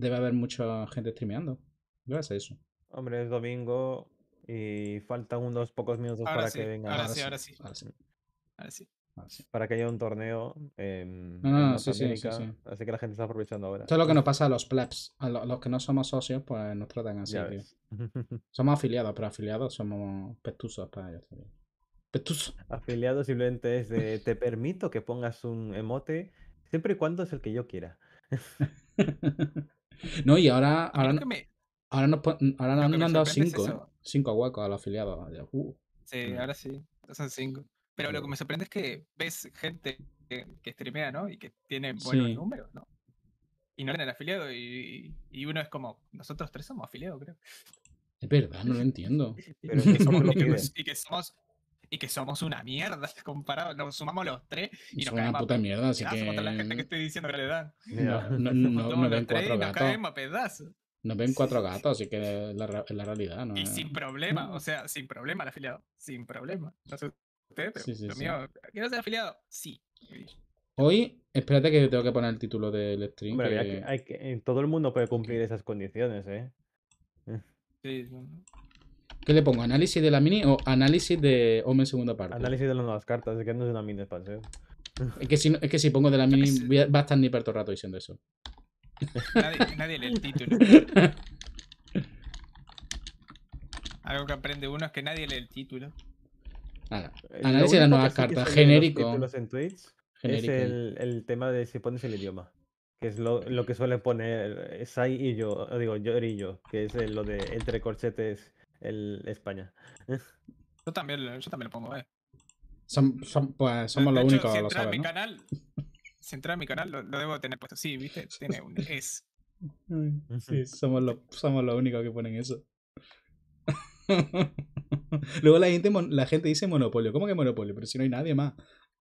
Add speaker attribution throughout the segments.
Speaker 1: debe haber mucha gente streameando.
Speaker 2: Gracias a eso. Hombre, es domingo y faltan unos pocos minutos para que venga. Ahora, sí, ahora sí, ahora sí. Ahora sí. para que haya un torneo no, no, sí, sí, así que la gente está aprovechando ahora. Esto es lo que nos pasa
Speaker 1: a los plebs, a los que no somos socios, pues nos tratan así, Somos afiliados,
Speaker 2: pero afiliados somos petusos para ellos. también. Pestusos. Afiliado simplemente es de te permito que pongas un emote siempre y cuando es el que yo quiera.
Speaker 1: No, y ahora, ahora, ahora, mm, ahora han, han dado cinco cinco ¿eh? a al afiliado. Ah, uh,
Speaker 3: sí, ahora sí, son cinco Pero lo que me sorprende es que ves gente que, streamea, ¿no? Y que tiene buenos números, ¿no? Y no tienen afiliado y, uno es como, nosotros tres somos afiliados, creo.
Speaker 1: Es verdad, no lo entiendo. somos, y
Speaker 3: que somos y que somos una mierda comparado. Nos sumamos los tres y nos Somos una puta mierda, así que. la gente que estoy diciendo No, ven cuatro gatos. Nos caemos a pedazos.
Speaker 1: Nos ven cuatro gatos, así que es la, realidad. No, y sin
Speaker 3: problema, o sea, sin problema el afiliado. Sin problema. No sé usted, pero sí, sí. mío, ¿quiero ser afiliado? Sí.
Speaker 2: Hoy, espérate que tengo que poner el título del stream. Hombre, que, hay todo el mundo puede cumplir esas condiciones, ¿eh? Sí, ¿Qué le pongo? ¿Análisis de la mini o análisis de hombre segunda parte? Análisis de las nuevas cartas, es que no es una mini
Speaker 1: expansión. Es que si, es que si pongo de la mini va a estar ni perto rato diciendo eso.
Speaker 3: Nadie, lee el título. Algo que aprende uno es que nadie lee el título.
Speaker 4: Eh, análisis de las nuevas cartas, genérico.
Speaker 2: En Es el, tema de si pones el idioma. Que es lo, que suele poner Sai y yo, digo, yo y yo, que es lo de entre corchetes el España. Yo
Speaker 3: también, yo también lo pongo, eh.
Speaker 2: pues, somos los únicos si entra en mi
Speaker 3: canal, si entra en mi canal, lo, debo tener puesto. Sí, viste, tiene un es.
Speaker 5: Sí,
Speaker 1: somos los, somos únicos que ponen eso. Luego la gente, la gente dice monopolio. ¿Cómo que monopolio? Pero si no hay nadie más.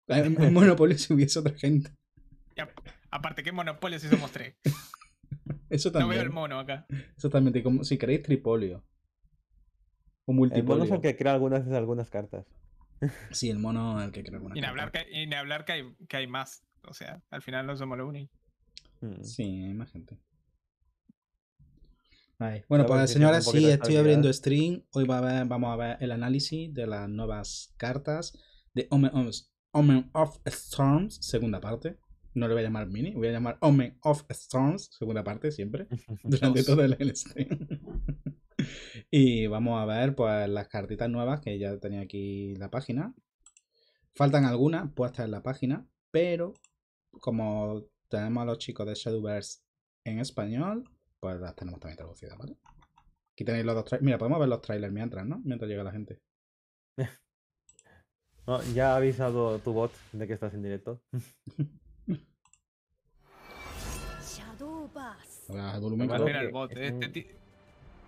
Speaker 1: Un monopolio si hubiese otra gente.
Speaker 3: aparte, ¿qué monopolio si somos tres?
Speaker 1: Eso también. No veo el mono acá. Exactamente. Como, si queréis tripolio. El mono es el
Speaker 2: que crea algunas, algunas cartas.
Speaker 1: Sí, el mono es el que crea algunas
Speaker 2: y cartas.
Speaker 3: que, y ni hablar que hay, que hay más. O sea, al final no somos lo únicos.
Speaker 1: Mm. Sí, hay más gente. Bueno, pues señoras, sí, estoy abriendo stream. Hoy vamos a ver el análisis de las nuevas cartas de Omen, Omen of Storms, segunda parte no le voy a llamar mini, voy a llamar Omen of Storms, segunda parte, siempre, durante todo el stream. y vamos a ver pues las cartitas nuevas que ya tenía aquí la página. Faltan algunas puestas en la página, pero como tenemos a los chicos de Shadowverse en español, pues las tenemos también traducidas, ¿vale? Aquí tenéis los dos trailers. Mira, podemos ver los trailers mientras, ¿no? Mientras llega la gente. ya ha avisado tu bot
Speaker 3: de que estás en directo. Shadowverse. el Bot, este,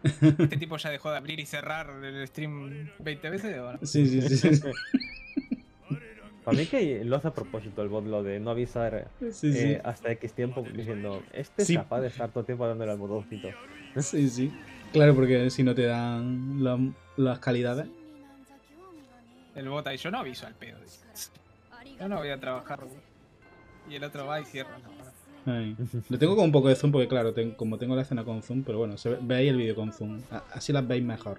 Speaker 3: ¿Este tipo ya dejó de abrir y cerrar el stream 20 veces? ¿o Sí, sí, sí. sí.
Speaker 2: Para mí que lo hace a propósito el bot, lo de no avisar eh, hasta X tiempo, diciendo, este es capaz de estar todo el tiempo dándole al botoncito.
Speaker 1: Sí, sí. Claro, porque si no te dan las calidades.
Speaker 3: El bot ahí, yo no aviso al pedo. Yo no voy a trabajar. Y el otro va y cierra.
Speaker 1: Lo tengo con un poco de zoom porque, claro, como tengo la escena con zoom, pero bueno, se el vídeo con zoom. Así las veis mejor.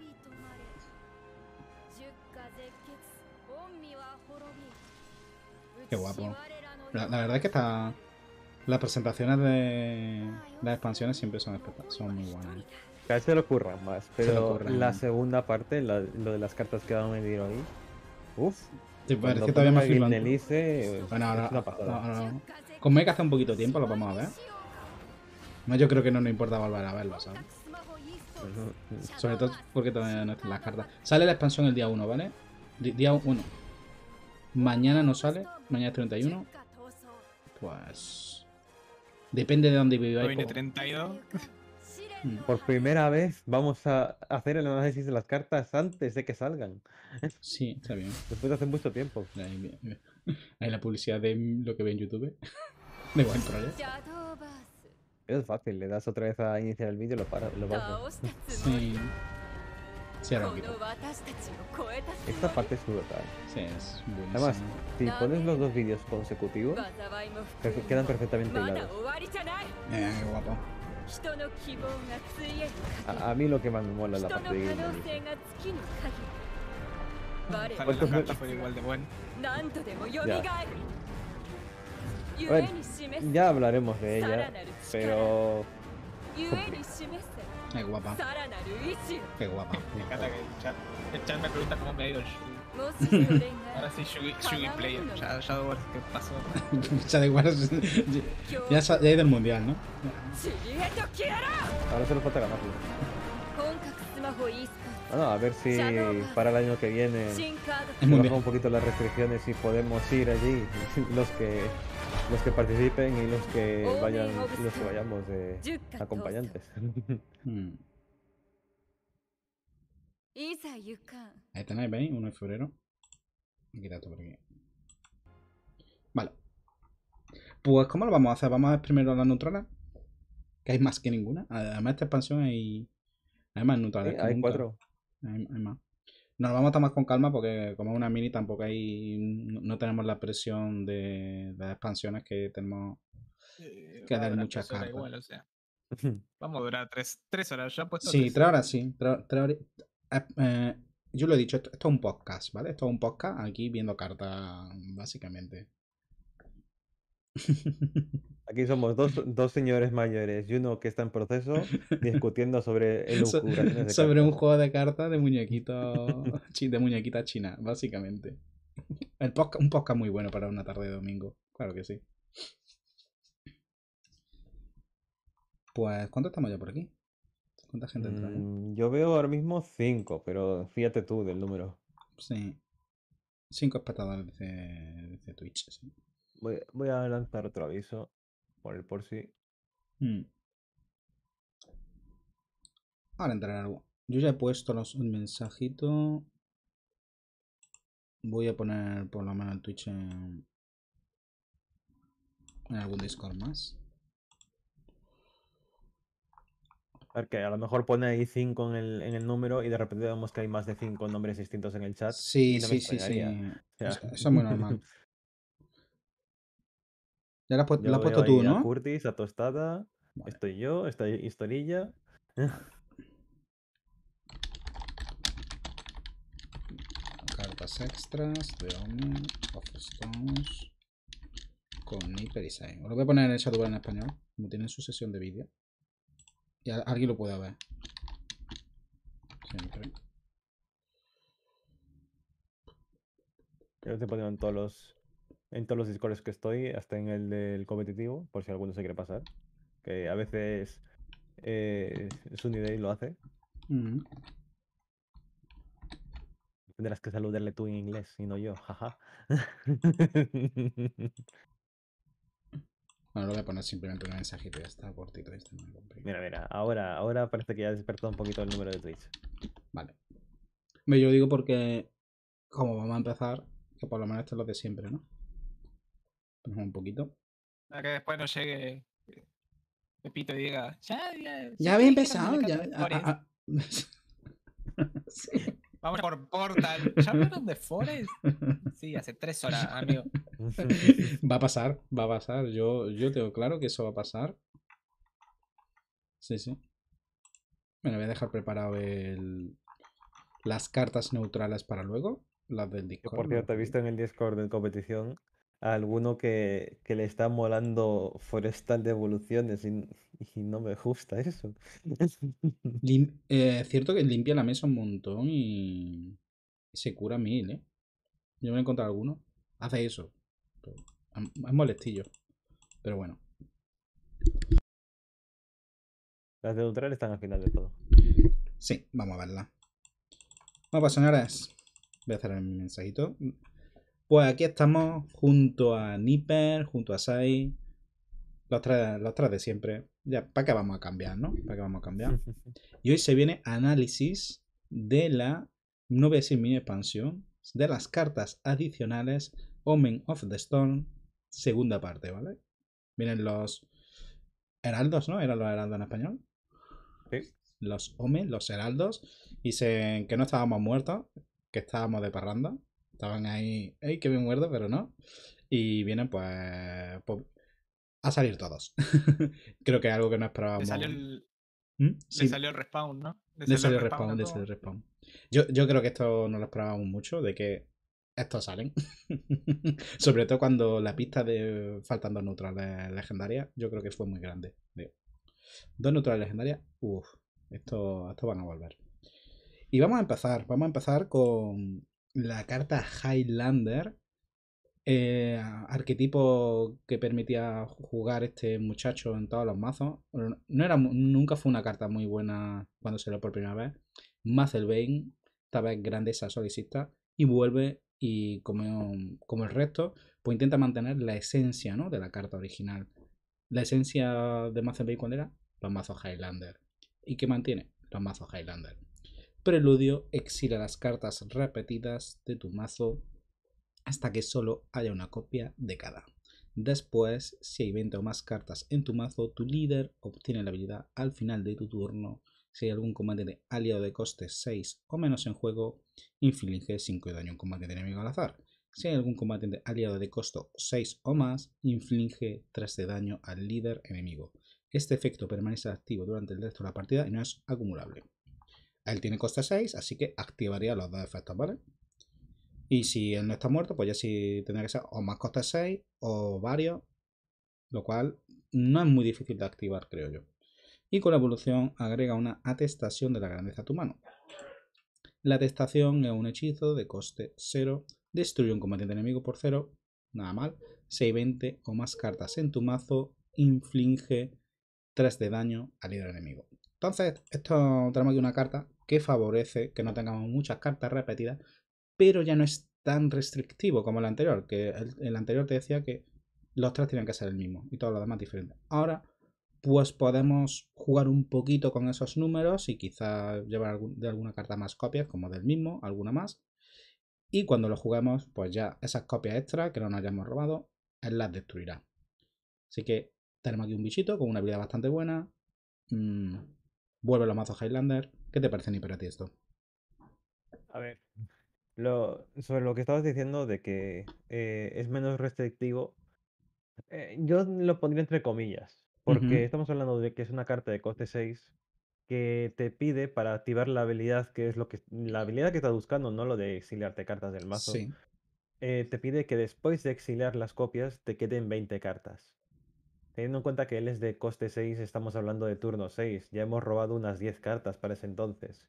Speaker 1: Qué guapo. La, verdad es que está... Las presentaciones de las expansiones siempre son, son muy buenas.
Speaker 2: Cada se lo curran más, pero la segunda parte, lo de las cartas que van a venir ahí. uff. Sí, parece todavía más flipante. Bueno, ahora,
Speaker 1: con hay hace un poquito de tiempo, lo vamos a ver. yo creo que no nos importa volver a verlo, ¿sabes? Eh, Sobre todo porque todavía no están las cartas. Sale la expansión el día 1, ¿vale? día 1. Mañana no sale.
Speaker 2: Mañana es 31. Pues... Depende de dónde viváis. Viene
Speaker 3: 32.
Speaker 2: Mm. Por primera vez vamos a hacer el análisis de las cartas antes de que salgan. Sí, está bien. Después de hace mucho tiempo.
Speaker 1: Hay la publicidad de lo que ve en YouTube. De igual, Es
Speaker 2: fácil, le das otra vez a iniciar el vídeo lo para Lo baja. Sí. ahora Esta parte es brutal. Sí, es buenísimo. Además, si pones los dos vídeos consecutivos,
Speaker 3: quedan perfectamente hilados. Eh, guapo.
Speaker 2: A, mí lo que más me mola es la parte de
Speaker 4: ¿Cuántos
Speaker 3: carta fue igual de bueno.
Speaker 4: Ya.
Speaker 2: Bueno, ya hablaremos de ella, pero...
Speaker 5: Qué guapa.
Speaker 3: Qué guapa. Me encanta que el chat, el chat me pregunta cómo me ha ido Ahora sí, Shugi, Shugi Player. Ya, ya Wars, ¿qué pasó?
Speaker 1: Shadow Wars. ya, ya, ya hay del mundial, ¿no?
Speaker 2: Ahora solo falta ganarlo a ver si para el año que viene bajamos un poquito las restricciones y podemos ir allí los que los que participen y los que oh, vayan los que vayamos de acompañantes. Hmm.
Speaker 1: Ahí tenéis, ¿veis? uno de febrero. por aquí. Vale. Pues, ¿cómo lo vamos a hacer? Vamos a ver primero la neutrales. Que hay más que ninguna. Además, esta expansión hay. Además, neutrales. hay cuatro. Nos vamos a tomar con calma porque como es una mini tampoco hay, no tenemos la presión de, las expansiones que tenemos que dar muchas cartas. o
Speaker 3: sea. Vamos a durar tres, tres horas, ya puesto. Sí, tres, horas,
Speaker 1: sí. Tres, eh, eh, yo lo he dicho, esto, es un podcast, ¿vale? Esto es un podcast aquí viendo cartas, básicamente.
Speaker 2: Aquí somos dos, señores mayores y uno que está en proceso discutiendo sobre el Sobre
Speaker 1: un juego de cartas de muñequito de muñequita china, básicamente. El un podcast muy bueno para una tarde de domingo, claro que sí. Pues, ¿cuánto estamos ya por aquí? ¿Cuánta gente entra?
Speaker 2: Mm, yo veo ahora mismo cinco, pero fíjate tú del número. Sí. Cinco espectadores de, Twitch, Voy, voy, a lanzar otro aviso por el por sí.
Speaker 1: Hmm. Ahora en algo. Yo ya he puesto un mensajito. Voy a poner por la menos el Twitch en, algún Discord más.
Speaker 2: Porque a lo mejor pone ahí 5 en el, número y de repente vemos que hay más de 5 nombres distintos en el chat. Sí, sí, sí, sí. Eso es muy normal.
Speaker 1: Ya la, has, puesto tú, ¿no?
Speaker 2: Curtis, a Tostada, estoy yo, esta Historilla. Cartas extras de Omni, of Stones,
Speaker 1: con Hyper Design. Lo voy a poner en el chat en español, como tienen su sesión de vídeo.
Speaker 2: Y alguien lo puede ver. Siempre. Creo que se ponen todos los en todos los discos que estoy, hasta en el del competitivo, por si alguno se quiere pasar. Que a veces eh, idea Day lo hace. Mm. Tendrás que saludarle tú en inglés y no yo, jaja. bueno, lo voy a poner simplemente un mensajito ya está, cortito. Este mira, mira, ahora, ahora parece que ya ha despertado un poquito el número de Twitch. Vale.
Speaker 1: Yo digo porque, como vamos a empezar, que por lo menos esto es lo de siempre, ¿no? un poquito.
Speaker 3: Para que después no llegue Pepito y diga, ya, ya, empezado. Ya, Vamos por Portal. ¿Ya hablaron de Forest? Sí, hace tres horas, amigo. Va
Speaker 1: a pasar, va a pasar. Yo, yo tengo claro que eso va a pasar. Sí, sí. Bueno, voy a dejar preparado el... las cartas neutrales para luego. Las del Discord. por cierto, he visto
Speaker 2: en el Discord en competición a alguno que, le está molando Forestal de evoluciones y, no me gusta eso.
Speaker 1: es eh, cierto
Speaker 2: que limpia la mesa un montón
Speaker 1: y se cura mil, ¿eh? Yo me he encontrado alguno. Hace eso. Es molestillo. Pero bueno. Las de neutral están al final de todo. Sí, vamos a verla. Vamos a ahora. Voy a hacer el mensajito. Pues aquí estamos junto a Nipper, junto a Sai, los tres, de siempre. Ya, ¿para qué vamos a cambiar, no? ¿Para qué vamos a cambiar? Y hoy se viene análisis de la, no voy a mini expansión, de las cartas adicionales Omen of the Storm, segunda parte, ¿vale? Vienen los heraldos, ¿no? ¿Eran los heraldos en español? Sí. Los Omen, los heraldos. Dicen que no estábamos muertos, que estábamos de Estaban ahí, ¡ay, que me muerdo! Pero no. Y vienen pues, pues a salir todos. Creo que es algo que no esperábamos. Le salió
Speaker 3: el, salió el respawn, ¿no? Le, salió el respawn, le salió el
Speaker 1: respawn. Yo, creo que esto no lo esperábamos mucho, de que estos salen. Sobre todo cuando la pista de faltan dos neutrales legendarias, yo creo que fue muy grande. Dos neutrales legendarias, uff, esto, esto van a volver. Y vamos a empezar, vamos a empezar con la carta Highlander, eh, arquetipo que permitía jugar este muchacho en todos los mazos. No era, nunca fue una carta muy buena cuando se lo por primera vez. Mazelbane, esta vez grandeza solicita, y vuelve y como, el resto, pues intenta mantener la esencia ¿no? de la carta original. La esencia de Mazelbane, ¿cuál era? Los mazos Highlander. ¿Y qué mantiene? Los mazos Highlander preludio, exila las cartas repetidas de tu mazo hasta que solo haya una copia de cada. Después, si hay 20 o más cartas en tu mazo, tu líder obtiene la habilidad al final de tu turno. Si hay algún combate de aliado de coste 6 o menos en juego, inflige 5 de daño a un combate de enemigo al azar. Si hay algún combate de aliado de costo 6 o más, inflige 3 de daño al líder enemigo. Este efecto permanece activo durante el resto de la partida y no es acumulable. Él tiene coste 6, así que activaría los dos efectos, ¿vale? Y si él no está muerto, pues ya sí tendría que ser o más coste 6 o varios, lo cual no es muy difícil de activar, creo yo. Y con la evolución agrega una atestación de la grandeza a tu mano. La atestación es un hechizo de coste 0, destruye un combatiente enemigo por 0, nada mal, 6, 20 o más cartas en tu mazo, inflige 3 de daño al líder enemigo. Entonces, esto tenemos aquí una carta que favorece que no tengamos muchas cartas repetidas, pero ya no es tan restrictivo como el anterior, que el, anterior te decía que los tres tienen que ser el mismo y todos lo demás diferentes. Ahora, pues podemos jugar un poquito con esos números y quizá llevar de alguna carta más copias, como del mismo, alguna más. Y cuando lo juguemos, pues ya esas copias extra que no nos hayamos robado, él las destruirá. Así que tenemos aquí un bichito con una habilidad bastante buena.
Speaker 2: Mm, vuelve los mazos Highlander. ¿Qué te parece, ni para ti esto? A ver, lo, sobre lo que estabas diciendo de que eh, es menos restrictivo, eh, yo lo pondría entre comillas, porque estamos hablando de que es una carta de coste 6 que te pide para activar la habilidad, que es lo que la habilidad que estás buscando, no lo de exiliarte cartas del mazo. Eh, te pide que después de exiliar las copias te queden 20 cartas. Teniendo en cuenta que él es de coste 6, estamos hablando de turno 6. Ya hemos robado unas 10 cartas para ese entonces.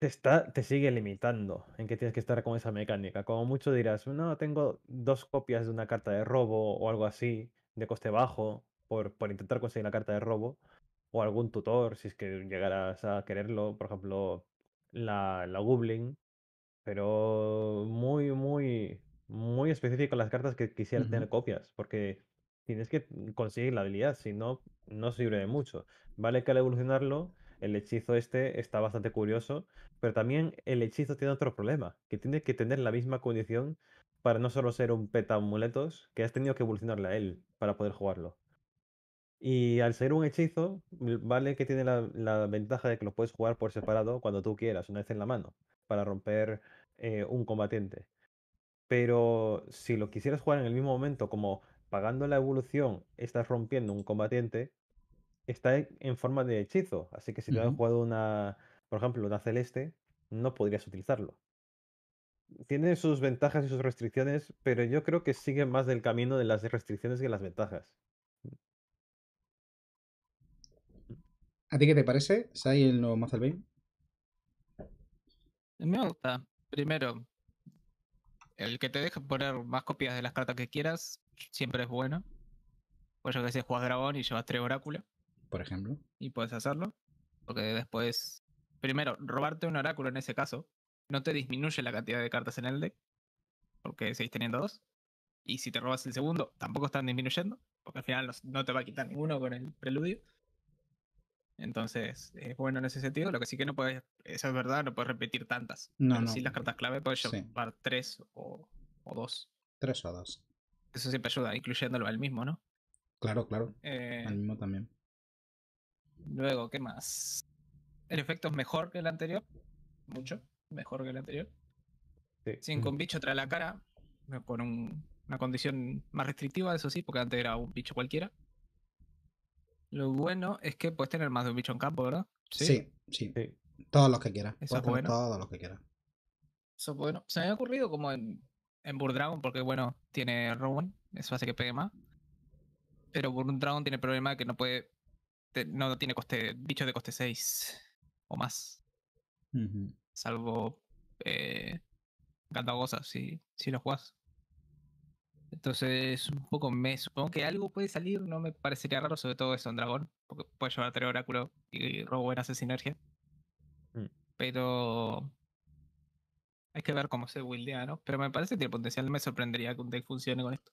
Speaker 2: te, sigue limitando en que tienes que estar con esa mecánica. Como mucho dirás, no, tengo dos copias de una carta de robo o algo así, de coste bajo, por, intentar conseguir la carta de robo. O algún tutor, si es que llegarás a quererlo. Por ejemplo, la, la Goblin. Pero muy, muy, muy específico las cartas que quisiera tener copias, porque tienes que conseguir la habilidad, si no, no sirve de mucho. Vale que al evolucionarlo, el hechizo este está bastante curioso, pero también el hechizo tiene otro problema, que tiene que tener la misma condición para no solo ser un peta amuletos, que has tenido que evolucionarle a él para poder jugarlo. Y al ser un hechizo, vale que tiene la, ventaja de que lo puedes jugar por separado cuando tú quieras, una vez en la mano, para romper eh, un combatiente. Pero si lo quisieras jugar en el mismo momento, como pagando la evolución estás rompiendo un combatiente, está en forma de hechizo. Así que si te han jugado una, por ejemplo, una celeste, no podrías utilizarlo. Tiene sus ventajas y sus restricciones, pero yo creo que sigue más del camino de las restricciones que las ventajas.
Speaker 1: ¿A ti qué te parece, Sai, el nuevo Mazelbane?
Speaker 3: Me gusta. Primero, el que te deja poner más copias de las cartas que quieras siempre es bueno. Pues yo que sé, juegas dragón y llevas tres oráculos. Por ejemplo. Y puedes hacerlo. Porque después. Primero, robarte un oráculo en ese caso no te disminuye la cantidad de cartas en el deck. Porque seguís teniendo dos. Y si te robas el segundo, tampoco están disminuyendo. Porque al final no te va a quitar ninguno con el preludio. Entonces, es bueno en ese sentido. Lo que sí que no puedes, eso es verdad, no puedes repetir tantas. No, no. las cartas clave puedes llevar tres o, o, dos. Tres o dos. Eso siempre ayuda, incluyéndolo al mismo, ¿no? Claro, claro. al eh, mismo también. Luego, ¿qué más? El efecto es mejor que el anterior. Mucho. Mejor que el anterior. Sí. Sin con bicho trae la cara. Con una condición más restrictiva, eso sí, porque antes era un bicho cualquiera. Lo bueno es que puedes tener más de un bicho en campo, ¿verdad?
Speaker 1: Sí, sí. Todos los que quieras. Eso Todos los que
Speaker 3: quieras. Eso es bueno. Se me ha ocurrido como en en Burn porque bueno, tiene Rowan, eso hace que pegue más. Pero un dragón tiene el problema de que no puede. No tiene coste. bicho de coste 6 o más. Salvo. Eh, si, si lo juegas. Entonces, un poco me supongo que algo puede salir, no me parecería raro, sobre todo eso en Dragón, porque puede llevar tres Oráculo y Rowan hace sinergia. Mm. Pero hay que ver cómo se wildea, ¿no? Pero me parece que el potencial me sorprendería que un deck funcione con esto.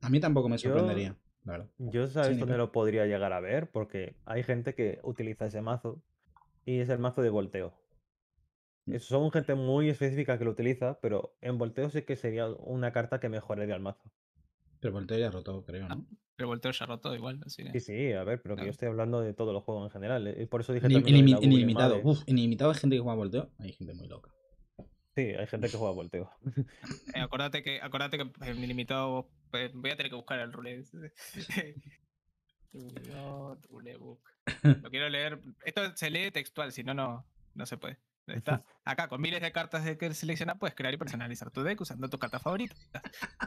Speaker 2: A mí tampoco me sorprendería, yo, Yo sabes dónde lo podría llegar a ver, porque hay gente que utiliza ese mazo y es el mazo de volteo. Mm. Son gente muy específica que lo utiliza, pero en volteo sí que sería una carta que mejoraría el mazo. Pero volteo ya roto, creo, ah, ¿no? pero volteo ya roto igual, así Sí, sí, a ver, pero que yo estoy hablando de todos los juegos en general. Eh, y por eso dije... también ilimitado. hay gente que juega volteo. Hay gente muy loca. Sí, hay gente que juega volteo.
Speaker 3: Eh, acordate acuérdate que, acuérdate que eh, mi limitado pues, voy a tener que buscar el rulebook. Lo quiero leer. Esto se lee textual, si no, no, no se puede. acá, con miles de cartas de que seleccionar, puedes crear y personalizar tu deck usando tu carta favorita.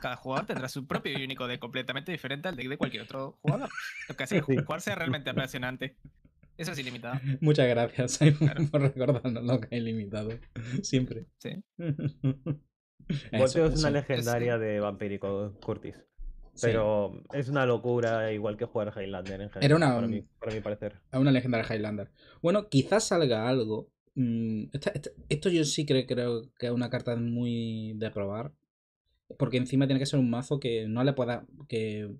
Speaker 3: Cada jugador tendrá su propio y único deck completamente diferente al deck de cualquier otro jugador. Lo que hace que jugar sea realmente apasionante. Eso es ilimitado.
Speaker 1: Muchas gracias, Simon, por recordarnos lo que es ilimitado.
Speaker 3: Siempre. Sí. Volteo es una legendaria
Speaker 2: de vampírico Curtis. Pero es una locura, igual que jugar Highlander en general. Era una, para, mm,
Speaker 1: mi parecer. Una legendaria Highlander. Bueno, quizás salga algo. Mm, esto yo sí creo, creo que es una carta muy de probar. Porque encima tiene que ser un mazo que no le pueda. que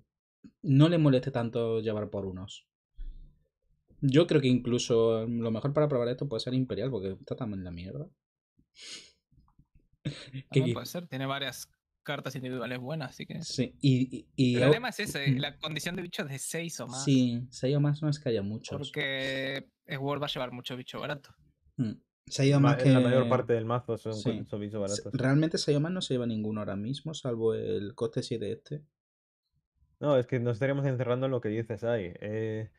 Speaker 1: no le moleste tanto llevar por unos. Yo creo que incluso mm, lo mejor para probar esto puede ser Imperial, porque está tan en la mierda.
Speaker 3: ¿Qué puede ser, tiene varias cartas individuales buenas, así que.
Speaker 1: Sí, y. y, el problema es ese,
Speaker 3: la condición de bichos de 6 o más.
Speaker 1: Sí, 6 o más no es que haya muchos.
Speaker 3: Porque Sword va a llevar mucho bicho barato.
Speaker 1: Mm, se más que... La mayor parte del mazo son,
Speaker 2: bichos baratos. Realmente
Speaker 1: 6 o más no se lleva ninguno ahora mismo, salvo el coste
Speaker 2: 7 este. No, es que nos estaríamos encerrando en lo que dices ahí. Eh,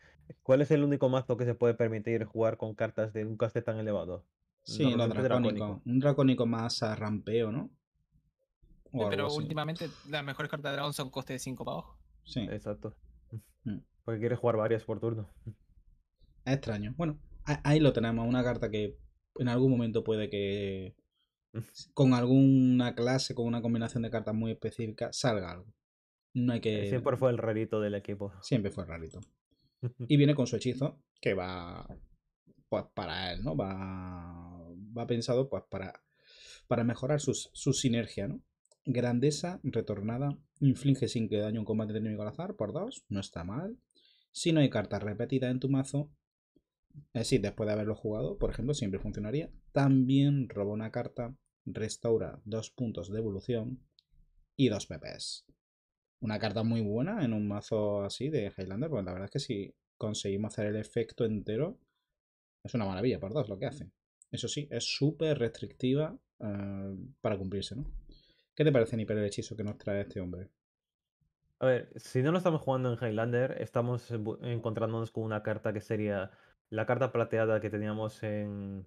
Speaker 2: ¿Cuál es el único mazo que se puede permitir jugar con cartas de un coste tan elevado? Sí, dracónico. Un dracónico más a rampeo, ¿no? Pero
Speaker 3: últimamente las mejores cartas de dragón son coste de 5 para abajo.
Speaker 1: Sí. Exacto. Mm. Porque quieres jugar varias por turno. Es extraño. Bueno, ahí lo tenemos. Una carta que en algún momento puede que con alguna clase, con una combinación de cartas muy específica, salga algo. No hay que. Siempre fue el rarito del equipo. Siempre fue el rarito. Y viene con su hechizo, que va pues, para él, ¿no? Va, pensado pues para, para mejorar sus, su sinergia, ¿no? Grandeza retornada, inflige sin que daño un combate enemigo al azar por dos no está mal. Si no hay carta repetida en tu mazo, es decir, después de haberlo jugado, por ejemplo, siempre funcionaría. También roba una carta, restaura dos puntos de evolución y dos PPs una carta muy buena en un mazo así de Highlander, porque la verdad es que si conseguimos hacer el efecto entero, es una maravilla por dos lo que hace. Eso sí, es súper
Speaker 2: restrictiva eh, para cumplirse, ¿no? ¿Qué te parece, Niper, el hechizo que nos trae este hombre? A ver, si no lo estamos jugando en Highlander, estamos encontrándonos con una carta que sería la carta plateada que teníamos en,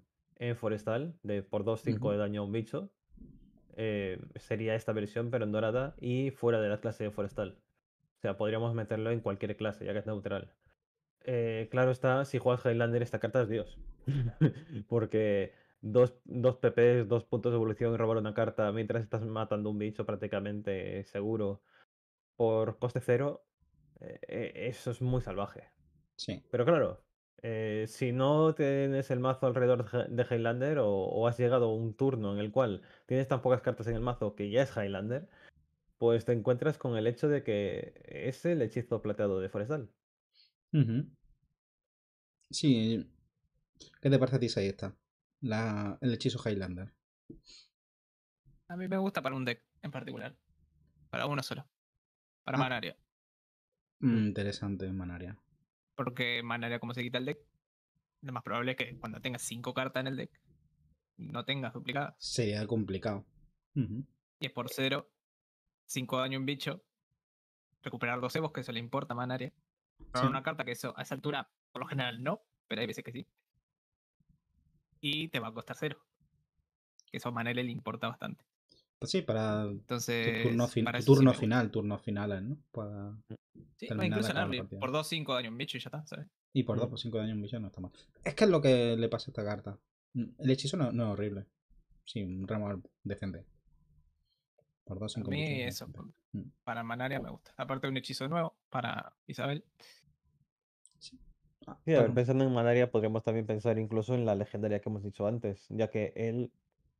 Speaker 2: Forestal, de por 2-5 de daño a un bicho. Eh, sería esta versión, pero en dorada y fuera de la clase forestal. O sea, podríamos meterlo en cualquier clase, ya que es neutral. Eh, claro está, si juegas Highlander, esta carta es Dios. Porque dos, dos dos puntos de evolución y robar una carta mientras estás matando un bicho prácticamente seguro por coste cero, eh, eso es muy salvaje. Sí. Pero claro, eh, si no tienes el mazo alrededor de Highlander o, has llegado a un turno en el cual tienes tan pocas cartas en el mazo que ya es Highlander, pues te encuentras con el hecho de que es el hechizo plateado de Forestal. Sí.
Speaker 1: ¿Qué de parece ahí está? el hechizo Highlander.
Speaker 3: A mí me gusta para un deck en particular. Para uno solo. Para ah. Manaria.
Speaker 1: Mm, interesante, Manaria.
Speaker 3: Porque manera como se quita el deck, lo más probable es que cuando tengas 5 cartas en el deck, no tengas duplicadas.
Speaker 1: Sería complicado. Y
Speaker 3: es por 0, 5 daño a un bicho, recuperar dos ebos, que eso le importa a Manaria. una carta que eso a esa altura, por lo general no, pero hay veces que sí. Y te va a costar 0. Que eso a Manaria le importa bastante. Pues sí, para Entonces, turno, final, turno
Speaker 1: final, turno ¿eh? finales, ¿no? Mm. sí, incluso en por
Speaker 3: 2-5 daño un bicho y ya está, Y por 2 mm. por
Speaker 1: 5 daño un bicho no está mal. Es que es lo que le pasa a esta carta. Mm, el hechizo no, es horrible. Sí, un ramo Por 2 5 A eso,
Speaker 3: para Manaria me gusta. Aparte un hechizo nuevo para Isabel.
Speaker 2: Sí. Ah, pensando en Manaria, podríamos también pensar incluso en la legendaria que hemos dicho antes, ya que él,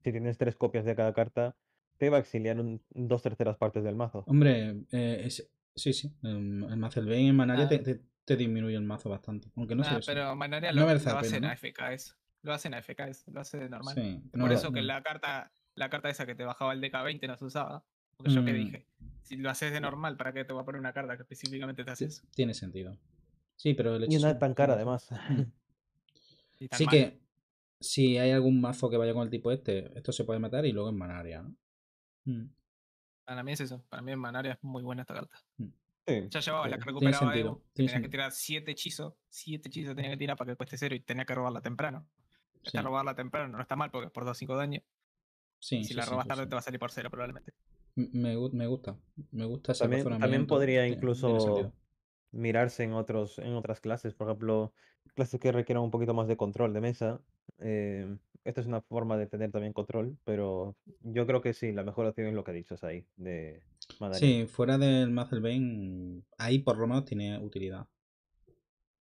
Speaker 2: si tienes tres copias de cada carta, te va a exiliar dos terceras partes del mazo. Hombre,
Speaker 1: eh, sí, sí. Em, el Bane en Manaria te, disminuye el mazo bastante. Aunque no ah, Pero Manaria lo, no lo, lo hacen
Speaker 3: AFKs. Lo hacen AFKs, lo hace normal. Por eso que la carta, la carta esa que te bajaba el DK20 no se usaba. Porque yo que mm. dije, si lo haces de normal, ¿para qué te voy a poner una carta que específicamente te haces? Tiene sentido.
Speaker 1: Sí, pero el hecho Y no es tan cara además.
Speaker 3: Mm. Así que
Speaker 1: si hay algún mazo que vaya con el tipo este, esto se puede matar y luego en Manaria. ¿no?
Speaker 5: Mm.
Speaker 3: Para mí es eso. Para mí en Manaria es muy buena esta carta. Mm.
Speaker 1: ya llevaba la que recuperaba Evo. Tenía que
Speaker 3: tirar 7 hechizos. 7 hechizos tenía que tirar para que cueste 0 y tenía que robarla temprano. Esta robarla temprano no está mal porque es por 2-5 daño. Sí, si la robas tarde te va a salir por 0 probablemente.
Speaker 1: Me, gusta. Me gusta esa También, también podría incluso
Speaker 2: mirarse en, otros, en otras clases. Por ejemplo, clases que requieran un poquito más de control de mesa. Eh, esto es una forma de tener también control, pero yo creo que sí, la mejor opción es lo que ha dicho ahí, de Sí,
Speaker 1: fuera del Mazel Bane, ahí por lo menos tiene utilidad.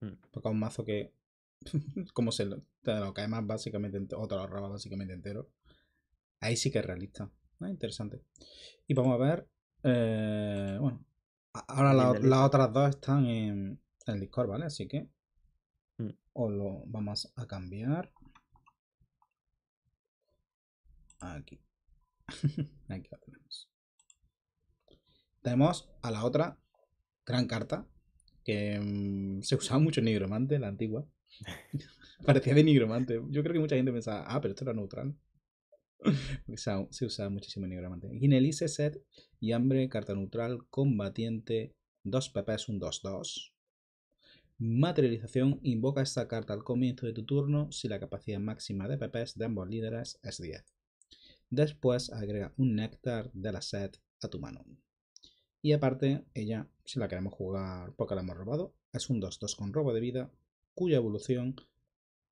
Speaker 1: Mm. Porque es un mazo que, como se lo, lo cae más básicamente, o te lo roba básicamente entero, ahí sí que es realista. Interesante. Y vamos a ver, eh, bueno, ahora las otras dos están en el Discord, ¿vale? Así que mm. os lo vamos a cambiar. Ah, aquí. aquí la tenemos. Tenemos a la otra gran carta que mm, se usaba mucho en Nigromante, la antigua. Parecía de Nigromante. Yo creo que mucha gente pensaba, ah, pero esto era neutral. se usaba muchísimo en Nigromante. Ginelice, set y hambre, carta neutral, combatiente, 2 PP es un 2-2. Materialización invoca esta carta al comienzo de tu turno si la capacidad máxima de PPs de ambos líderes es 10. Después agrega un néctar de la sed a tu mano. Y aparte, ella, si la queremos jugar porque la hemos robado, es un 2-2 con robo de vida, cuya evolución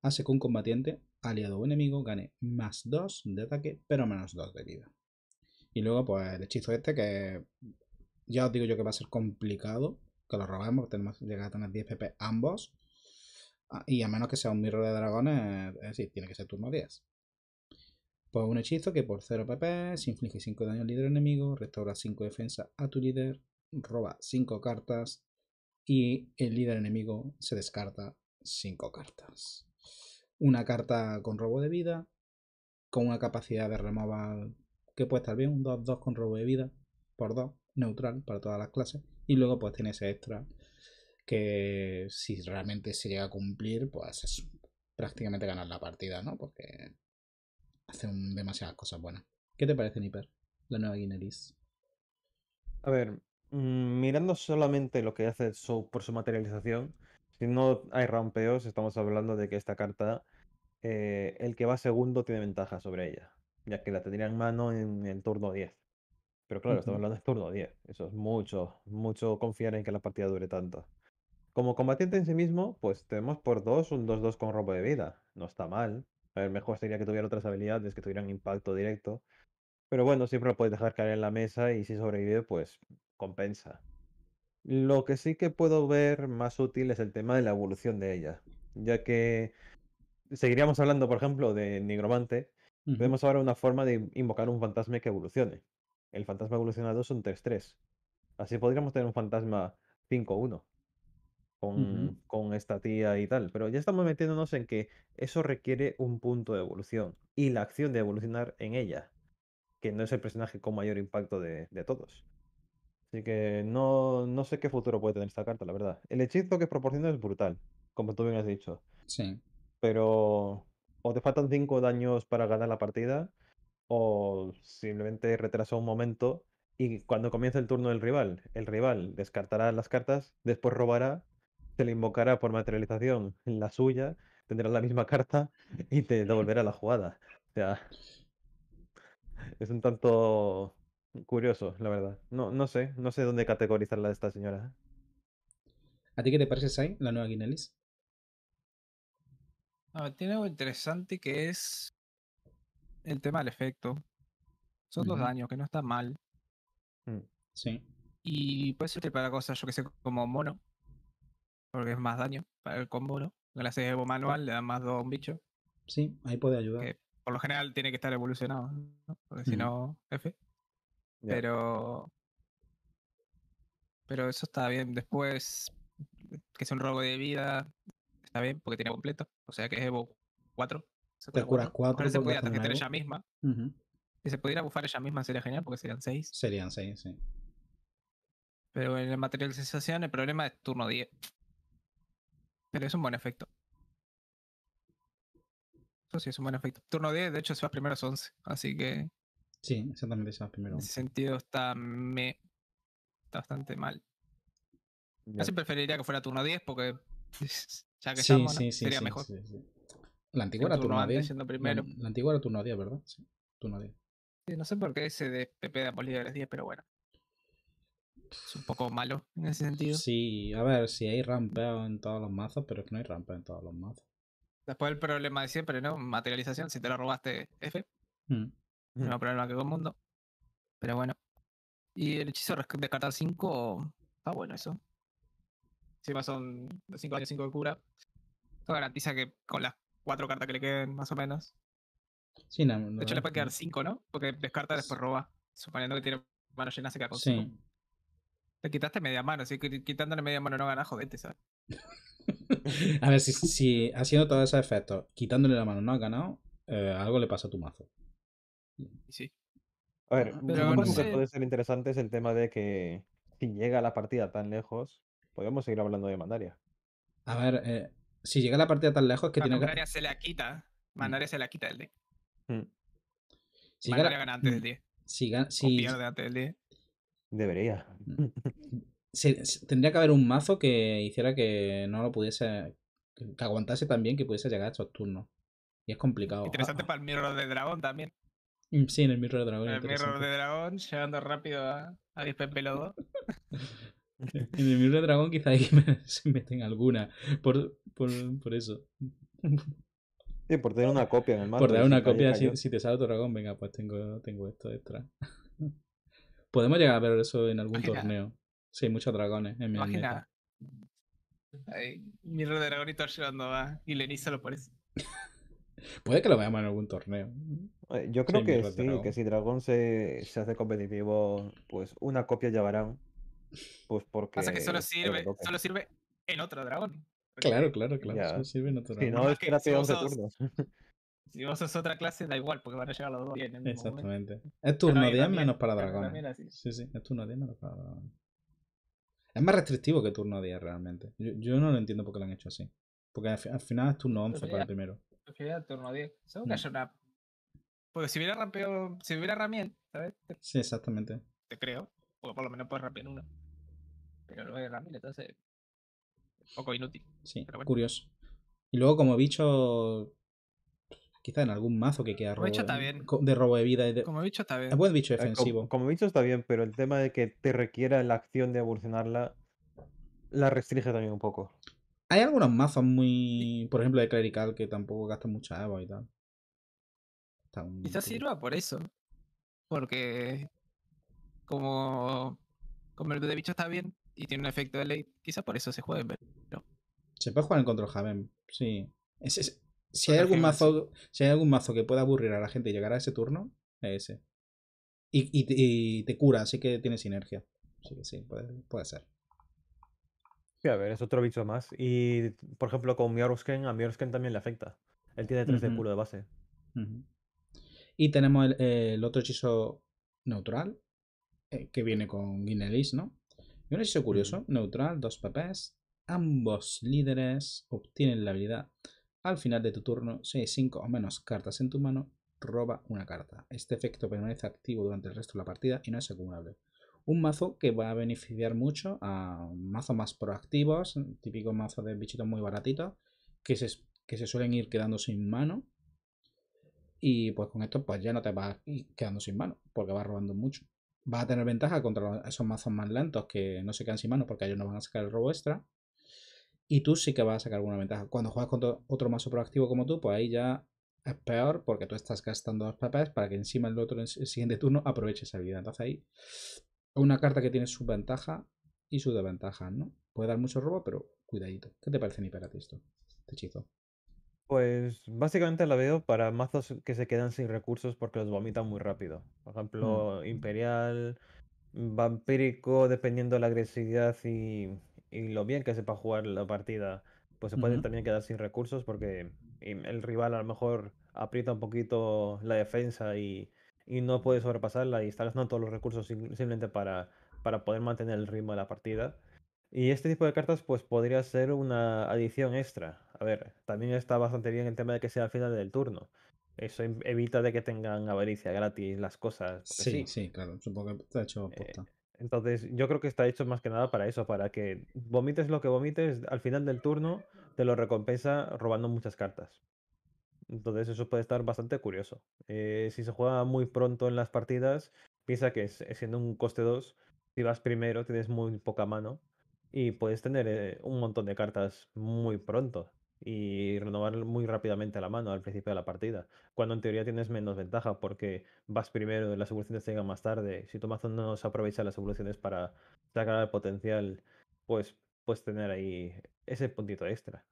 Speaker 1: hace que un combatiente, aliado o enemigo, gane más 2 de ataque, pero menos 2 de vida. Y luego, pues el hechizo este, que ya os digo yo que va a ser complicado que lo robemos, tenemos que llegar a tener 10 PP ambos. Ah, y a menos que sea un mirror de dragones, es decir, tiene que ser turno 10. Pues un hechizo que por 0 PP inflige 5 daño al líder enemigo, restaura 5 defensa a tu líder, roba 5 cartas y el líder enemigo se descarta 5 cartas. Una carta con robo de vida, con una capacidad de removal que puede estar bien, un 2-2 con robo de vida por 2, neutral para todas las clases. Y luego pues tiene ese extra que si realmente se llega a cumplir, pues es prácticamente ganar la partida, ¿no? Porque hacen demasiadas cosas buenas. ¿Qué te parece, Niper? La nueva Guineris.
Speaker 2: A ver, mm, mirando solamente lo que hace el por su materialización, si no hay rampeos, estamos hablando de que esta carta, eh, el que va segundo tiene ventaja sobre ella, ya que la tendría en mano en el turno 10. Pero claro, estamos hablando del turno 10. Eso es mucho, mucho confiar en que la partida dure tanto. Como combatiente en sí mismo, pues tenemos por 2 un 2-2 con robo de vida. No está mal, a ver, mejor sería que tuvieran otras habilidades, que tuvieran impacto directo. Pero bueno, siempre lo puedes dejar caer en la mesa y si sobrevive, pues compensa. Lo que sí que puedo ver más útil es el tema de la evolución de ella, ya que seguiríamos hablando, por ejemplo, de Nigromante. podemos ahora una forma de invocar un fantasma que evolucione. El fantasma evolucionado es un 3-3. Así podríamos tener un fantasma 5-1 con, esta tía y tal. Pero ya estamos metiéndonos en que eso requiere un punto de evolución y la acción de evolucionar en ella, que no es el personaje con mayor impacto de, todos. Así que no, sé qué futuro puede tener esta carta, la verdad. El hechizo que proporciona es brutal, como tú bien has dicho. Sí. Pero o te faltan cinco daños para ganar la partida, o simplemente retrasa un momento y cuando comience el turno del rival, el rival descartará las cartas, después robará se le invocará por materialización en la suya, tendrás la misma carta y te devolverá la jugada. O sea, es un tanto curioso, la verdad. No, no sé, no sé dónde categorizarla de esta señora. ¿A ti qué te parece, Sai, la nueva Guinness?
Speaker 3: Ah, tiene algo interesante que es el tema del efecto. Son dos daños, que no está mal. Mm. Sí. Y puede ser para cosas, yo que sé, como mono, porque es más daño para el combo, ¿no? Le haces Evo Manual le dan más 2 a un bicho.
Speaker 1: Sí, ahí puede ayudar.
Speaker 3: por lo general tiene que estar evolucionado, ¿no? Porque si no, jefe. Pero. Pero eso está bien. Después, que es un robo de vida, está bien, porque tiene completo. O sea que es Evo 4. Se te curas 4. se podría tarjetar ella misma. Si se pudiera bufar ella misma sería genial, porque serían 6. Serían 6, sí. Pero en el material de sensación el problema es turno 10. Pero es un buen efecto. Eso sí, es un buen efecto. Turno 10, de hecho, se va primero a 11, así que... Sí, exactamente se va primero. En ese sentido está, me... está bastante mal. Yo sí preferiría que fuera turno 10 porque ya que sí, sí, sí, sería mejor.
Speaker 1: La antigua era turno, 10. Primero. La, antigua era turno 10, ¿verdad? Sí, turno 10.
Speaker 3: Sí, no sé por qué ese de PP de Apolíderes 10, pero bueno es un poco malo en ese sentido.
Speaker 1: Sí, a ver, si hay rampeo en todos los mazos, pero es que no hay
Speaker 3: rampeo en todos los mazos. Después el problema de siempre, ¿no? Materialización, si te la robaste, F. Mm. mm. No problema que con el mundo. Pero bueno. Y el hechizo de 5, está bueno eso. Si son 5 años 5 de cura, esto garantiza que con las 4 cartas que le queden, más o menos.
Speaker 1: Sí, no, de hecho, le puede quedar
Speaker 3: 5, ¿no? Porque descarta, después roba. Suponiendo que tiene mano llena, se queda con 5. Sí. Te quitaste media mano, así quitándole media mano no ganas, jodete, ¿sabes?
Speaker 1: a ver, si, haciendo todos esos efectos, quitándole la mano no ha ganado, eh, algo le pasa a tu mazo.
Speaker 2: Sí.
Speaker 3: A ver, lo ah, que
Speaker 2: puede ser interesante es el tema de que si llega la partida tan lejos, podemos seguir hablando de Mandaria. A ver, eh, si llega la partida tan lejos que tiene tiene
Speaker 3: Mandaria se la quita. Mandaria mm. se la quita el D.
Speaker 2: Mm.
Speaker 1: Si Mandaria gana... antes del D. Mm, si, del D. Debería. Mm. tendría que haber un mazo que hiciera que no lo pudiese. que aguantase también que pudiese llegar a estos turnos. Y es complicado. Interesante
Speaker 3: ah, ah. para el Mirror de Dragón también.
Speaker 1: Mm, sí, en el Mirror de Dragón. En el Mirror de
Speaker 3: Dragón, llegando rápido a, a 10
Speaker 1: en el Mirror de Dragón quizá ahí se meten alguna. Por, por, por eso.
Speaker 2: Sí, por tener una copia en el mazo. Por tener una copia, si,
Speaker 1: te sale otro dragón, venga, pues tengo, tengo esto extra. Podemos llegar a ver eso en algún torneo. Sí, muchos dragones en mi Imagina.
Speaker 3: Ay, y de dragonitos llevando a y lo parece.
Speaker 2: Puede que lo veamos en algún torneo. Eh, yo creo que sí, que si Dragón se, se, hace competitivo, pues una copia llevarán. Pues porque. Pasa que solo sirve, solo
Speaker 3: sirve en otro dragón.
Speaker 2: Claro, claro,
Speaker 1: claro. Solo sirve en otro dragón. Si no, ah, es que turnos.
Speaker 3: Si vos sos otra clase, da igual, porque van a llegar los dos bien. En el Exactamente. Momento. Es turno 10 menos,
Speaker 1: para dragones. Sí, sí, es turno 10 menos para dragones. Es más restrictivo que turno 10 realmente. Yo, no lo entiendo por qué lo han hecho así. Porque al, final es turno 11 para el primero.
Speaker 3: es turno 10. Seguro que mm. haya Porque si hubiera rampeo, si hubiera ramiel, ¿sabes?
Speaker 1: Sí, exactamente.
Speaker 3: Te creo. Porque por lo menos puedes rampear uno. Pero luego hay ramiel, entonces. Un poco inútil.
Speaker 1: Sí, curioso. Y luego como bicho quizá en algún mazo que queda robo,
Speaker 3: de robo de vida. Como bicho está bien. Es ah, buen bicho ah, defensivo.
Speaker 2: Como, he bicho está bien, pero el tema de que te requiera la acción de evolucionarla la restringe también un poco. Hay algunos mazos
Speaker 1: muy. Por ejemplo, de clerical que tampoco gastan mucha agua y tal. Quizá
Speaker 3: Quizás sirva por eso. Porque. Como. Como el de bicho está bien y tiene un efecto de ley, quizás por eso se juegue, pero.
Speaker 1: Se puede jugar en control javen. sí. Ese es, si hay, algún mazo, si hay algún mazo que pueda aburrir a la gente y llegar a ese turno, ese. Y, y, te cura, así que tiene sinergia. sí que sí,
Speaker 2: puede, ser. Sí, a ver, es otro bicho más. Y, por ejemplo, con Miorusken, a Miorusken también le afecta. Él tiene 3 de culo de base. Y
Speaker 1: tenemos el, otro hechizo neutral, eh, que viene con Guinelis, ¿no? Y un hechizo curioso, neutral, dos papés. Ambos líderes obtienen la habilidad al final de tu turno, si hay 5 o menos cartas en tu mano, roba una carta. Este efecto permanece activo durante el resto de la partida y no es acumulable. Un mazo que va a beneficiar mucho a mazos más proactivos, típicos mazo de bichitos muy baratitos, que se, que se suelen ir quedando sin mano. Y pues con esto pues ya no te vas quedando sin mano, porque vas robando mucho. Vas a tener ventaja contra esos mazos más lentos que no se quedan sin mano porque ellos no van a sacar el robo extra y tú sí que vas a sacar alguna ventaja. Cuando juegas con otro mazo proactivo como tú, pues ahí ya es peor porque tú estás gastando dos papeles para que encima el otro en el siguiente turno aproveche esa vida. Entonces ahí una carta que tiene su ventaja y su desventaja, ¿no? Puede dar mucho robo, pero cuidadito. ¿Qué te parece mi esto? Este hechizo.
Speaker 2: Pues básicamente la veo para mazos que se quedan sin recursos porque los vomitan muy rápido. Por mm. ejemplo, Imperial, Vampírico, dependiendo de la agresividad y y lo bien que sepa jugar la partida, pues se puede también quedar sin recursos porque el rival a lo mejor aprieta un poquito la defensa y, y no puede sobrepasarla y está gastando todos los recursos simplemente para, para poder mantener el ritmo de la partida. Y este tipo de cartas pues podría ser una adición extra. A ver, también está bastante bien el tema de que sea al final del turno. Eso em, evita de que tengan avaricia gratis las cosas. Pues sí,
Speaker 1: sí, claro. Supongo que está hecho eh,
Speaker 2: entonces, yo creo que está hecho más que nada para eso, para que vomites lo que vomites, al final del turno te lo recompensa robando muchas cartas. Entonces, eso puede estar bastante curioso. Eh, si se juega muy pronto en las partidas, piensa que siendo un coste 2, si vas primero tienes muy poca mano y puedes tener eh, un montón de cartas muy pronto y renovar muy rápidamente a la mano al principio de la partida, cuando en teoría tienes menos ventaja porque vas primero, las evoluciones llegan más tarde, si tu mazo no se aprovecha las evoluciones para sacar el potencial, pues puedes tener ahí ese puntito extra.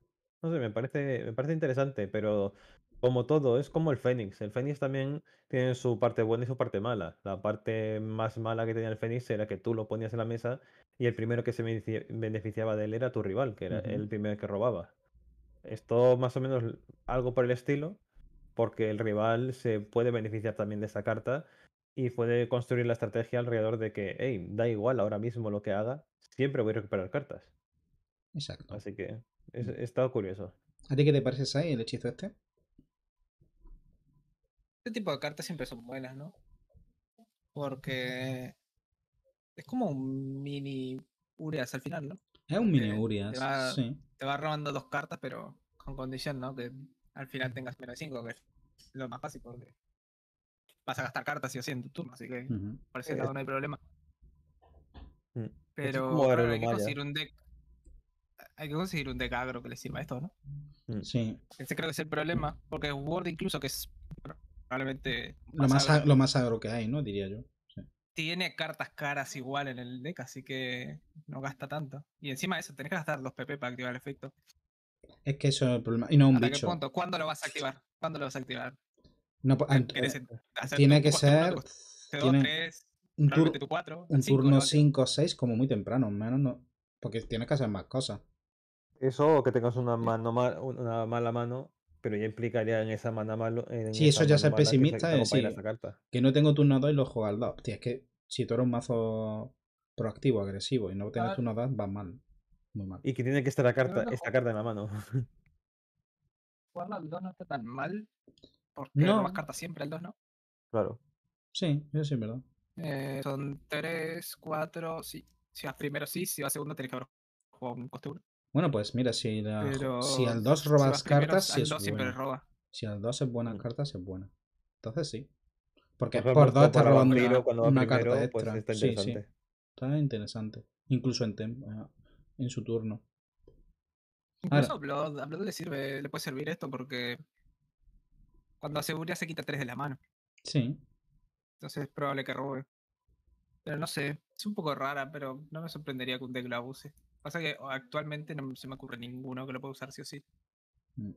Speaker 2: No sé, me parece, me parece interesante, pero como todo, es como el Fénix. El Fénix también tiene su parte buena y su parte mala. La parte más mala que tenía el Fénix era que tú lo ponías en la mesa y el primero que se beneficiaba de él era tu rival, que era el primero que robaba. Esto más o menos algo por el estilo, porque el rival se puede beneficiar también de esa carta y puede construir la estrategia alrededor de que, hey, da igual ahora mismo lo que haga, siempre voy a recuperar cartas. Exacto. Así que es, estado curioso.
Speaker 1: ¿A ti qué te parece, Sai, el hechizo este?
Speaker 2: Este tipo de cartas
Speaker 3: siempre son buenas, ¿no? Porque es como un mini Urias al final, ¿no? Es un mini Te va, robando dos cartas, pero con condición, ¿no? Que al final tengas menos de cinco, que es lo más fácil porque vas a gastar cartas y así en tu turno, así que parece que por eh, no hay problema. Mm, pero hay que conseguir un deck. Hay que conseguir un deck agro que le sirva esto, ¿no? Mm. Sí. Ese creo que es el problema. Porque Word incluso que es probablemente.
Speaker 1: lo más, lo más agro que hay, ¿no? Diría yo
Speaker 3: tiene cartas caras igual en el deck, así que no gasta tanto. Y encima de eso, tenés que gastar los PP para activar el efecto.
Speaker 1: Es que eso es el problema. Y no un bicho.
Speaker 3: ¿Cuándo lo vas a activar? ¿Cuándo lo vas a activar? No, eh, tiene que ser. un, turno
Speaker 1: 5 o 6 como muy temprano, menos no, porque tienes que hacer más cosas.
Speaker 2: Eso o que tengas una, eh. mano, una mala mano pero ya implicaría en esa mana malo. En sí, eso ya es pesimista que, es
Speaker 1: que no tengo turno 2 y lo juego al 2. es que si tú eres un mazo proactivo, agresivo y no tienes turno 2, va mal. Muy mal. Y que tiene que estar la carta, esta carta en la mano.
Speaker 3: ¿Jugarla al 2 no está tan mal. Porque no. tomas cartas siempre al 2, ¿no?
Speaker 1: Claro. Sí, eso sí verdad.
Speaker 3: Eh, son 3, 4, sí. Si vas primero sí, si vas segundo tienes que haber jugado un coste 1.
Speaker 1: Bueno, pues mira, si, si al 2 robas cartas, si es buena. Roba. Si al 2 es buena mm. carta, es buena. Entonces sí. Porque por 2 está robando una, carta pues extra. interesante. Sí, sí. Está interesante. Incluso en, eh, en su turno.
Speaker 2: Incluso
Speaker 3: a Blood, a Blood le, puede servir esto porque cuando hace se quita 3 de la mano. Sí. Entonces es probable que robe. Pero no sé, es un poco rara, pero no me sorprendería que un deck la abuse cosa que actualmente no se me ocurre ninguno que lo pueda usar sí o sí.
Speaker 1: Mm.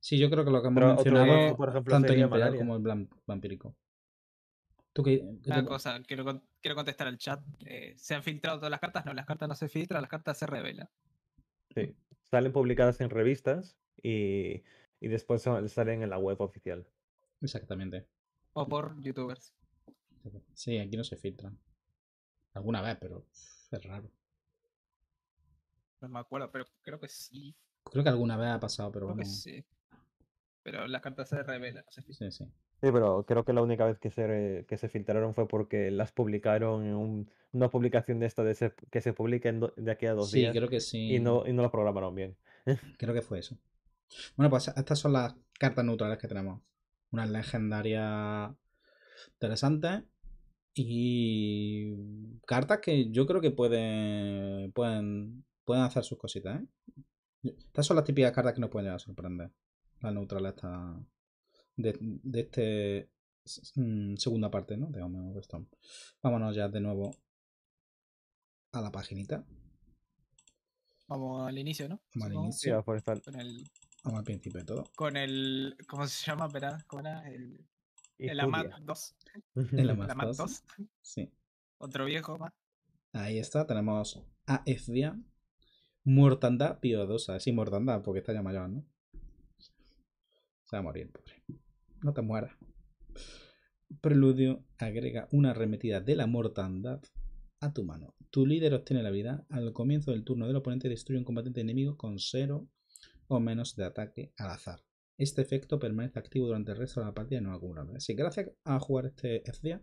Speaker 1: Sí, yo creo que lo que hemos mencionado, por ejemplo, tanto el imperial como el vampírico.
Speaker 2: Una
Speaker 3: cosa, quiero, quiero, contestar al chat. Eh, ¿Se han filtrado todas las cartas? No, las cartas no se filtran, las cartas se revelan.
Speaker 2: Sí, salen publicadas en revistas y, y después salen en la web oficial. Exactamente.
Speaker 3: O por youtubers.
Speaker 2: Sí, aquí no se filtran. Alguna vez, pero es
Speaker 3: raro. No me acuerdo, pero creo que sí.
Speaker 2: Creo que alguna vez ha pasado, pero bueno. Que sí.
Speaker 3: Pero las cartas se revelan. sí, sí. Sí,
Speaker 2: pero creo que la única vez que se, que se filtraron fue porque las publicaron en una publicación de esta de que se publica de aquí a dos días. Sí, creo que sí. Y no, y no las programaron bien. Creo que fue eso.
Speaker 1: Bueno, pues estas son las cartas neutrales que tenemos. Unas legendarias interesantes y cartas que yo creo que pueden, pueden pueden hacer sus cositas, ¿eh? Estas son las típicas cartas que nos pueden llegar a sorprender. La neutral está de, de este mm, segunda parte, ¿no? De Vámonos ya de nuevo a la paginita.
Speaker 3: Vamos al inicio, ¿no? Vamos al inicio. Con el...
Speaker 1: Vamos al principio de todo.
Speaker 3: Con el... ¿Cómo se llama? verdad ¿cómo era? El... El AMAT 2. El AMAT 2. Sí. Otro viejo
Speaker 1: Ahí está, tenemos a Mortandad piadosa. Sí, mortandad, porque está ya mayor, ¿no? Se va a morir, pobre. No te mueras. Preludio agrega una arremetida de la mortandad a tu mano. Tu líder obtiene la vida. Al comienzo del turno del oponente destruye un combatiente enemigo con cero o menos de ataque al azar. Este efecto permanece activo durante el resto de la partida y no acumulable. Así que gracias a jugar este día,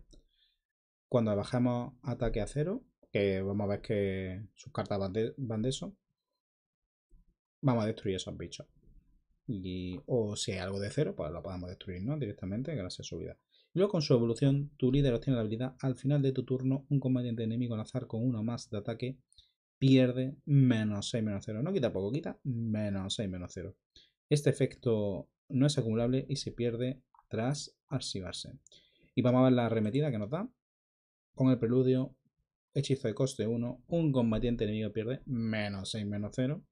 Speaker 1: cuando bajamos ataque a cero, que vamos a ver que sus cartas van de eso, vamos a destruir esos bichos. Y, o si hay algo de cero, pues lo podemos destruir ¿no? directamente gracias a su vida. Y luego con su evolución, tu líder obtiene la habilidad al final de tu turno, un combatiente enemigo al azar con uno más de ataque pierde menos 6 menos 0. No quita poco, quita menos 6 menos 0. Este efecto no es acumulable y se pierde tras archivarse. Y vamos a ver la arremetida que nos da. Con el preludio, hechizo de coste 1, un combatiente enemigo pierde menos 6 menos 0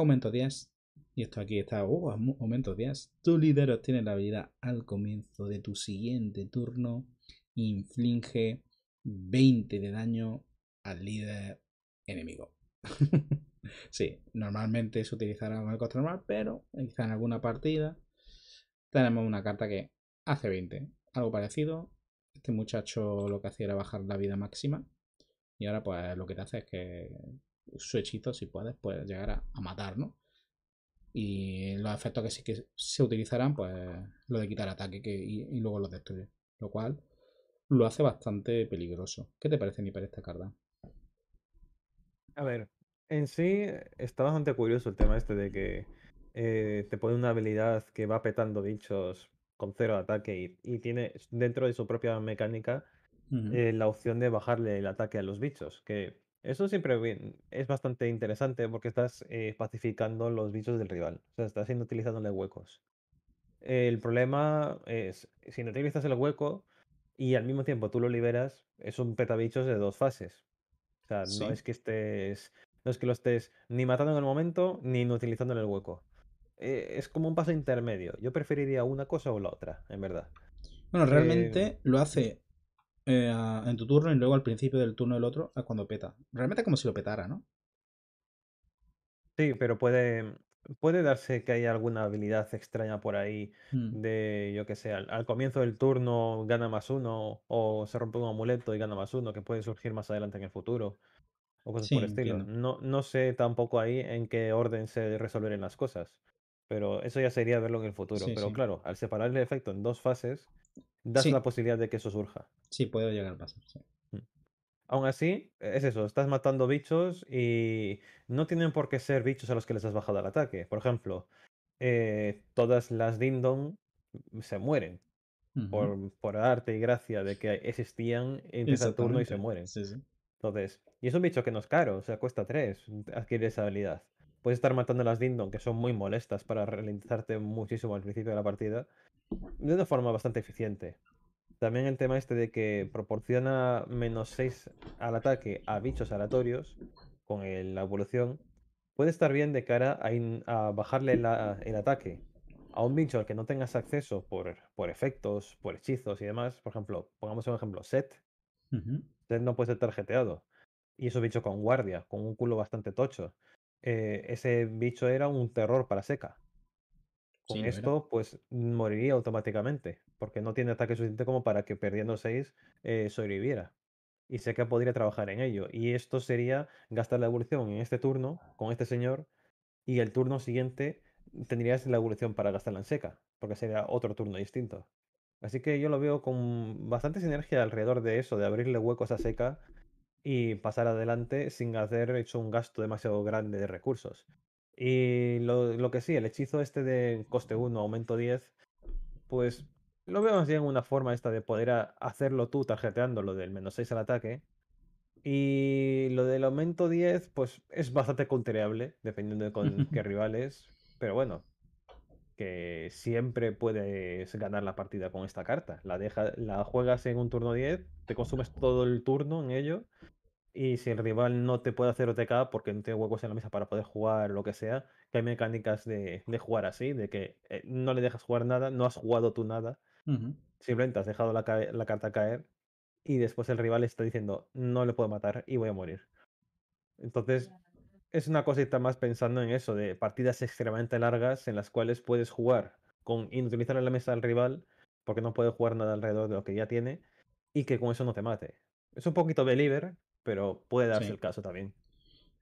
Speaker 1: aumento 10. Y esto aquí está, uh, aumento 10. Tu líder obtiene la habilidad al comienzo de tu siguiente turno. Inflige 20 de daño al líder enemigo. sí, normalmente se utilizará en el costo normal, pero quizá en alguna partida tenemos una carta que hace 20. Algo parecido. Este muchacho lo que hacía era bajar la vida máxima. Y ahora pues lo que te hace es que su hechizo, si puedes, pues llegar a, matar, ¿no? Y los efectos que sí que se utilizarán, pues lo de quitar ataque y, luego los destruye. Lo cual lo hace bastante peligroso. ¿Qué te parece, para esta carta?
Speaker 2: A ver, en sí eh, está bastante curioso el tema este de que eh, te pone una habilidad que va petando bichos con cero ataque y, tiene dentro de su propia mecánica eh, la opción de bajarle el ataque a los bichos, que eso siempre es bastante interesante porque estás eh, pacificando los bichos del rival. O sea, estás inutilizándole huecos. El problema es, si no utilizas el hueco y al mismo tiempo tú lo liberas, es un petabichos de dos fases. O sea, no es que estés. No que lo estés ni matando en el momento ni inutilizando en el hueco. Eh, es como un paso intermedio. Yo preferiría una cosa o la otra, en verdad.
Speaker 4: Bueno, eh,
Speaker 1: realmente lo hace eh, en tu turno y luego al principio del turno del otro a cuando peta.
Speaker 2: Realmente como si lo petara, ¿no? Sí, pero puede, puede darse que haya alguna habilidad extraña por ahí mm. de, yo que sé, al, comienzo del turno gana más uno o se rompe un amuleto y gana más uno, que puede surgir más adelante en el futuro o cosas por el estilo. No, no, sé tampoco ahí en qué orden se resolverán las cosas, pero eso ya sería verlo en el futuro. pero claro, al separar el efecto en dos fases, das la posibilidad de que eso surja. Sí, puede llegar a pasar, mm. Aún así, e-, es eso, estás matando bichos y no tienen por qué ser bichos a los que les has bajado el ataque. Por ejemplo, eh, todas las Dindon se mueren por, por, arte y gracia de que existían, en ese turno y se mueren. Entonces, y es un bicho que no es caro, o sea, cuesta 3 adquirir esa habilidad. Puedes estar matando las Dindon, que son muy molestas para ralentizarte muchísimo al principio de la partida, de una forma bastante eficiente. También el tema este de que proporciona menos 6 al ataque a bichos aleatorios con la evolución puede estar bien de cara a, bajarle el ataque a un bicho al que no tengas acceso por, efectos, por hechizos y demás. Por ejemplo, pongamos un ejemplo, Set. Set no puede ser tarjeteado. Y un bicho con guardia, con un culo bastante tocho. Eh, ese bicho era un terror para Seca. Con esto, pues moriría automáticamente, porque no tiene ataque suficiente como para que perdiendo 6 eh, sobreviviera. Y seca podría trabajar en ello. Y esto sería gastar la evolución en este turno con este señor, y el turno siguiente tendrías la evolución para gastarla en seca, porque sería otro turno distinto. Así que yo lo veo con bastante sinergia alrededor de eso, de abrirle huecos a seca y pasar adelante sin hacer hecho un gasto demasiado grande de recursos. Y lo, que sí, el hechizo este de coste 1, aumento 10, pues lo veo más bien una forma esta de poder hacerlo tú tarjeteando lo del menos 6 al ataque. Y lo del aumento 10, pues es bastante contrariable dependiendo de con qué rivales. Pero bueno, que siempre puedes ganar la partida con esta carta. La, la juegas en un turno 10, te consumes todo el turno en ello y si el rival no te puede hacer OTK porque no tiene huecos en la mesa para poder jugar lo que sea, que hay mecánicas de, jugar así, de que eh, no le dejas jugar nada, no has jugado tú nada, simplemente has dejado la, la, carta caer y después el rival está diciendo no le puedo matar y voy a morir. Entonces es una cosita más pensando en eso, de partidas extremadamente largas en las cuales puedes jugar con inutilizar en la mesa al rival porque no puede jugar nada alrededor de lo que ya tiene y que con eso no te mate. Es un poquito believer, pero puede darse el caso también.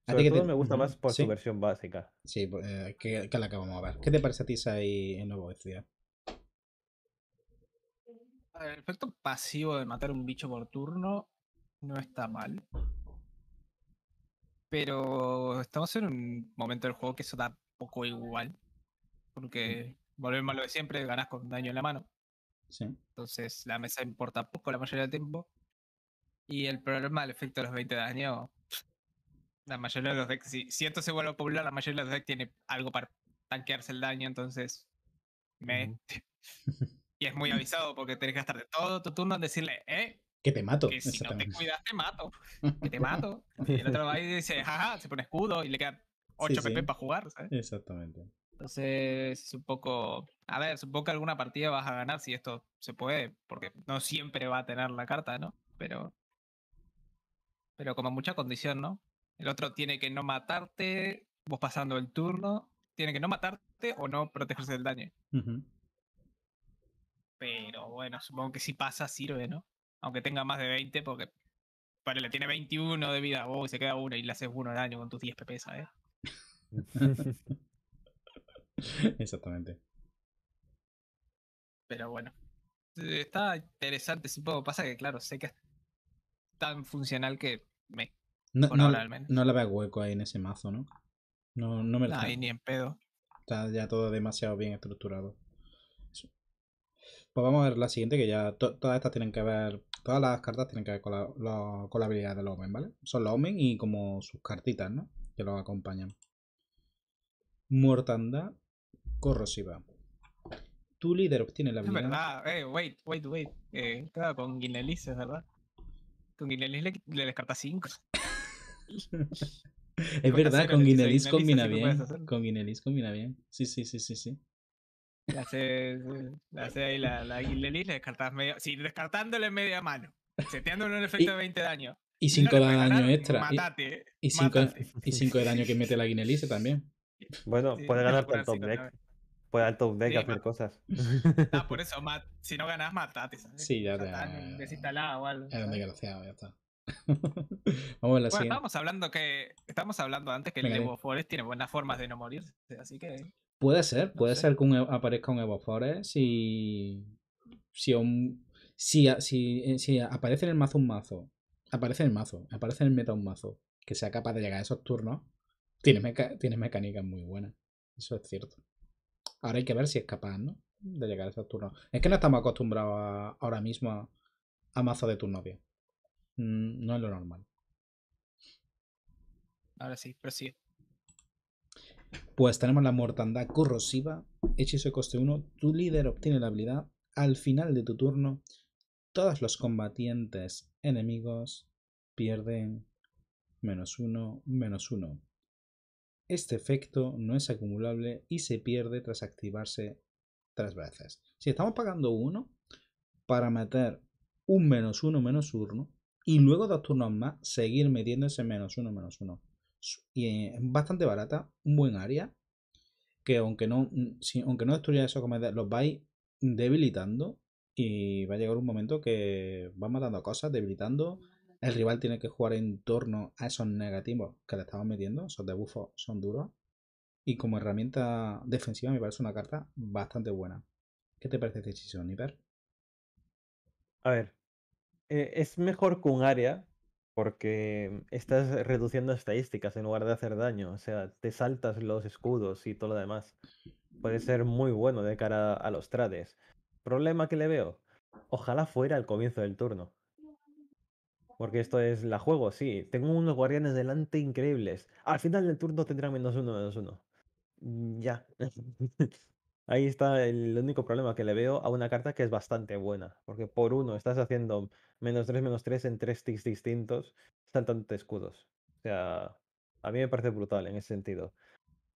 Speaker 2: a ti me gusta más por su
Speaker 1: versión básica. Sí, pues, eh, que, que, la acabamos de ver. ¿Qué te parece a ti, y en nuevo El
Speaker 3: efecto pasivo de matar un bicho por turno no está mal. Pero estamos en un momento del juego que eso da poco igual. Porque volvemos a lo de siempre, ganas con daño en la mano. Sí. Entonces la mesa importa poco la mayoría del tiempo. Y el problema del efecto de los 20 daños, la mayoría de los decks, si, esto se vuelve popular, la mayoría de los decks tiene algo para tanquearse el daño, entonces y es muy avisado porque tenés que de todo tu turno en decirle, eh,
Speaker 1: que te mato. Que si no te cuidas,
Speaker 3: te mato. Que te mato. Y el otro va y dice, jaja, se pone escudo y le quedan 8 PP para
Speaker 1: jugar, ¿sabes? Exactamente.
Speaker 3: Entonces, es un poco. A ver, supongo que alguna partida vas a ganar si esto se puede, porque no siempre va a tener la carta, ¿no? Pero pero como mucha condición, ¿no? El otro tiene que no matarte, vos pasando el turno, tiene que no matarte o no protegerse del daño. Pero bueno, supongo que si pasa sirve, ¿no? Aunque tenga más de 20, porque. Vale, le tiene 21 de vida, vos Y se queda uno y le haces uno de daño con tus 10 PP, ¿sabes?
Speaker 5: Exactamente.
Speaker 3: Pero bueno. Eh, está interesante, supongo. Pasa que, claro, sé que tan funcional que me... No, no,
Speaker 1: no, la veo hueco ahí en ese mazo, ¿no? No, no me lo Ahí ni en pedo. Está ya todo demasiado bien estructurado. Pues vamos a ver la siguiente, que ya todas estas tienen que ver, todas las cartas tienen que ver con la, habilidad con la habilidad del Omen, ¿vale? Son los Omen y como sus cartitas, ¿no? Que los acompañan. Mortandad corrosiva. Tu líder obtiene la habilidad. Es verdad,
Speaker 3: eh, wait, wait, wait. con Guinelices, ¿verdad? con Guinelis le, descartas descarta 5. es verdad, con Guinelis combina bien.
Speaker 1: Con Guinelis combina bien. Sí, sí, sí, sí, sí.
Speaker 3: Le hace, hace ahí la, la Guinelis, le descartas medio. Sí, descartándole media mano. Seteándole un efecto de 20 daño. Y 5
Speaker 1: de daño extra.
Speaker 3: Matate, y
Speaker 1: 5 de daño que mete la Guinelis también. Bueno, puede ganar con Top Deck
Speaker 2: puede dar top deck hacer cosas. Ah, por eso,
Speaker 3: si no ganas, matate. Sí, ya te. desgraciado, ya está.
Speaker 2: vamos a la estamos
Speaker 3: hablando que estamos hablando antes que el Evo Forest tiene buenas formas de no morir así que
Speaker 1: puede ser, puede ser que aparezca un Evo Forest si si, si, si eh, si aparece en el mazo un mazo, aparece en el mazo, aparece en el meta un mazo que sea capaz de llegar a esos turnos, tiene tienes mecánicas muy buenas. Eso es cierto. Ahora hay que ver si es capaz, ¿no? De llegar a esos turnos. Es que no estamos acostumbrados ahora mismo a, mazo de turno bien. Mm, no es lo normal.
Speaker 3: Ahora sí, pero sí.
Speaker 1: Pues tenemos la mortandad corrosiva. Hechizo coste 1. Tu líder obtiene la habilidad. Al final de tu turno, todos los combatientes enemigos pierden menos 1, menos 1 este efecto no es acumulable y se pierde tras activarse tres veces. Si estamos pagando uno para meter un menos uno menos uno y luego dos turnos más seguir metiendo ese menos uno menos uno Y es bastante barata, un buen área, que aunque no, mm, si, aunque no destruya esos los vais debilitando y va a llegar un momento que va matando cosas, debilitando el rival tiene que jugar en torno a esos negativos que le estamos metiendo. Esos debufos son duros. Y como herramienta defensiva me parece una carta bastante buena. ¿Qué te parece este hechizo, Niper?
Speaker 2: A ver. E, es mejor que un área porque estás reduciendo estadísticas en lugar de hacer daño. O sea, te saltas los escudos y todo lo demás. Puede ser muy bueno de cara a los trades. Problema que le veo. Ojalá fuera al comienzo del turno. Porque esto es la juego, sí. Tengo unos guardianes delante increíbles. Al final del turno tendrán menos uno, menos uno. Mm, ya. Ahí está el único problema que le veo a una carta que es bastante buena. Porque por uno estás haciendo menos 3, menos 3 en tres ticks distintos. Están escudos. O sea, a mí me parece brutal en ese sentido.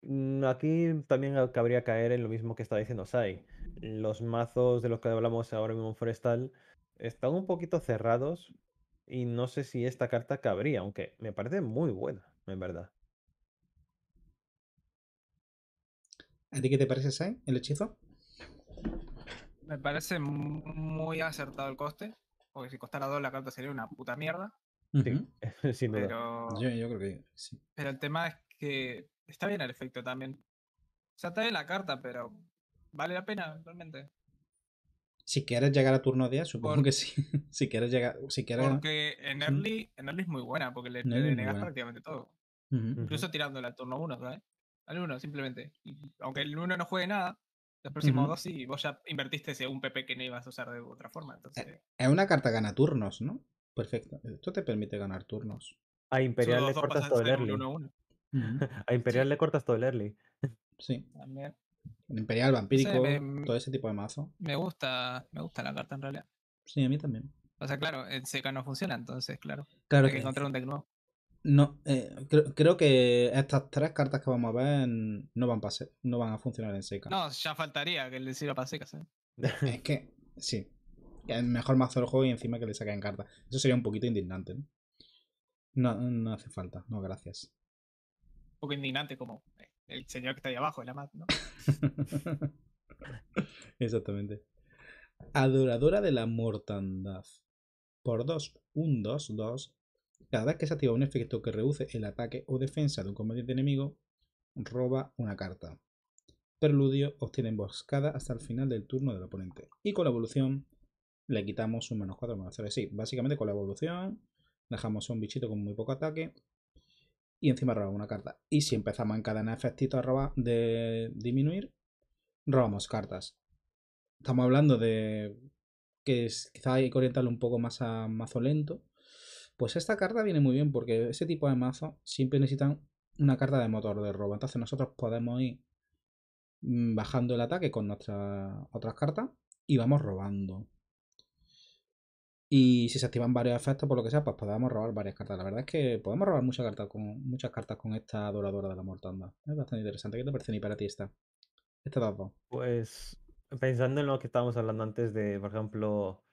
Speaker 2: Mm, aquí también cabría caer en lo mismo que estaba diciendo Sai. Los mazos de los que hablamos ahora mismo en Forestal están un poquito cerrados y no sé si esta carta cabría, aunque me parece muy buena, en verdad. ¿A ti qué te parece, Sai, el hechizo?
Speaker 3: Me parece muy acertado el coste. Porque si costara dos la carta sería una puta mierda.
Speaker 1: Sí, Pero... Yo, creo que sí.
Speaker 3: Pero el tema es que está bien el efecto también. O sea, está bien la carta, pero ¿vale la pena realmente?
Speaker 1: Si quieres llegar a turno 10, supongo que sí. si quieres llegar. Si quieres, porque
Speaker 3: en early, en early es muy buena, porque le, negas prácticamente todo.
Speaker 1: Incluso
Speaker 3: tirándole al turno 1, ¿sabes? Al 1, simplemente. aunque el 1 no juegue nada, los próximos 2 dos sí, vos ya invertiste ese un PP que no ibas a usar de otra forma. Eh, entonces...
Speaker 1: Es una carta gana turnos, ¿no? Perfecto. Esto te permite ganar turnos. A Imperial le
Speaker 3: cortas todo el early.
Speaker 2: a Imperial le cortas todo el early. Sí. También. Imperial, vampírico, todo ese tipo de mazo.
Speaker 3: Me gusta, me gusta la carta en realidad. Sí, a mí también. O sea, claro, en seca no funciona, entonces, claro. claro hay que, encontrar un deck
Speaker 1: No, eh, creo, que estas tres cartas que vamos a ver no van, no van a funcionar en seca.
Speaker 3: No, ya faltaría que le sirva para seca,
Speaker 1: es que, sí. El mejor mazo del juego y encima que le saquen cartas. Eso sería un poquito indignante. No, no, no hace falta, no, gracias.
Speaker 3: Un poco indignante como, el señor que está ahí abajo, la amad, ¿no?
Speaker 1: Exactamente. Adoradora de la mortandad. Por 2, 1, 2, 2. Cada vez que se activa un efecto que reduce el ataque o defensa de un combatiente enemigo, roba una carta. Perludio obtiene emboscada hasta el final del turno del oponente. Y con la evolución le quitamos un menos 4, Sí, básicamente con la evolución dejamos a un bichito con muy poco ataque y encima robamos una carta. Y si empezamos a encadenar efectitos robar, de disminuir, robamos cartas. Estamos hablando de que quizá hay que orientarlo un poco más a mazo lento. Pues esta carta viene muy bien porque ese tipo de mazo siempre necesitan una carta de motor de robo. Entonces nosotros podemos ir mm, bajando el ataque con nuestras otras cartas y vamos robando. Y si se activan varios efectos, por lo que sea, pues podemos robar varias cartas. La verdad es que podemos robar muchas cartas con, muchas cartas con esta adoradora de la mortanda. Es bastante interesante. ¿Qué te parece ni para ti esta? Esta dado.
Speaker 2: Pues pensando en lo que estábamos hablando antes de, por ejemplo,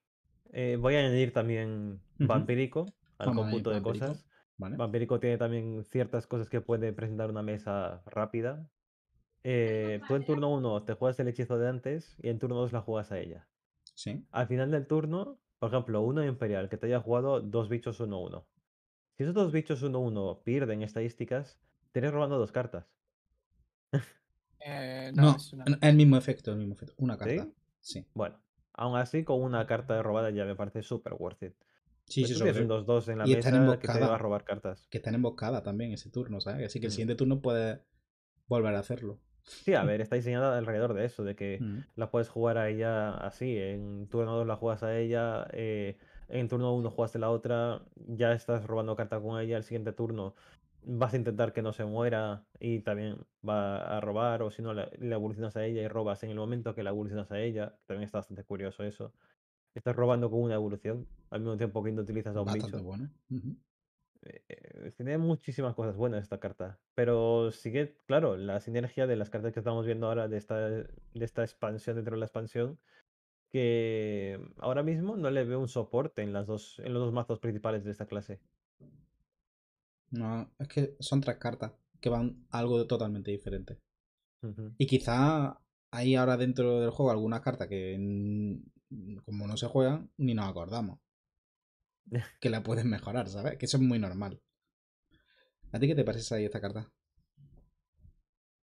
Speaker 2: eh, voy a añadir también Vampírico al conjunto de cosas. Vale. Vampírico tiene también ciertas cosas que puede presentar una mesa rápida. Eh, tú en turno 1 te juegas el hechizo de antes y en turno 2 la juegas a ella. Sí. Al final del turno por ejemplo, uno Imperial que te haya jugado dos bichos 1-1. Si esos dos bichos 1-1 pierden estadísticas, te robando dos cartas.
Speaker 1: Eh, no, es el
Speaker 2: mismo efecto, Una carta. ¿Sí? Bueno, aún así, con una carta robada ya me parece súper worth it. Sí, pues sí, sí, son dos en la mesa que te va a robar cartas. Que están emboscadas también ese turno, ¿sabes? Así que el mm. siguiente turno puede volver a hacerlo. Sí, a mm. ver, está diseñada alrededor de eso, de que mm. la puedes jugar a ella así, en turno 2 la juegas a ella, eh, en turno 1 a la otra, ya estás robando carta con ella, el siguiente turno vas a intentar que no se muera y también va a robar, o si no, le, evolucionas a ella y robas en el momento que la evolucionas a ella, también está bastante curioso eso. Estás robando con una evolución, al mismo tiempo que no utilizas a un bicho. Eh, eh, tiene muchísimas cosas buenas esta carta, pero sigue, claro, la sinergia de las cartas que estamos viendo ahora de esta, de esta expansión dentro de la expansión, que ahora mismo no le veo un soporte en, las dos, en los dos mazos principales de esta clase.
Speaker 4: No,
Speaker 1: es que son tres cartas que van algo totalmente diferente. Y quizá hay ahora dentro del juego Alguna carta que como no se juegan, ni nos acordamos. que la puedes mejorar, ¿sabes? Que eso es muy normal. ¿A ti qué te parece ahí esta carta?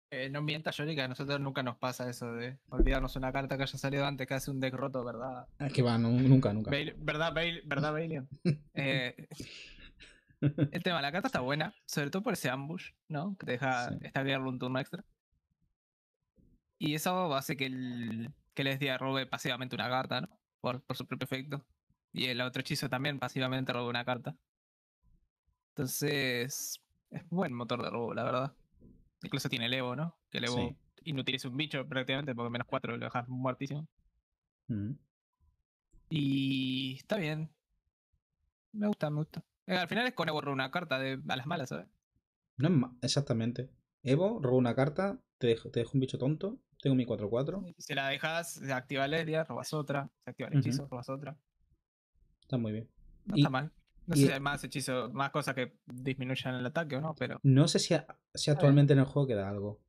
Speaker 3: Eh, no mientas, Yorick, a nosotros nunca nos pasa eso de olvidarnos una carta que haya salido antes que hace un deck roto, ¿verdad?
Speaker 1: Es que va, nunca, nunca.
Speaker 3: ¿Verdad, ¿Verdad, Bailion? Eh, el tema, la carta está buena, sobre todo por ese ambush, ¿no? Que te deja sí. un turno extra. Y eso hace que el, que les robe pasivamente una carta, ¿no? por su propio efecto. Y el otro hechizo también pasivamente roba una carta. Entonces, es buen motor de robo, la verdad. Incluso tiene el Evo, ¿no? Que el Evo inutiliza un bicho prácticamente, porque menos 4 lo dejas muertísimo. Y está bien. Me gusta, me gusta. Eh, al final es con Evo roba una carta de, a las malas, ¿sabes?
Speaker 1: No, exactamente. Evo roba una carta, te dejo, un bicho tonto, tengo mi 4-4.
Speaker 3: Si la dejas, activa el robas otra, se activa el hechizo, robas otra.
Speaker 1: Está muy bien. No está
Speaker 3: mal. No sé si hay más hechizos, más cosas que disminuyan el ataque o no, pero.
Speaker 1: No sé si, actualmente en el juego queda algo.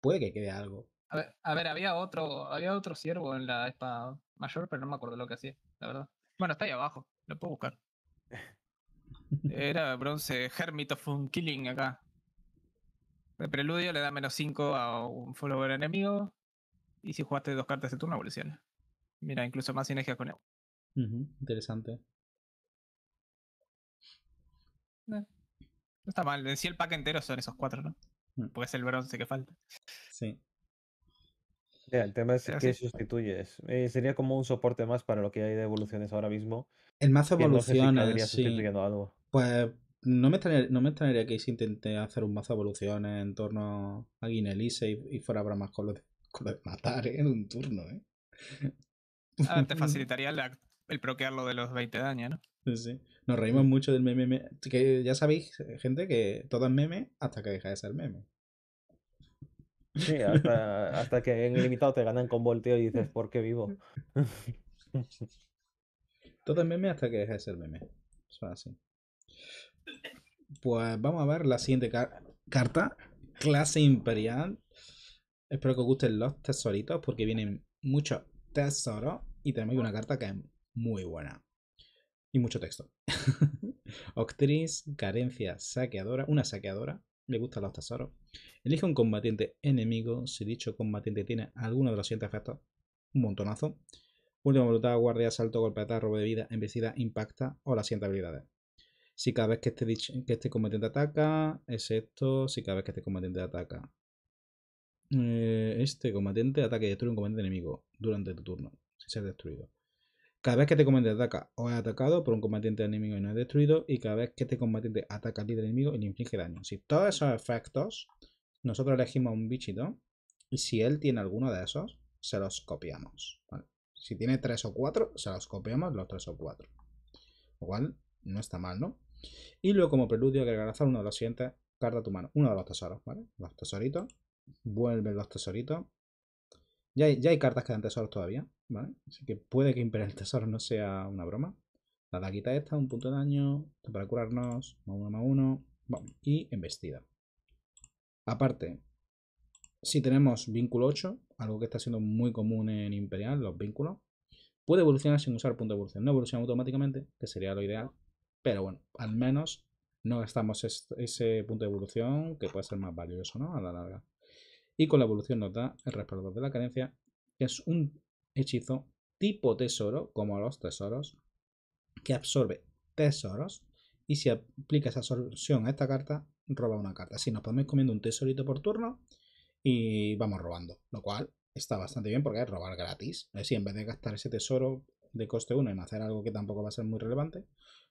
Speaker 3: Puede que quede algo. A ver, había otro, había otro ciervo en la espada mayor, pero no me acuerdo lo que hacía, la verdad. Bueno, está ahí abajo, lo puedo buscar. Era bronce Hermit of un Killing acá. De preludio le da menos 5 a un follower enemigo. Y si jugaste dos cartas de turno, evoluciona. Mira, incluso más sinergia con él
Speaker 1: interesante.
Speaker 4: No.
Speaker 3: está mal. En el pack entero son esos cuatro, ¿no? Pues es el bronce que falta. Sí.
Speaker 2: el tema es que sustituyes. Eh, sería como un soporte más para lo que hay de evoluciones ahora mismo. El mazo evoluciones. No
Speaker 1: Pues no me, extrañaría, no me que se intente hacer un mazo evoluciones en torno a Guinelise y, y, fuera habrá con lo, de, matar en un turno. ¿eh?
Speaker 3: Ah, te facilitaría la, el lo de los 20 daños, ¿no?
Speaker 1: Sí. sí. Nos reímos mucho del meme, Que ya sabéis, gente, que todo es meme hasta que deja de ser meme. Sí, hasta, que en limitado te ganan con volteo y dices, ¿por qué vivo? Todo es meme hasta que deja de ser meme. Eso es así. Pues vamos a ver la siguiente carta. Clase Imperial. Espero que os gusten los tesoritos porque vienen muchos tesoros. Y tenemos una carta que es muy buena. Y mucho texto. Octriz, carencia, saqueadora, una saqueadora, Me gustan los tesoros. Elige un combatiente enemigo, si dicho combatiente tiene alguno de los siguientes efectos, un montonazo. Última voluntad, guardia, salto, ataque, robo de vida, embestida, impacta o las siguientes habilidades. Si cada vez que este, que este combatiente ataca, es esto. si cada vez que este combatiente ataca. Eh, este combatiente ataca y destruye un combatiente enemigo durante tu turno, se ha destruido. Cada vez que te combatiente ataca o es atacado por un combatiente enemigo y no es destruido, y cada vez que este combatiente ataca al líder enemigo y le inflige daño. Si todos esos efectos, nosotros elegimos un bichito, y si él tiene alguno de esos, se los copiamos. Si tiene tres o cuatro, se los copiamos los tres o cuatro. Lo cual no está mal, ¿no? Y luego, como preludio, que azar uno de los siguientes cartas a tu mano. Uno de los tesoros, ¿vale? Los tesoritos. Vuelven los tesoritos. Ya ya hay cartas que dan tesoros todavía. Así que puede que Imperial Tesoro no sea una broma. La daquita esta, un punto de daño, para curarnos, más uno, más uno, Vamos. y embestida. Aparte, si tenemos vínculo 8, algo que está siendo muy común en Imperial, los vínculos, puede evolucionar sin usar punto de evolución. No evoluciona automáticamente, que sería lo ideal, pero bueno, al menos no gastamos ese punto de evolución, que puede ser más valioso, ¿no? A la larga. Y con la evolución nos da el respaldo de la carencia, es un hechizo tipo tesoro, como los tesoros, que absorbe tesoros. Y si esa absorción a esta carta, roba una carta. si nos podemos comiendo un tesorito por turno y vamos robando. Lo cual está bastante bien porque es robar gratis. Es decir, en vez de gastar ese tesoro de coste 1 en hacer algo que tampoco va a ser muy relevante,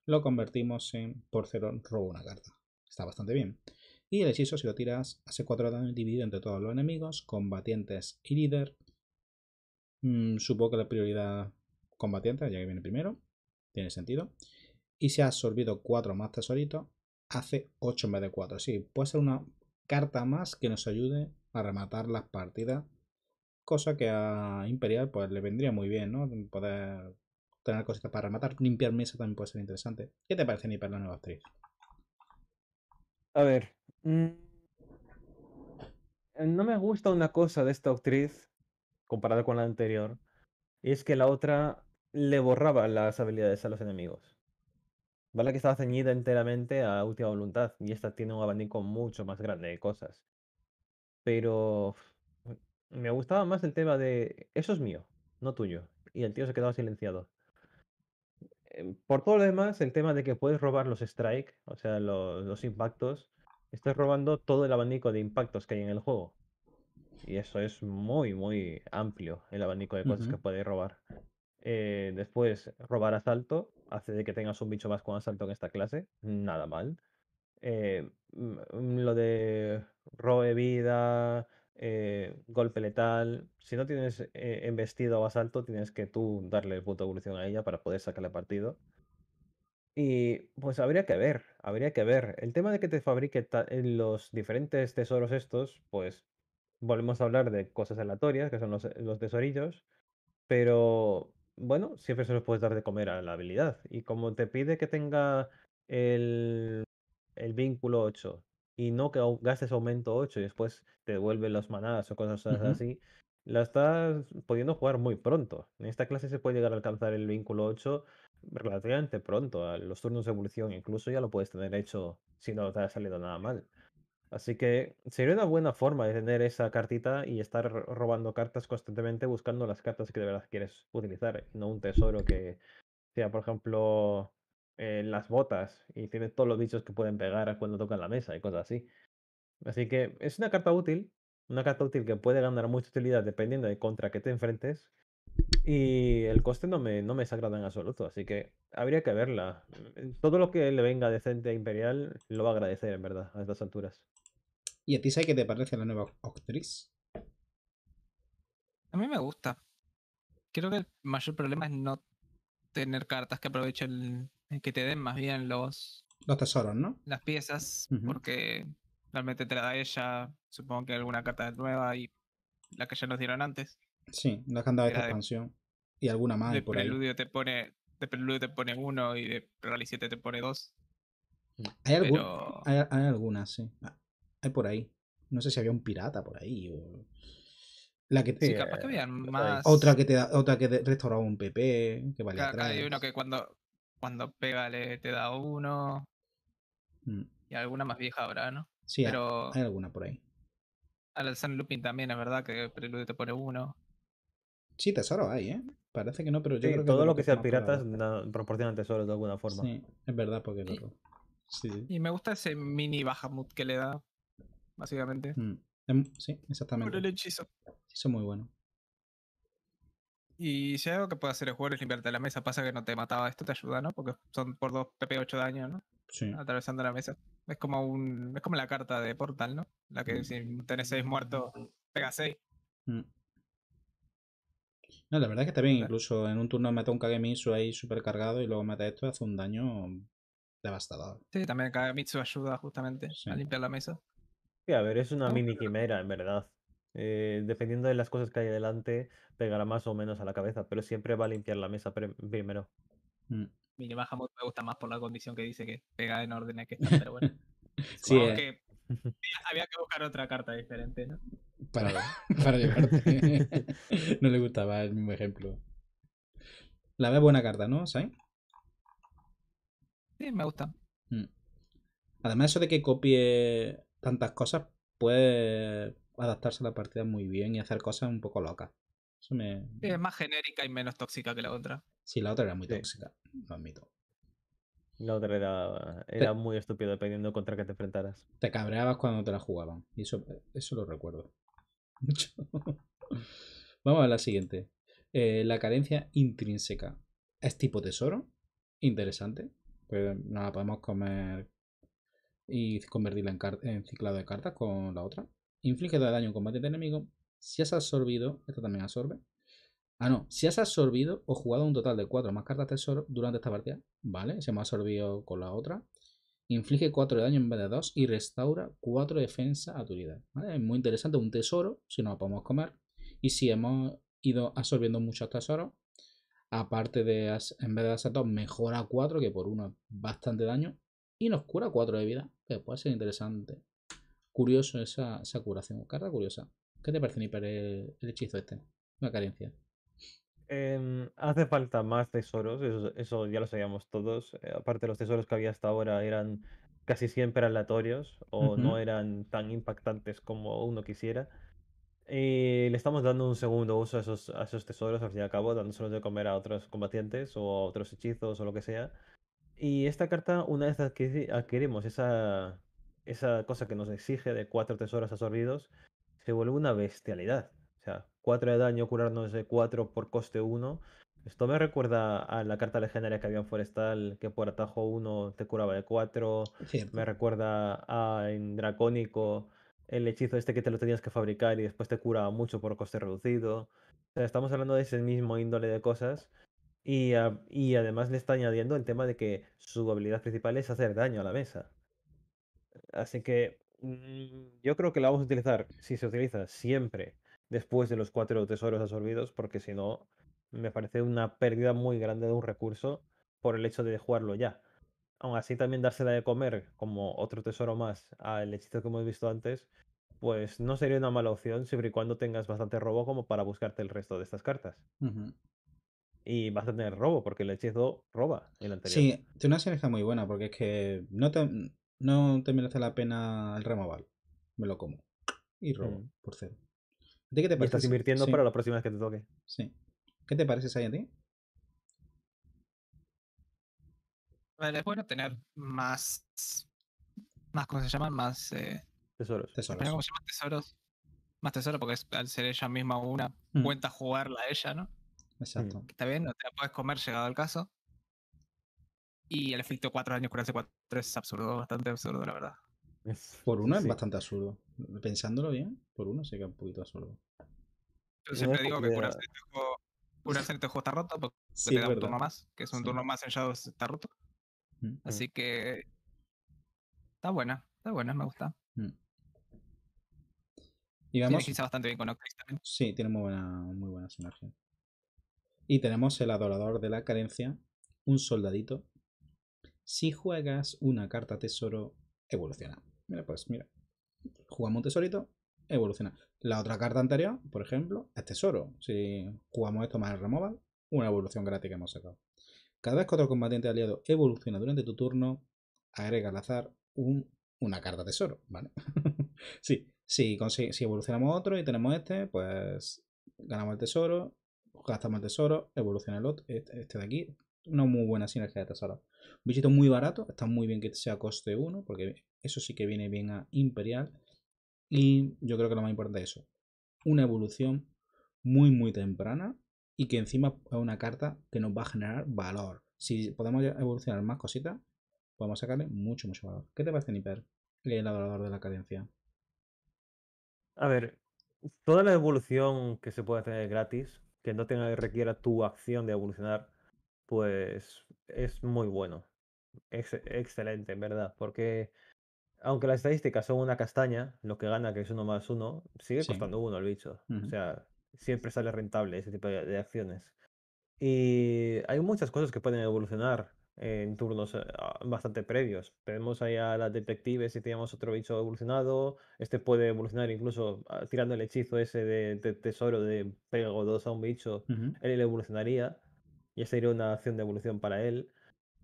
Speaker 1: lo convertimos en por cero robo una carta. Está bastante bien. Y el hechizo, si lo tiras, hace 4 daños dividido entre todos los enemigos, combatientes y líder. Mm, supongo que la prioridad combatiente, ya que viene primero. Tiene sentido. Y se ha absorbido 4 más tesoritos. Hace 8 en vez de 4. Sí, puede ser una carta más que nos ayude a rematar las partidas. Cosa que a Imperial pues le vendría muy bien, ¿no? Poder tener cositas para rematar. Limpiar mesa también puede ser interesante. ¿Qué te parece, para la nueva actriz?
Speaker 2: A ver. Mm, no me gusta una cosa de esta actriz comparado con la anterior, es que la otra le borraba las habilidades a los enemigos. Vale que estaba ceñida enteramente a última voluntad y esta tiene un abanico mucho más grande de cosas. Pero me gustaba más el tema de eso es mío, no tuyo. Y el tío se quedaba silenciado. Em, por todo lo demás, el tema de que puedes robar los strike, o sea, los, los impactos, estás robando todo el abanico de impactos que hay en el juego. Y eso es muy, muy amplio el abanico de cosas que puedes robar. Eh, después, robar asalto hace de que tengas un bicho más con asalto en esta clase. Nada mal. Eh, mm, lo de robe vida, eh, golpe letal. Si no tienes embestido o asalto, tienes que tú darle el punto de evolución a ella para poder sacarle partido. Y pues habría que ver, habría que ver. El tema de que te fabrique los diferentes tesoros estos, pues volvemos a hablar de cosas aleatorias, que son los, los tesorillos, pero bueno, siempre se los puedes dar de comer a la habilidad. Y como te pide que tenga el, vínculo 8 y no que gastes aumento 8 y después te devuelve las manadas o cosas así, la estás pudiendo jugar muy pronto. En esta clase se puede llegar a alcanzar el vínculo 8 relativamente pronto. A los turnos de evolución incluso ya lo puedes tener hecho si no te ha salido nada mal. Así que sería una buena forma de tener esa cartita y estar robando cartas constantemente buscando las cartas que de verdad quieres utilizar, no un tesoro que sea, por ejemplo, eh, las botas y tiene todos los bichos que pueden pegar cuando tocan la mesa y cosas así. Así que es una carta útil, una carta útil que puede ganar mucha utilidad dependiendo de contra que te enfrentes. Y el coste no me, no me en absoluto, así que habría que verla. Todo lo que le venga decente a Imperial lo va a agradecer, en verdad, a estas alturas. ¿Y a ti sabes qué te parece la nueva actriz?
Speaker 3: A mí me gusta. Creo que el mayor problema es no tener cartas que aprovechen, que te den más bien los...
Speaker 1: Los tesoros, ¿no?
Speaker 3: Las piezas, porque realmente te la da ella, supongo que alguna carta nueva y la que ya nos dieron antes.
Speaker 1: Sí, la que han de esta expansión. Y alguna más. De por preludio
Speaker 3: te pone. De preludio te pone uno y de Rally 7 te pone dos. Hay, alguna,
Speaker 1: hay algunas, sí por ahí. No sé si había un pirata por ahí La que sí, capaz que
Speaker 3: habían eh, más... Otra que te
Speaker 1: da, otra que restauraba un PP, que vale Hay uno que
Speaker 3: cuando, cuando pega le te da uno. Mm. Y alguna más vieja habrá, ¿no? Sí, Pero... hay alguna por ahí. Al San Lupin también, es verdad, que Preludio te pone uno. Sí, tesoro hay, ¿eh? Parece que no, pero yo creo que... todo lo que sea piratas
Speaker 2: proporciona tesoros de alguna forma. Sí, es verdad, porque no. Sí.
Speaker 3: Y me gusta ese mini Bahamut que le da, básicamente. Mm, em, sí, exactamente. Por el hechizo. muy bueno. Y si hay algo que puede hacer el jugador es limpiarte la mesa, pasa que no te mataba, esto te ayuda, ¿no? Porque son por dos PP 8 daño, ¿no? Sí. Atravesando la mesa. Es como un. Es como la carta de Portal, ¿no? La que mm. si tenés 6 muertos, pega 6. Mm.
Speaker 1: No, la verdad es que está bien, incluso en un turno mata un Kagemitsu ahí super cargado
Speaker 2: y luego mete esto, hace un daño devastador.
Speaker 3: Sí, también Kagemitsu ayuda justamente a limpiar la mesa.
Speaker 2: Sí, a ver, es una ah, mini quimera, en verdad. Eh, dependiendo de las cosas que hay adelante, pegará más o menos a la cabeza, pero siempre va a limpiar la mesa primero.
Speaker 3: Mm. Mini me gusta más por la condición que dice que pega en órdenes que está, pero bueno.
Speaker 2: sí,
Speaker 3: eh. había que buscar otra carta diferente, ¿no? Para, para llevarte.
Speaker 1: no le gustaba el mismo ejemplo. La ve buena carta, ¿no, Sai? Sí, me gusta. Mm. Además, eso de que copie tantas cosas, puede adaptarse a la partida muy bien y hacer cosas un
Speaker 2: poco locas. Eso me...
Speaker 3: Es más genérica y menos tóxica que la otra.
Speaker 2: Sí, la otra era muy tóxica, lo admito. La otra era, muy estúpida dependiendo contra qué te enfrentaras. Te cabreabas cuando te la jugaban. Y eso, eso lo recuerdo.
Speaker 1: Vamos a la siguiente. Eh, la carencia intrínseca. ¿Es tipo tesoro? Interesante. Pues no la podemos comer y convertirla en, ciclado de cartas con la otra. Inflige de daño en combate de enemigo. Si has absorbido, esta también absorbe. Ah, no, si has absorbido o jugado un total de 4 más cartas tesoro durante esta partida, vale, se me ha absorbido con la otra. Inflige 4 de daño en vez de 2 y restaura 4 defensa a tu unidad. Es muy interesante, un tesoro, si no lo podemos comer. Y si hemos ido absorbiendo muchos tesoros, aparte de en vez de hacer 2, mejora 4, que por 1 bastante daño, y nos cura 4 de vida puede ser interesante. Curioso esa, curación. Carta curiosa. ¿Qué te parece, Niper, el, hechizo este? Una carencia.
Speaker 2: Em, hace falta más tesoros, eso, ya lo sabíamos todos. Eh, aparte, los tesoros que había hasta ahora eran casi siempre aleatorios o no eran tan impactantes como uno quisiera. Y le estamos dando un segundo uso a esos, a esos tesoros, al fin y al cabo, dándoselos de comer a otros combatientes o a otros hechizos o lo que sea. Y esta carta, una vez adquirimos ah, esa, cosa que nos exige de cuatro tesoros absorbidos, se vuelve una bestialidad. O sea, cuatro de daño, curarnos de cuatro por coste uno. Esto me recuerda a la carta legendaria que había en Forestal, que por atajo uno te curaba de cuatro. Me recuerda a en Dracónico, el hechizo este que te lo tenías que fabricar y después te curaba mucho por coste reducido. O sea, estamos hablando de ese mismo índole de cosas y, ah, y además le está añadiendo el tema de que su habilidad principal es hacer daño a la mesa. Así que
Speaker 4: mm,
Speaker 2: yo creo que la vamos a utilizar, si se utiliza, siempre después de los cuatro tesoros absorbidos, porque si no, me parece una pérdida muy grande de un recurso por el hecho de jugarlo ya. Aún así, también dársela de comer como otro tesoro más al hechizo que hemos visto antes, pues no sería una mala opción siempre y cuando tengas bastante robo como para buscarte el resto de estas cartas y vas a tener robo, porque el HS2
Speaker 1: roba el anterior. Sí, tiene una está muy buena, porque es que no te, no te merece la pena el removal. Me lo como. Y robo, mm. por cero. qué te parece? estás invirtiendo para la
Speaker 2: próxima que te toque. Sí. ¿Qué te parece, Sai, a ti?
Speaker 3: Vale, es bueno tener más. Más, ¿cómo se llaman? Más. Eh, tesoros. Tesoros. Más tesoros, porque al ser ella misma una, mm. cuenta jugarla a ella, ¿no? Mm, Exacto. está bien, no te la puedes comer llegado al caso. Y el efecto 4 años curarse cuatro es absurdo, bastante absurdo, la verdad.
Speaker 1: Por uno es bastante absurdo. Pensándolo bien, por uno sí que es un poquito absurdo. Yo siempre digo que curarse
Speaker 3: este juego, está roto porque te da un turno más, que es un turno más en Shadow está roto. Mm, mm. Así que está buena, está buena, me gusta.
Speaker 1: Y vamos... bastante bien con Sí, tiene muy buena, muy buena sinergia. Y tenemos el adorador de la carencia, un soldadito. Si juegas una carta tesoro, evoluciona. Mira, pues mira, jugamos un tesorito, evoluciona. La otra carta anterior, por ejemplo, es tesoro. Si jugamos esto más el removal, una evolución gratis que hemos sacado. Cada vez que otro combatiente aliado evoluciona durante tu turno, agrega al azar una carta tesoro, ¿vale? sí, si evolucionamos otro y tenemos este, pues ganamos el tesoro gasta más tesoro, evoluciona el otro, este, de aquí. Una muy buena sinergia de tesoro. Un bichito muy barato, está muy bien que sea coste 1, porque eso sí que viene bien a Imperial. Y yo creo que lo más importante es eso. Una evolución muy, muy temprana y que encima es una carta que nos va a generar valor. Si podemos evolucionar más cositas, podemos sacarle mucho, mucho valor. ¿Qué te parece, Niper, el adorador
Speaker 2: de la cadencia? A ver, toda la evolución que se puede hacer gratis que no tenga que requiera tu acción de evolucionar, pues es muy bueno. excelente, en verdad, porque aunque las estadísticas son una castaña, lo que gana, que es uno más uno, sigue costando uno el bicho. O sea, siempre sale rentable ese tipo de, acciones. Y hay muchas cosas que pueden evolucionar en turnos eh, bastante previos. Tenemos ahí a la detective si teníamos otro bicho evolucionado. Este puede evolucionar incluso ah, tirando el hechizo ese de, tesoro de pego 2 a un bicho. Él evolucionaría. Y esa sería una acción de evolución para él.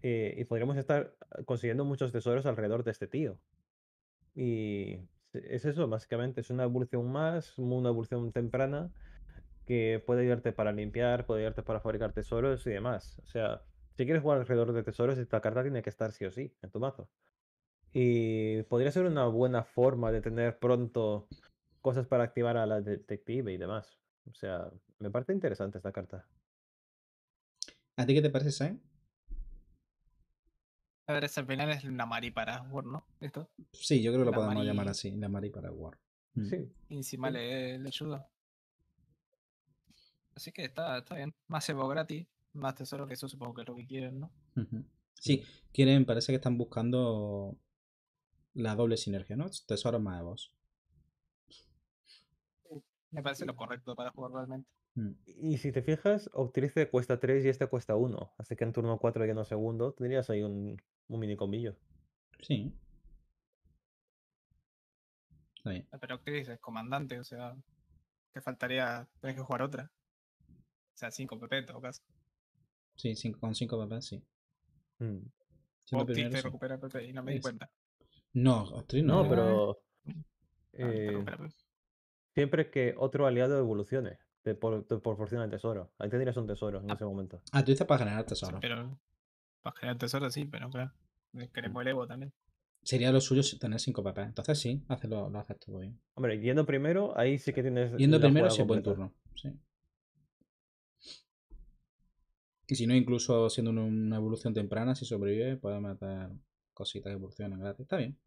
Speaker 2: Eh, y podríamos estar ah, consiguiendo muchos tesoros alrededor de este tío. Y e, es eso, básicamente. Es una evolución más, una evolución temprana que puede ayudarte para limpiar, puede ayudarte para fabricar tesoros y demás. O sea, si quieres jugar alrededor de tesoros, esta carta tiene que estar sí o sí en tu mazo. Y podría ser una buena forma de tener pronto cosas para activar a la detective y demás. O sea, me parece interesante esta carta. ¿A ti qué te parece,
Speaker 3: A ver, esa final es la Mari para War, ¿no? ¿Esto?
Speaker 2: Sí, yo creo que lo
Speaker 1: podemos llamar así, la Mari para War. Mm.
Speaker 3: Y encima le, ayuda. Así que está, está bien. Más Evo gratis más tesoro, que eso supongo que es lo que quieren, ¿no?
Speaker 1: Sí, quieren, parece que están buscando la doble sinergia,
Speaker 2: ¿no? tesoro más de voz
Speaker 3: Me parece lo correcto para jugar
Speaker 2: realmente. Mm. Y si te fijas, Octrice cuesta 3 y este cuesta 1. Así que en turno 4 y no segundo tendrías ahí un, un mini combillo. Sí. Ah,
Speaker 3: pero Octrice es comandante, o sea, te faltaría. Tienes que jugar otra. O sea, 5 PP en todo caso.
Speaker 1: Sí, con 5 papás, sí.
Speaker 2: Mm.
Speaker 3: recupera y no me di cuenta.
Speaker 1: No, no, pero.
Speaker 2: Ah, eh, siempre que otro aliado evolucione, te, por, proporciona el tesoro. Ahí tendrías un tesoro en ah. ese momento. Ah, tú dices para generar tesoro.
Speaker 3: para generar tesoro, sí, pero claro. Queremos mm. el Evo también.
Speaker 2: Sería lo suyo tener 5 papás. Entonces sí, lo, haces tú bien. Hombre, yendo primero, ahí sí que tienes. Yendo primero sí, buen turno. Sí.
Speaker 1: Y si no, incluso siendo una evolución temprana, si sobrevive, puede matar cositas que evolucionan gratis. Está bien.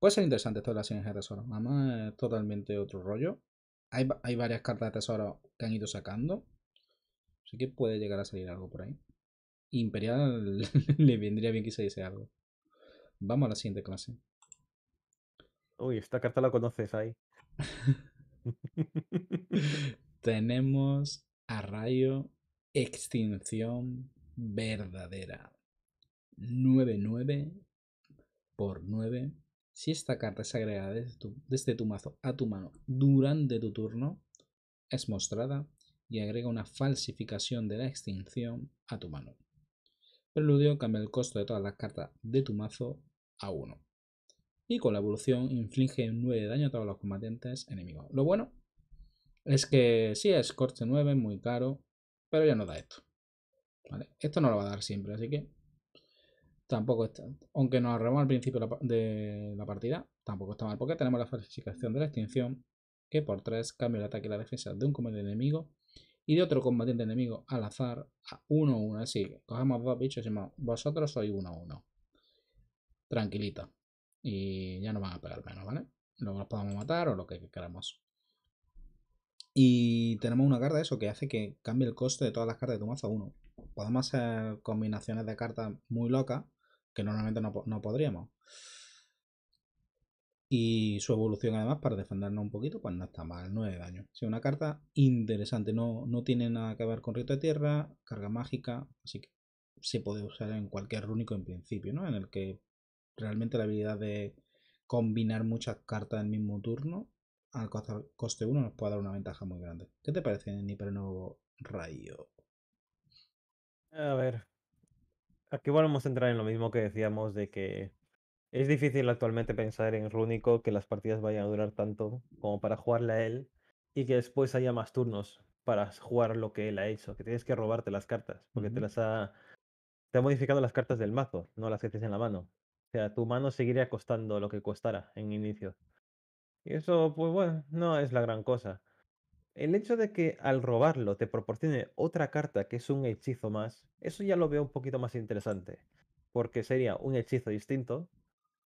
Speaker 1: Puede ser interesante esto de las sinergias de tesoro. Además, es totalmente otro rollo. Hay, hay varias cartas de tesoro que han ido sacando. Así que puede llegar a salir algo por ahí. Imperial le vendría bien que se dice algo. Vamos a la siguiente clase.
Speaker 2: Uy, esta carta la conoces ahí.
Speaker 1: Tenemos a Rayo Extinción verdadera. 9-9 por 9. Si esta carta es agregada desde tu, desde tu, mazo a tu mano durante tu turno, es mostrada y agrega una falsificación de la extinción a tu mano. Preludio cambia el costo de todas las cartas de tu mazo a 1. Y con la evolución inflige 9 de daño a todos los combatientes enemigos. Lo bueno es que si es corte 9, muy caro, pero ya no da esto. ¿Vale? Esto no lo va a dar siempre, así que tampoco está. Aunque nos ahorramos al principio de la partida, tampoco está mal, porque tenemos la falsificación de la extinción, que por 3 cambia el ataque y la defensa de un combate enemigo y de otro combatiente enemigo al azar a 1-1. Así que cogemos dos bichos y decimos, vosotros sois 1-1. Tranquilita. Y ya no van a pegar menos, ¿vale? Luego los podemos matar o lo que queramos. Y tenemos una carta, eso, que hace que cambie el coste de todas las cartas de tu mazo a uno Podemos hacer combinaciones de cartas muy locas que normalmente no, podríamos. Y su evolución, además, para defendernos un poquito, pues no está mal, 9 de daño. Sí, una carta interesante. No, no tiene nada que ver con Rito de Tierra, carga mágica, así que se puede usar en cualquier rúnico en principio, ¿no? En el que realmente la habilidad de combinar muchas cartas en el mismo turno al coste 1 nos puede dar una ventaja muy grande. ¿Qué te parece
Speaker 2: en nuevo Rayo? A ver. Aquí volvemos a entrar en lo mismo que decíamos de que es difícil actualmente pensar en Rúnico que las partidas vayan a durar tanto como para jugarle a él y que después haya más turnos para jugar lo que él ha hecho, que tienes que robarte las cartas, porque te las ha te ha modificado las cartas del mazo, no las que tienes en la mano. O sea, tu mano seguiría costando lo que costara en inicio. Y eso, pues bueno, no es la gran cosa. El hecho de que al robarlo te proporcione otra carta que es un hechizo más, eso ya lo veo un poquito más interesante. Porque sería un hechizo distinto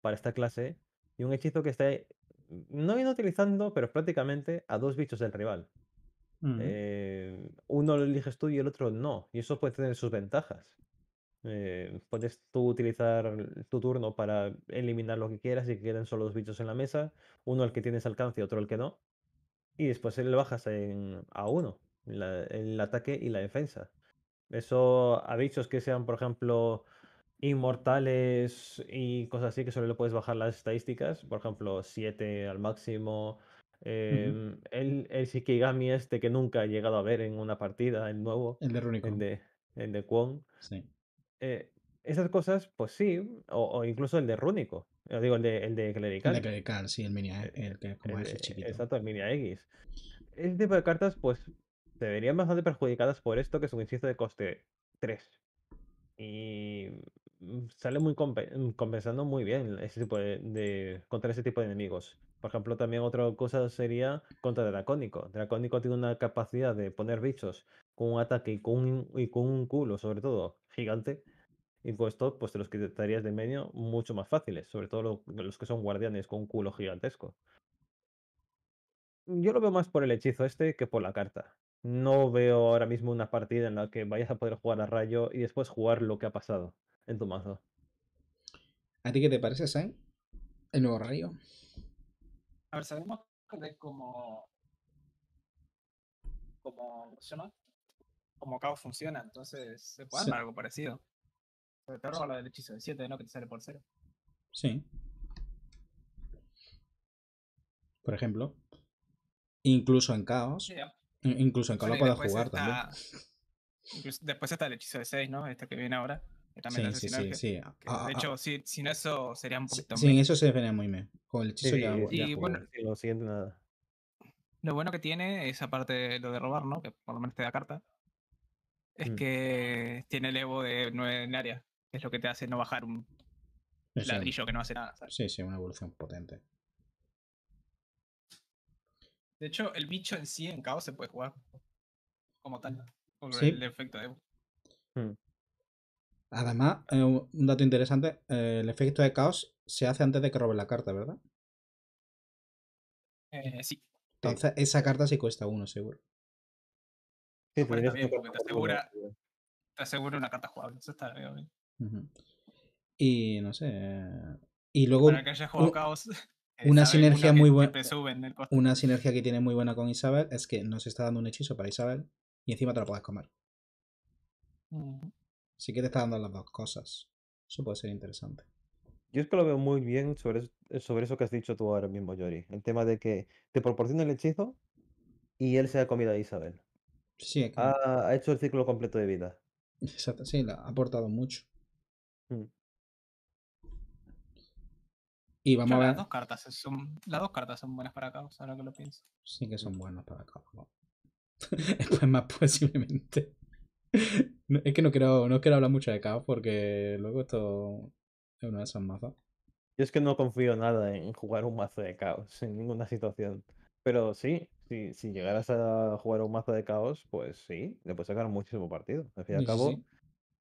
Speaker 2: para esta clase y un hechizo que está no utilizando, pero prácticamente a dos bichos del rival. Mm. Eh, uno lo eliges tú y el otro no. Y eso puede tener sus ventajas. Eh, puedes tú utilizar tu turno para eliminar lo que quieras y que queden solo dos bichos en la mesa, uno al que tienes alcance y otro el que no. Y después le bajas en, a uno, el ataque y la defensa. Eso a bichos que sean, por ejemplo, inmortales y cosas así, que solo le puedes bajar las estadísticas, por ejemplo, 7 al máximo. Em, el, Shikigami este que nunca he llegado a ver en una partida, el nuevo. El de Runico. El de, Kwon. Sí. Eh, esas cosas, pues sí, o, incluso el de Rúnico, eh, digo, el de, el de Clerical. El de Clerical, sí, el mini, eh, el que como chiquito. Exacto, el mini X. ese tipo de cartas, pues, se verían bastante perjudicadas por esto, que es un inciso de coste 3. Y mm, sale muy mm, compensando muy bien ese tipo de, contra ese tipo de enemigos. Por ejemplo, también otra cosa sería contra Dracónico. Dracónico tiene una capacidad de poner bichos con un ataque y con y con un culo, sobre todo, gigante y pues te los quitarías de medio mucho más fáciles, sobre todo los que son guardianes con un culo gigantesco. Yo lo veo más por el hechizo este que por la carta. No veo ahora mismo una partida en la que vayas a poder jugar a rayo y después jugar lo que ha pasado en tu mazo. ¿A ti qué te parece, Sam?
Speaker 1: El nuevo rayo.
Speaker 3: A ver, sabemos que como. como como caos funciona, entonces se puede armar algo parecido. Pero te roba lo del hechizo de 7, ¿no? Que te sale por 0.
Speaker 1: Sí. Por ejemplo. Incluso en caos. Incluso en caos lo puedes jugar también.
Speaker 3: después está el hechizo de 6, ¿no? Este que viene ahora. sí, sí, sí, sí. de ah, ah, hecho, ah. sin eso sería un poquito. Sin eso
Speaker 1: se define muy bien. Con el hechizo
Speaker 3: ya, y, bueno,
Speaker 2: lo nada.
Speaker 3: Lo bueno que tiene es aparte de lo de robar, ¿no? Que por lo menos te da carta es mm. que tiene el Evo de 9 en área. Es lo que te hace no bajar un ladrillo que no hace nada.
Speaker 1: Sí, sí, una evolución potente.
Speaker 3: De hecho, el bicho en sí en caos se puede jugar como tal. Por el efecto de Evo.
Speaker 1: Hmm. Además, eh, un dato interesante, eh, el efecto de caos se hace antes de que robe la carta, ¿verdad? Eh, sí. Entonces, esa carta sí cuesta 1, seguro. Sí, porque te asegura, una
Speaker 3: carta jugable. Eso está bien.
Speaker 1: Y no sé. Y luego. Eh, una sinergia muy buena. Una sinergia que tiene muy buena con Isabel es que nos está dando un hechizo para Isabel y encima te lo puedes comer. Sí que te está dando las dos cosas. Eso puede ser interesante.
Speaker 2: Yo es que lo veo muy bien sobre, eh, sobre eso que has dicho tú ahora mismo, Yori. El tema de que te proporciona el hechizo y él se ha comido a Isabel. Sí, ha, ha, hecho el ciclo completo de vida. Exacto, sí, ha aportado mucho. Mm. Y vamos a ver. Las dos,
Speaker 3: cartas son, las dos cartas son buenas para Caos, ahora que lo pienso. Sí, que son mm. buenas para Caos.
Speaker 1: Es pues más posiblemente. Pues es que no quiero, no quiero hablar mucho de Caos porque
Speaker 2: luego esto es una de esas mazas. Yo es que no confío nada en jugar un mazo de Caos en ninguna situación. Pero sí, si, si, llegaras a jugar un mazo de caos, pues sí, le puedes sacar muchísimo partido. Al fin y al cabo,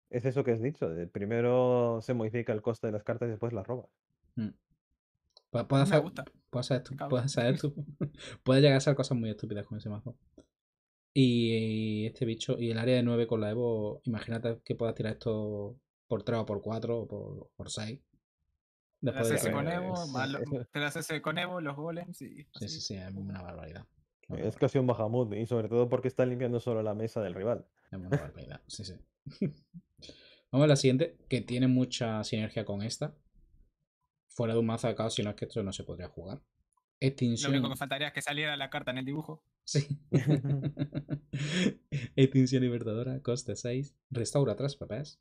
Speaker 2: es eso que has dicho. primero se modifica el coste de las cartas y después las robas. Mm. Puedes hacer,
Speaker 1: puedes hacer, puedes llegar a hacer cosas muy estúpidas con ese mazo. Y, este bicho, y el área de 9 con la Evo, imagínate que puedas tirar esto por 3 o
Speaker 2: por 4 o por, 6. Después con
Speaker 1: Evo, los golems y... Sí, sí, sí, es una barbaridad.
Speaker 2: Es casi un Mahamud, y sobre todo porque está limpiando solo la mesa del rival. Vamos a la siguiente, que
Speaker 1: tiene mucha sinergia con esta. Fuera de un mazo de caos, si no es que esto no se podría jugar. Extinción. Lo único que faltaría
Speaker 3: es que saliera la carta en el dibujo. Sí.
Speaker 1: Extinción libertadora, coste 6. Restaura 3 papás.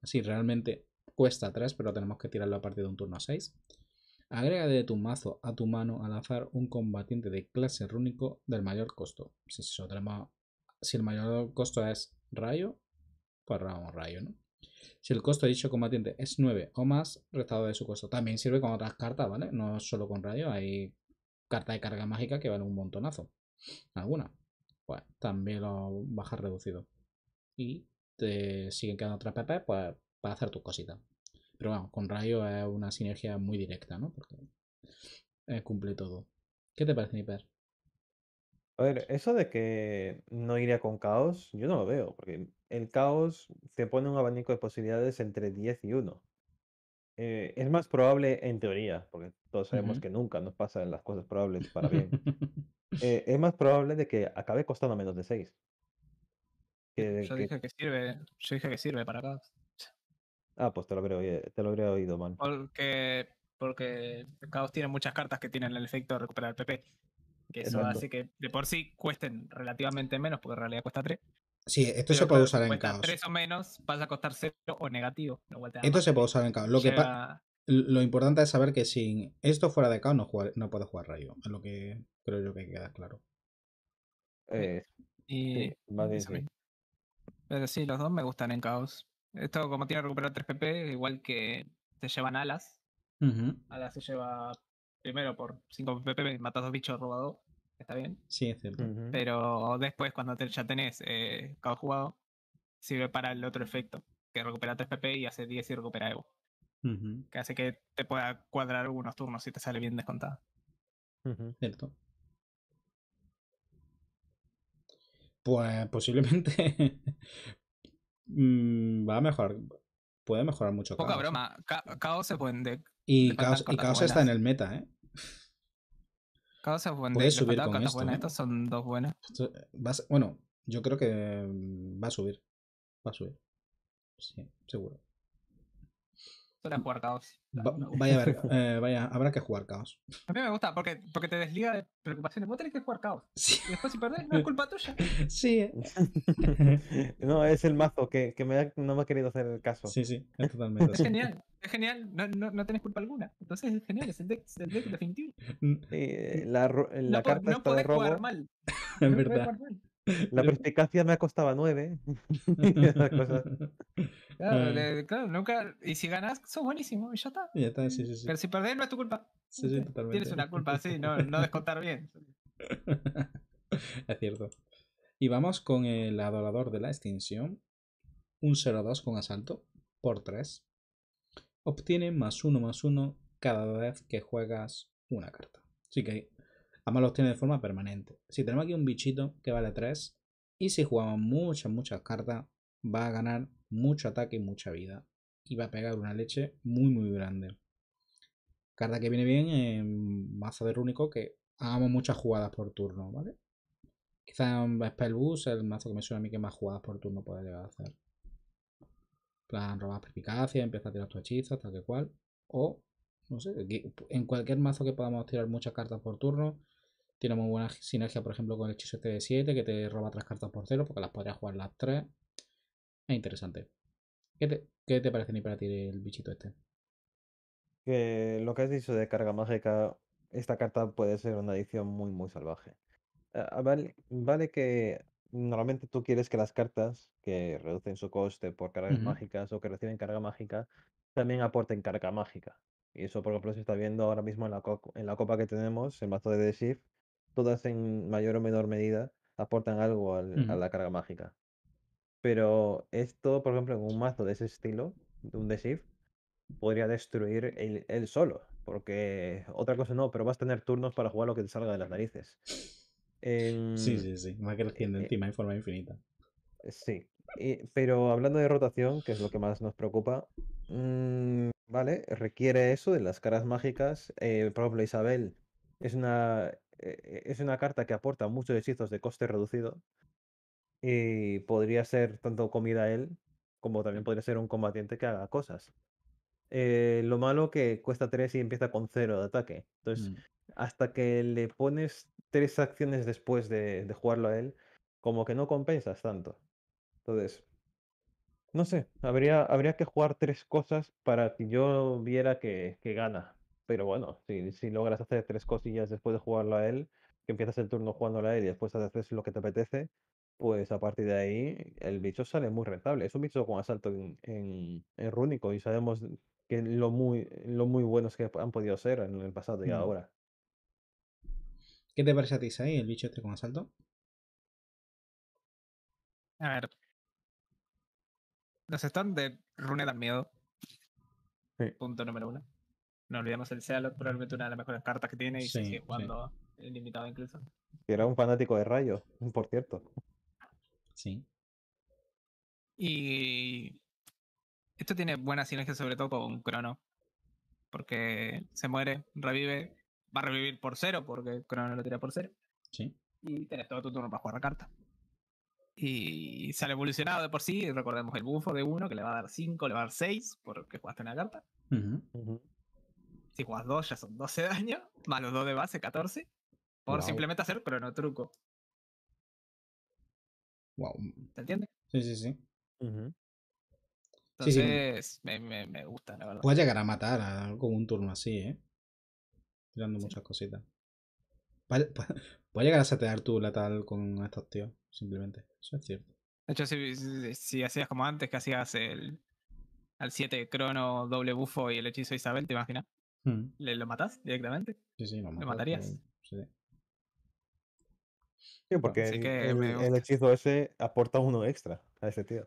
Speaker 1: Así realmente cuesta 3, pero tenemos que tirarlo a partir de un turno a 6. Agrega de tu mazo a tu mano al azar un combatiente de clase rúnico del mayor costo. Si, el mayor costo es rayo, pues ramos rayo, ¿no? Si el costo de dicho combatiente es 9 o más, restado de su costo. También sirve con otras cartas, ¿vale? No solo con rayo, hay cartas de carga mágica que valen un montonazo. Alguna. Pues también lo bajas reducido. Y te siguen quedando otras PP, pues, para hacer tus cositas. Pero bueno, con Rayo es una sinergia muy directa, ¿no? Porque eh,
Speaker 2: cumple todo.
Speaker 1: ¿Qué te parece, Niper?
Speaker 2: A ver, eso de que no iría con caos, yo no lo veo, porque el caos te pone un abanico de posibilidades entre 10 y 1. Eh, es más probable en teoría, porque todos sabemos que nunca nos pasan las cosas probables para bien. Eh, es más probable de que acabe costando menos de 6. Que,
Speaker 3: que... sirve, yo dije que sirve para caos.
Speaker 2: Ah, pues te lo creo, eh, te lo creo oído mal.
Speaker 3: Porque, porque Caos tiene muchas cartas que tienen el efecto de recuperar el PP. Que eso hace que de por sí cuesten relativamente menos, porque en realidad cuesta 3.
Speaker 1: Sí, esto se puede usar en caos. 3
Speaker 3: o menos, vas a costar 0 o negativo. esto se
Speaker 1: puede usar en caos. Lo, que lo importante es saber que sin esto fuera de caos no, no puedes jugar rayo. Es lo que creo yo que queda claro. Eh, y... sí, bien,
Speaker 3: Pero sí, los dos me gustan en caos. Esto, como tiene recuperar 3 PP, igual que te llevan alas. Alas se lleva primero por 5 PP, matas dos bichos robado. Está bien. Sí, es cierto. Pero después, cuando ya tenés eh, cada jugado, sirve para el otro efecto, que recupera 3 PP y hace 10 y recupera Evo. Que hace que te pueda cuadrar algunos turnos si te sale bien descontado.
Speaker 1: Cierto. Pues posiblemente mmm, va a mejorar. Puede mejorar mucho. Poca ¿eh?
Speaker 3: broma. Caos se puede. y, Caos y está en el meta, ¿eh? Caos es puede. deck. subir con ¿eh? esto, son dos buenas. Eh, bueno,
Speaker 1: yo creo que mm, va a subir. Va a subir. Sí, seguro.
Speaker 3: Suele mm. jugar caos. vaya, a ver,
Speaker 1: eh, vaya, habrá que jugar caos.
Speaker 3: A mí me gusta porque, porque te desliga de preocupaciones. Vos tenés que jugar caos. Y después si perdés, no es culpa tuya. Sí.
Speaker 2: no, es el mazo que, que me no me ha querido hacer el caso. Sí, sí, es totalmente. Es genial,
Speaker 3: es genial. No, no, tenés culpa alguna. Entonces es genial, es el deck, definitivo.
Speaker 2: la, la carta no está de robo. jugar mal. Es verdad. Jugar mal. La perspicacia me costaba nueve. claro,
Speaker 3: claro, nunca. Y si ganas, sos buenísimo y ya está. Ya está sí, sí, sí. Pero si perdés, no es tu culpa. Sí, totalmente.
Speaker 2: Tienes
Speaker 4: una
Speaker 3: culpa, sí, no, no descontar bien.
Speaker 1: es cierto. Y vamos con el adorador de la extinción. Un 0-2 con asalto por 3. Obtiene más 1 más 1 cada vez que juegas una carta. Así que Además los tiene de forma permanente. Si tenemos aquí un bichito que vale 3, y si jugamos muchas, muchas cartas, va a ganar mucho ataque y mucha vida. Y va a pegar una leche muy, muy grande. Carta que viene bien en mazo de rúnico que hagamos muchas jugadas por turno, ¿vale? Quizá en Spellbus, el mazo que me suena a mí que más jugadas por turno puede llegar a hacer. plan, robas perpicacia, empieza a tirar tu hechizo, tal que cual. O, no sé, en cualquier mazo que podamos tirar muchas cartas por turno, tiene muy buena sinergia, por ejemplo, con el hechizo de 7 que te roba tres cartas por cero, porque las podrías jugar las tres. Es interesante. ¿Qué te, parece ni para ti el bichito este?
Speaker 2: Que lo que has dicho de carga mágica, esta carta puede ser una edición muy, muy salvaje. Eh, ah, vale, que normalmente tú quieres que las cartas que reducen su coste por cargas mágicas o que reciben carga mágica también aporten carga mágica. Y eso, por ejemplo, se está viendo ahora mismo en la, en la copa que tenemos, el mazo de The Shift, todas en mayor o menor medida aportan algo a la carga mágica. Pero esto, por ejemplo, en un mazo de ese estilo, de un Shift, podría destruir él, solo. Porque otra cosa no, pero vas a tener turnos para jugar lo que te salga de las narices. sí,
Speaker 1: sí, sí. que eh, encima en forma
Speaker 2: infinita. Eh, sí. pero hablando de rotación, que es lo que más nos preocupa, mm, vale, requiere eso de las caras mágicas. Eh, por Isabel es una eh, es una carta que aporta muchos hechizos de coste reducido. Y podría ser tanto comida a él, como también podría ser un combatiente que haga cosas. Eh, lo malo que cuesta 3 y empieza con 0 de ataque. Entonces, mm. hasta que le pones 3 acciones después de, jugarlo a él, como que no compensas tanto. Entonces, no sé, habría, habría que jugar tres cosas para que yo viera que gana. Pero bueno, si, si logras hacer tres cosillas después de jugarlo a él, que empiezas el turno jugándolo a él y después haces lo que te apetece, pues a partir de ahí el bicho sale muy rentable. Es un bicho con asalto en, en, rúnico y sabemos que lo muy, lo muy buenos que han podido ser en el pasado y mm. ahora.
Speaker 1: ¿Qué te parece a ti, Zay, el bicho este con asalto?
Speaker 3: A ver. Los están de rune dan miedo. Punto número uno. No olvidemos el Sealot, probablemente una de las mejores cartas que tiene y se sigue jugando el limitado incluso.
Speaker 2: era un fanático de rayos, por cierto. Sí.
Speaker 3: Y esto tiene buena sinergia sobre todo con Crono. Porque se muere, revive, va a revivir por cero, porque Crono lo tira por cero. Sí. Y tenés todo tu turno para jugar la carta. Y sale evolucionado de por sí. Recordemos el buffo de uno que le va a dar 5, le va a dar 6, porque jugaste una carta. Si juegas 2, ya son 12 daño más los 2 de base, 14. Por simplemente hacer truco.
Speaker 1: Wow. ¿Te entiendes? Sí, sí, sí.
Speaker 3: Entonces, Me, gusta, la verdad. Puedes llegar a matar
Speaker 1: a, con un turno así, ¿eh? Tirando muchas cositas. Puedes, llegar a satear tu latal con estos tíos, simplemente. Eso
Speaker 3: es cierto. De hecho, si, hacías como antes, que hacías el al 7 crono doble bufo y el hechizo Isabel, ¿te imaginas? Mm. ¿Le, ¿Lo matas directamente? Sí, sí,
Speaker 2: lo, matarías. Sí. sí porque el, hechizo ese aporta uno extra a ese tío.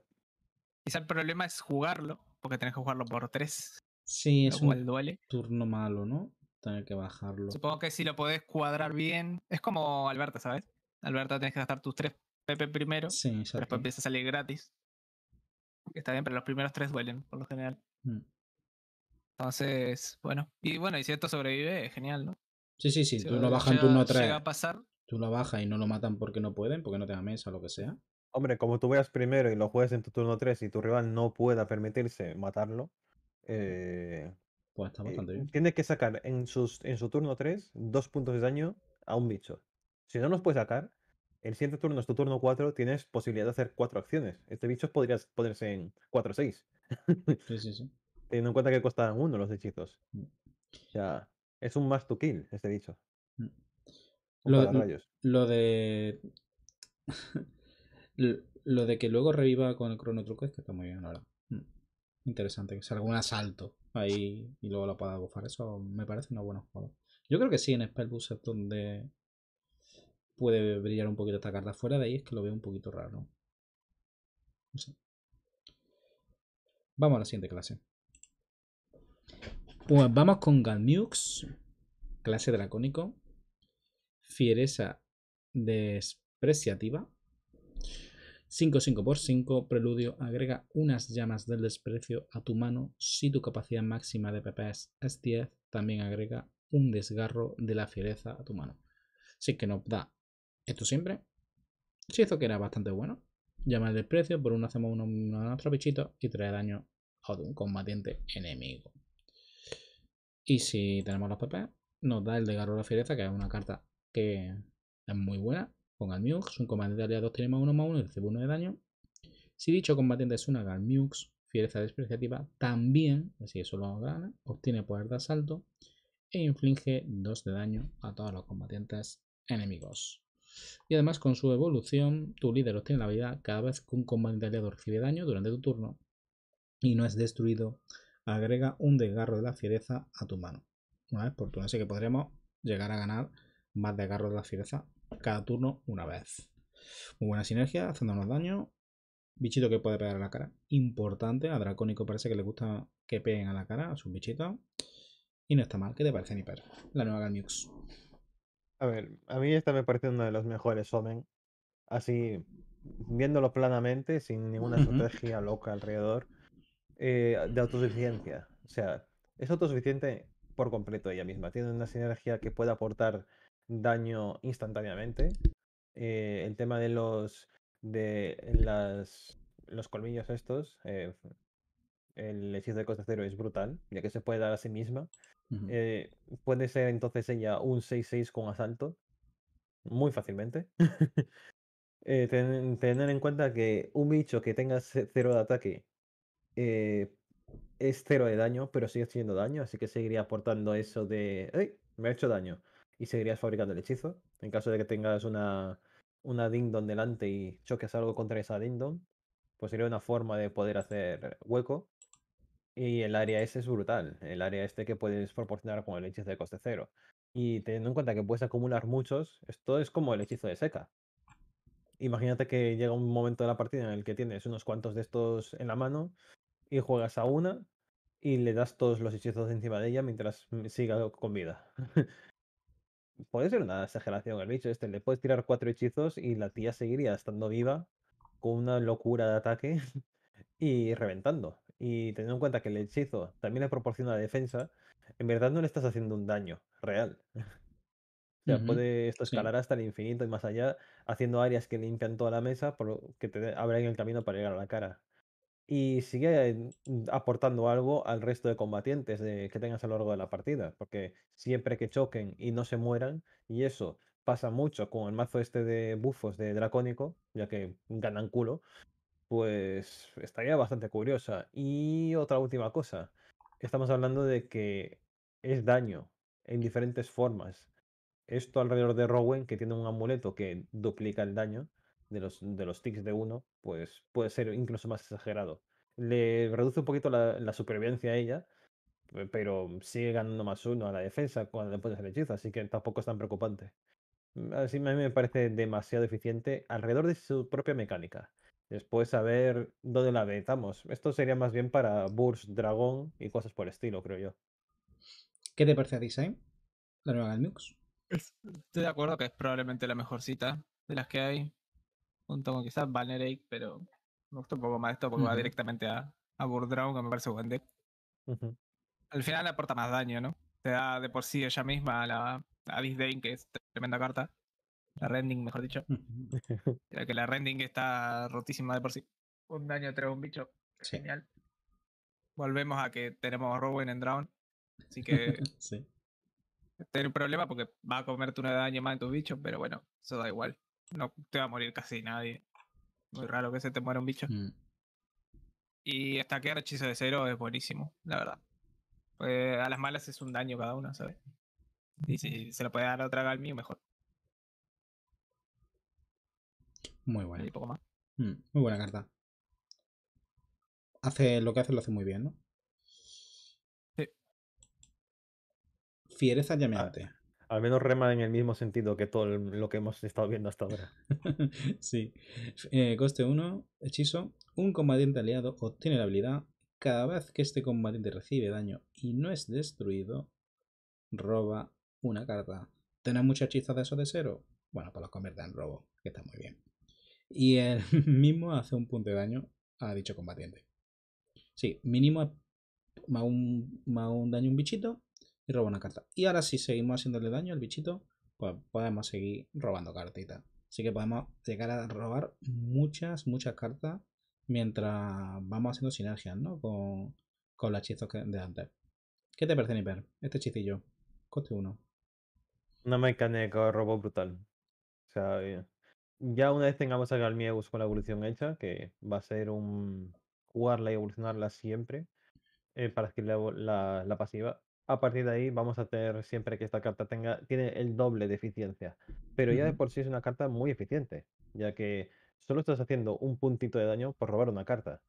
Speaker 3: Quizá el problema es jugarlo, porque tenés que jugarlo por tres. Sí, es un
Speaker 1: turno malo, ¿no? Tienes que bajarlo.
Speaker 3: Supongo que si lo podés cuadrar bien. Es como Alberta, ¿sabes? Alberta tienes que gastar tus tres PP primero. Sí, después empieza a salir gratis. Está bien, pero los primeros tres duelen, por lo general. Mm. Entonces, bueno. Y bueno, y si esto sobrevive, es genial, ¿no? Sí, sí, sí.
Speaker 1: tú lo bajas en turno 3. va a pasar. Tú lo bajas y no lo matan porque no pueden, porque no te mesa mesa, lo que sea.
Speaker 2: Hombre, como tú veas primero y lo juegas en tu turno 3 y tu rival no pueda permitirse matarlo, eh, pues está eh, bastante bien. Tienes que sacar en, sus, en su turno 3 dos puntos de daño a un bicho. Si no los puedes sacar, el siguiente turno es tu turno 4, tienes posibilidad de hacer cuatro acciones. Este bicho podría ponerse en 4-6. sí, sí, sí teniendo en cuenta que costaban uno los hechizos. Mm. O sea, es un más to kill, este dicho. Mm. Lo,
Speaker 1: lo de. lo de que luego reviva con el crono truco es que está muy bien ahora. Mm. Interesante, que salga un asalto ahí y luego la pueda bufar. Eso me parece una buena jugada. Yo creo que sí, en Spellbusters donde puede brillar un poquito esta carta. Fuera de ahí es que lo veo un poquito raro. Vamos a la siguiente clase. Pues vamos con Galmukes, clase dracónico, fiereza despreciativa. 5-5 por 5, preludio, agrega unas llamas del desprecio a tu mano si tu capacidad máxima de PP es 10, también agrega un desgarro de la fiereza a tu mano. Así que nos da esto siempre. eso que era bastante bueno. llamas del desprecio, por uno hacemos uno a nuestro bichito y trae daño a un combatiente enemigo. Y si tenemos los PP, nos da el de Garro la Fiereza, que es una carta que es muy buena. Con Galmiux, un combatiente de aliados tiene más 1 más 1 y recibe 1 de daño. Si dicho combatiente es una Galmiux, fiereza despreciativa, también, así que solo gana, obtiene poder de asalto e inflige 2 de daño a todos los combatientes enemigos. Y además con su evolución, tu líder obtiene la habilidad cada vez que un combatiente aliado recibe daño durante tu turno y no es destruido agrega un desgarro de la fiereza a tu mano. Una vez por turno. Así que podremos llegar a ganar más desgarro de la fiereza cada turno una vez. Muy buena sinergia, haciéndonos daño. Bichito que puede pegar a la cara. Importante. A Dracónico parece que le gusta que peguen a la cara a sus bichitos. Y no está mal. ¿Qué te parece, Niper? La nueva Galmiux.
Speaker 2: A ver, a mí esta me parece uno de los mejores Omen. Así, viéndolo planamente, sin ninguna estrategia loca alrededor. Eh, de autosuficiencia. O sea, es autosuficiente por completo ella misma. Tiene una sinergia que puede aportar daño instantáneamente. Eh, el tema de los de las, los colmillos estos, eh, el hechizo de coste cero es brutal, ya que se puede dar a sí misma. puede ser entonces ella un 6-6 con asalto, muy fácilmente. tener en cuenta que un bicho que tenga cero de ataque eh, es cero de daño, pero sigue haciendo daño, así que seguiría aportando eso de, ¡Ey! Me ha hecho daño. Y seguirías fabricando el hechizo. En caso de que tengas una, una Ding delante y choques algo contra esa Ding pues sería una forma de poder hacer hueco. Y el área ese es brutal, el área este que puedes proporcionar con el hechizo de coste cero. Y teniendo en cuenta que puedes acumular muchos, esto es como el hechizo de seca. Imagínate que llega un momento de la partida en el que tienes unos cuantos de estos en la mano y juegas a una y le das todos los hechizos encima de ella mientras siga con vida. Puede ser una exageración el bicho este. Le puedes tirar cuatro hechizos y la tía seguiría estando viva con una locura de ataque y reventando. Y teniendo en cuenta que el hechizo también le proporciona defensa, en verdad no le estás haciendo un daño real. O puede esto escalar hasta el infinito y más allá, haciendo áreas que limpian toda la mesa, por que te abren el camino para llegar a la cara y sigue eh, mm, aportando algo al resto de combatientes que tengas a lo largo de la partida, porque siempre que choquen y no se mueran, y eso pasa mucho con el mazo este de bufos de dracónico, ya que ganan culo, pues estaría bastante curiosa. Y otra última cosa, estamos hablando de que es daño en diferentes formas. Esto alrededor de Rowen, que tiene un amuleto que duplica el daño, de los, de tics de uno, pues puede ser incluso más exagerado. Le reduce un poquito la, supervivencia a ella, pero sigue ganando más uno a la defensa cuando le pones el hechizo, así que tampoco es tan preocupante. Mm, así a mí me parece demasiado eficiente alrededor de su propia mecánica. Después a ver dónde la metamos Esto sería más bien para Burst, Dragón y cosas por el estilo, creo yo. ¿Qué te parece a Design? La nueva Galmux.
Speaker 3: Estoy de acuerdo que es probablemente la mejor cita de las que hay junto con quizás Bannerake, pero me gusta un poco más esto porque va directamente a, a drawn que me parece buen deck. Al final aporta más daño, ¿no? Te da de por sí ella misma la Abyss Dane, que es tremenda carta. La Rending, mejor dicho. que la Rending está rotísima de por sí. Un daño trae un bicho. Genial. Volvemos a que tenemos Rowan en Drown. Así que. sí. un problema porque va a comerte un daño más en tus bichos, pero bueno, eso da igual no te va a morir casi nadie. Muy raro que se te muera un bicho. Mm. y que qué hechizo de cero es buenísimo, la verdad. Pues a las malas es un daño cada una, ¿sabes? Y si se lo puede dar a otra Galmi, mejor.
Speaker 1: Muy buena. Mm, muy buena carta. Hace lo que hace, lo hace muy bien, ¿no?
Speaker 2: Sí. Fiereza llameante al menos rema en el mismo sentido que todo lo que hemos estado viendo hasta ahora. sí. Eh, coste
Speaker 1: 1, hechizo. Un combatiente aliado obtiene la habilidad. Cada vez que este combatiente recibe daño y no es destruido, roba una carta. ¿Tenés mucha hechizos de eso de cero? Bueno, para pues los convierte en robo, que está muy bien. Y el mismo hace un punto de daño a dicho combatiente. Sí, mínimo más un, más un daño un bichito y roba una carta. Y ahora si seguimos haciéndole daño al bichito, pues podemos seguir robando cartitas. Así que podemos llegar a robar muchas, muchas cartas mientras vamos haciendo sinergias, ¿no? Con, con los hechizos
Speaker 2: de antes. ¿Qué te parece, Niper?
Speaker 1: Este hechicillo. Coste uno
Speaker 2: Una mecánica de robo brutal. O sea, eh, ya una vez tengamos el Galmiegus con la evolución hecha, que va a ser un jugarla y evolucionarla siempre eh, para adquirir la, la pasiva, a partir de ahí vamos a tener siempre que esta carta tenga, tiene el doble de eficiencia. Pero ya de por sí es una carta muy eficiente, ya que solo estás haciendo un puntito de daño por robar una carta.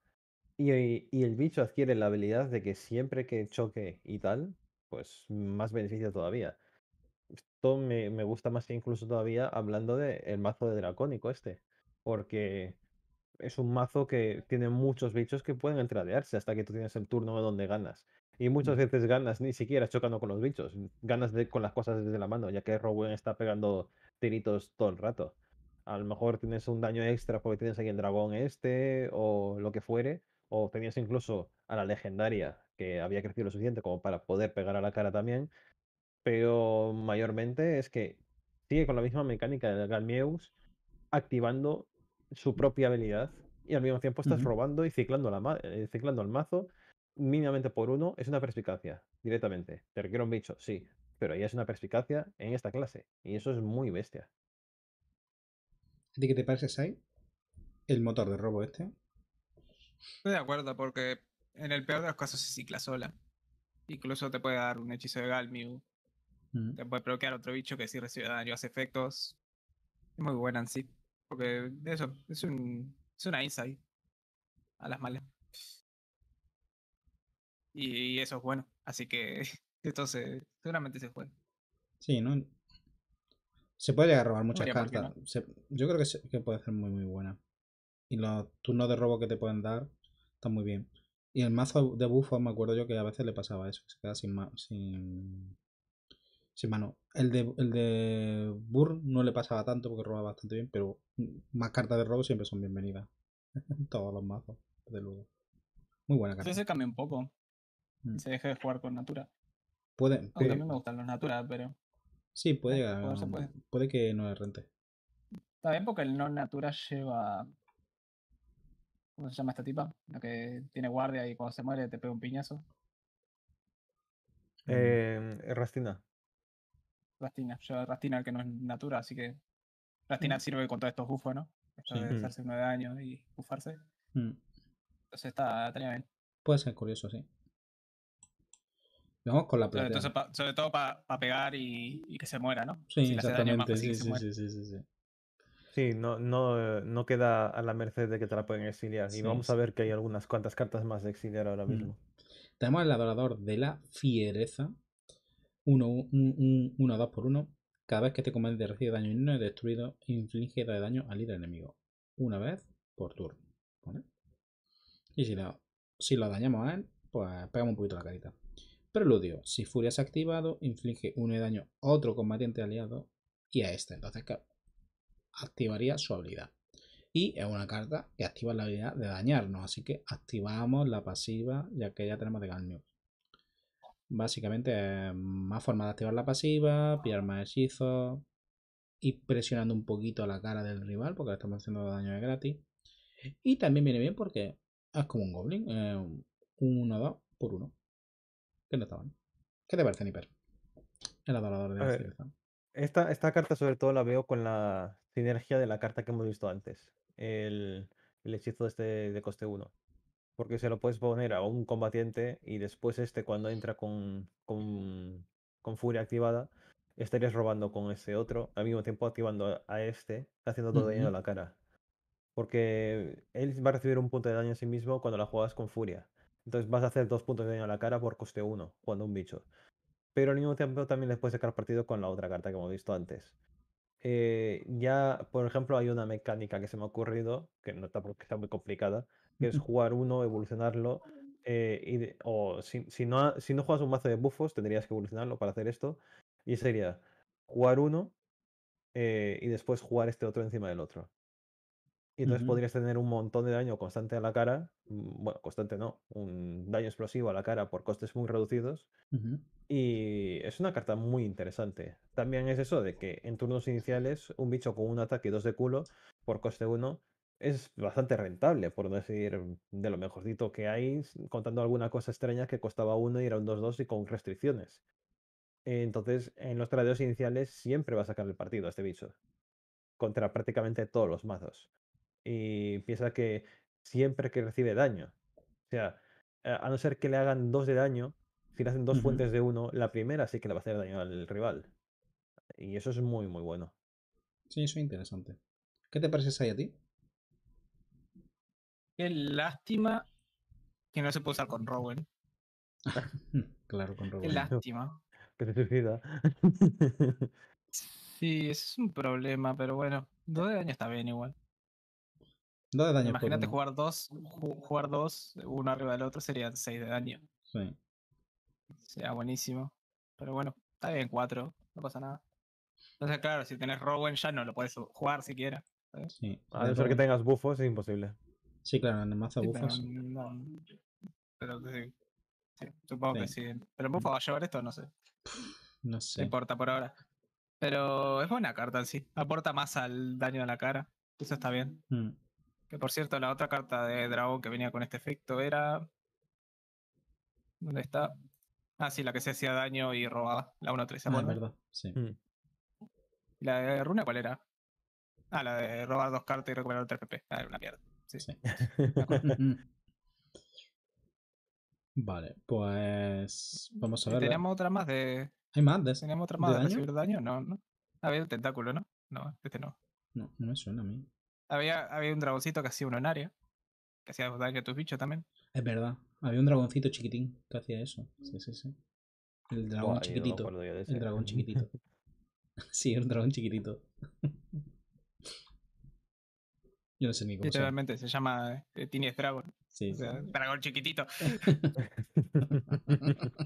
Speaker 2: Y, eh, el bicho adquiere la habilidad de que siempre que choque y tal, pues más beneficio todavía. Esto me, gusta más que incluso todavía hablando del mazo de dracónico este, porque es un mazo que tiene muchos bichos que pueden entradearse hasta que tú tienes el turno donde ganas. Y muchas veces ganas ni siquiera chocando con los bichos, mm, ganas de, con las cosas desde la mano, ya que Rowen está pegando tiritos todo el rato. A lo mejor tienes un daño extra porque tienes aquí el dragón este o lo que fuere, o tenías incluso a la legendaria que había crecido lo suficiente como para poder pegar a la cara también. Pero mayormente es que sigue con la misma mecánica del Galmieus, activando su propia habilidad y al mismo tiempo estás robando y ciclando, eh, ciclando el mazo mínimamente por uno es una perspicacia, directamente. Te requiere un bicho, sí, pero ahí es una perspicacia en esta clase, y eso es muy bestia.
Speaker 1: ¿A ti qué te parece, Sai? El motor de robo este.
Speaker 3: Estoy de acuerdo, porque en el peor de los casos se cicla sola. Incluso te puede dar un hechizo de Galmiu. Mm. Te puede bloquear otro bicho que sí recibe daños efectos. Es muy buena en sí. Porque eso es, un, es una insight a las malas. Y, eso es bueno. Así que esto seguramente se juega.
Speaker 1: Sí, ¿no? Se puede robar muchas cartas. yo creo que, se, puede ser muy, muy buena. Y los turnos de robo que te pueden dar están muy bien. Y el mazo de buffo me acuerdo yo que a veces le pasaba eso, que se queda sin, sin, sin mano. El de, el de Burr no le pasaba tanto porque robaba bastante bien, pero más cartas de robo siempre son bienvenidas. Todos los mazos, de luego. Muy buena carta. se
Speaker 3: cambia un poco. Mm. se deje de jugar con Natura.
Speaker 1: Puede, Aunque a mí me
Speaker 3: gustan los Natura, pero.
Speaker 1: Sí, puede, que, eh, puede. que no le rente.
Speaker 3: Está bien porque el no Natura lleva. ¿Cómo se llama esta tipa? La que tiene guardia y cuando se muere te pega un piñazo.
Speaker 2: Mm. Em, eh, Rastina.
Speaker 3: Rastina, yo Rastina el que no es Natura, así que. Rastina mm. sirve con todos estos bufos, ¿no? Esto hacerse nueve años y bufarse.
Speaker 1: Entonces
Speaker 3: está, bien.
Speaker 1: Puede ser curioso, sí
Speaker 2: vamos Con la plata.
Speaker 3: sobre todo para pegar y, que se muera, ¿no? Sí, exactamente. Sí, sí, sí,
Speaker 2: sí, no, no, queda a la merced de que te la pueden exiliar. y vamos a ver que hay algunas cuantas cartas más de exiliar ahora mm. mismo. Tenemos el
Speaker 1: Adorador de la fiereza. 1-2 por uno Cada vez que este de recibe daño inno y destruido, inflige daño al líder enemigo. Una vez por turno. Y si si lo dañamos a él, pues pegamos un poquito la carita. Preludio. Si Furia es activado, inflige uno de daño a otro combatiente aliado y a este. Entonces activaría su habilidad. Y es una carta que activa la habilidad de dañarnos. Así que activamos la pasiva ya que ya tenemos de Galnews. Básicamente eh, más forma de activar la pasiva, pillar más hechizos, Y presionando un poquito la cara del rival porque le estamos haciendo daño de gratis. Y también viene bien porque es como un goblin, 1-2 eh, por uno no ¿Qué te parece, Niper?
Speaker 2: El adorador de la ver, esta, carta sobre todo la veo con la sinergia de la carta que hemos visto antes. El, el hechizo este de coste 1. Porque se lo puedes poner a un combatiente y después este cuando entra con, con, furia activada, estarías robando con ese otro, al mismo tiempo activando a este, haciendo todo daño a la cara. Porque él va a recibir un punto de daño a sí mismo cuando la juegas con furia. Entonces vas a hacer dos puntos de daño a la cara por coste 1, cuando un bicho. Pero al mismo tiempo también les puedes sacar partido con la otra carta que hemos visto antes. Eh, ya, por ejemplo, hay una mecánica que se me ha ocurrido, que no está, porque está muy complicada, que es jugar uno, evolucionarlo. Eh, y o si, no si no juegas un mazo de bufos, tendrías que evolucionarlo para hacer esto. Y sería jugar uno eh, y después jugar este otro encima del otro y entonces podrías tener un montón de daño constante a la cara, mm, bueno, constante no, un daño explosivo a la cara por costes muy reducidos. Y es una carta muy interesante. También es eso de que en turnos iniciales un bicho con un ataque y dos de culo por coste uno es bastante rentable, por no decir de lo mejorcito que hay, contando alguna cosa extraña que costaba uno y era un 2-2 y con restricciones. Entonces, en los tradeos iniciales siempre va a sacar el partido a este bicho. Contra prácticamente todos los mazos y piensa que siempre que recibe daño. O sea, a no ser que le hagan dos de daño, si le hacen dos fuentes de uno, la primera sí que le va a hacer daño al rival. Y eso es muy, muy bueno. Sí, eso es interesante. ¿Qué te parece Sai a ti?
Speaker 3: Qué lástima que no se puede usar con Rowan. claro, con Rowan. Qué lástima.
Speaker 2: Que
Speaker 3: sí, es un problema, pero bueno, dos de daño está bien igual. 2 de daño. Pues, Imagínate jugar dos, jugar dos, uno arriba del otro serían 6 de daño. Sí. Sería buenísimo. Pero bueno, está bien 4, no pasa nada. Entonces, claro, si tenés Rowan ya no lo puedes jugar siquiera.
Speaker 2: Sí. A no ser que tengas bufos, es imposible. Sí, claro, en a buffos.
Speaker 3: Pero, sí. supongo que sí. Pero buffo va a llevar esto, no sé. No sé. No importa por ahora. Pero es buena carta en sí. Aporta más al daño a la cara. Eso está bien. Mm. Que por cierto, la otra carta de dragón que venía con este efecto era. ¿Dónde está? Ah, sí, la que se hacía daño y robaba. La 1-3, ah, verdad, sí. Mm. ¿Y la de runa cuál era? Ah, la de robar dos cartas y recuperar 3 PP. Ah, era una mierda. Sí, sí.
Speaker 1: vale, pues. Vamos a eh, ver. Tenemos
Speaker 3: otra más de. ¿Hay más de ¿Tenemos otra más de, daño? recibir daño? No, no. Ah, había el tentáculo, ¿no? No, este no. No, no
Speaker 1: me suena a mí.
Speaker 3: Había, un dragoncito que hacía uno en área. Que hacía que tu tus bichos también.
Speaker 1: Es verdad. Había un dragoncito chiquitín que hacía eso. Sí, sí, sí. El dragón chiquitito. el dragón chiquitito. sí, era un dragón chiquitito. Yo no sé ni cómo Literalmente
Speaker 3: se llama eh, Dragon. Sí, Dragón chiquitito.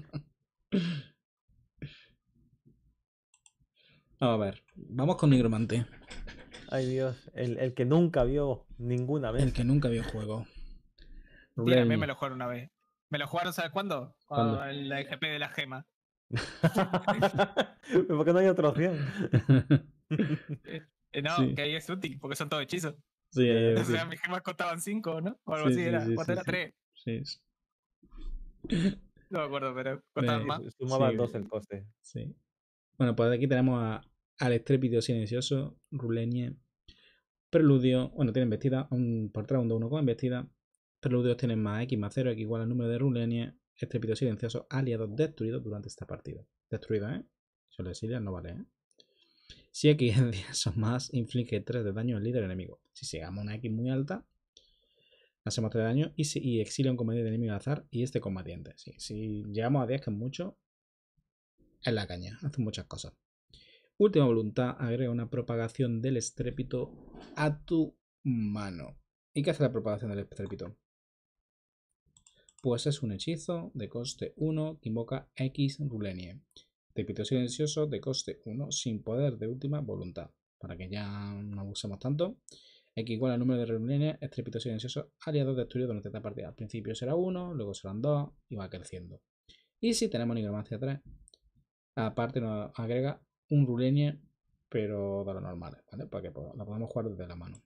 Speaker 1: a ver, vamos con Negromante. Ay
Speaker 2: Dios, el, el, que nunca vio ninguna vez. El que
Speaker 1: nunca vio juego.
Speaker 3: a mí me lo jugaron una vez. ¿Me lo jugaron, sabes cuándo? Cuando la GP de la gema.
Speaker 2: qué no hay otro opción.
Speaker 3: Eh, no, que ahí es útil, porque son todos hechizos. Sí, o sea, mis gemas costaban 5, ¿no? O algo así, era 3. Sí, No me acuerdo, pero costaban más. Sumaba 2 el coste. Sí.
Speaker 1: Bueno, pues aquí tenemos a al estrépido silencioso, Rulenie, Preludio, bueno, tienen vestida, un, por 3, un 1 con vestida, Preludios tienen más X más 0, X igual al número de Rulenie, estrépido silencioso, aliado, destruido durante esta partida. destruida, ¿eh? Solo exilia, no vale, ¿eh? Si X en 10 o más, inflige 3 de daño al líder enemigo. Si llegamos a una X muy alta, hacemos 3 de daño y, si, exilia un combatiente enemigo al azar y este combatiente. si llegamos a 10, que es mucho, es la caña, hace muchas cosas última voluntad, agrega una propagación del estrépito a tu mano. ¿Y qué hace la propagación del estrépito? Pues es un hechizo de coste 1 que invoca X Rulenie. Estrépito silencioso de coste 1 sin poder de última voluntad. Para que ya no abusemos tanto. X igual al número de Rulenie, estrépito silencioso aliado destruido durante esta partida. Al principio será 1, luego serán 2 y va creciendo. Y si tenemos nigromancia 3, aparte nos agrega un Rulenia, pero de lo normal, ¿vale? Para que pues, la podamos jugar desde la mano.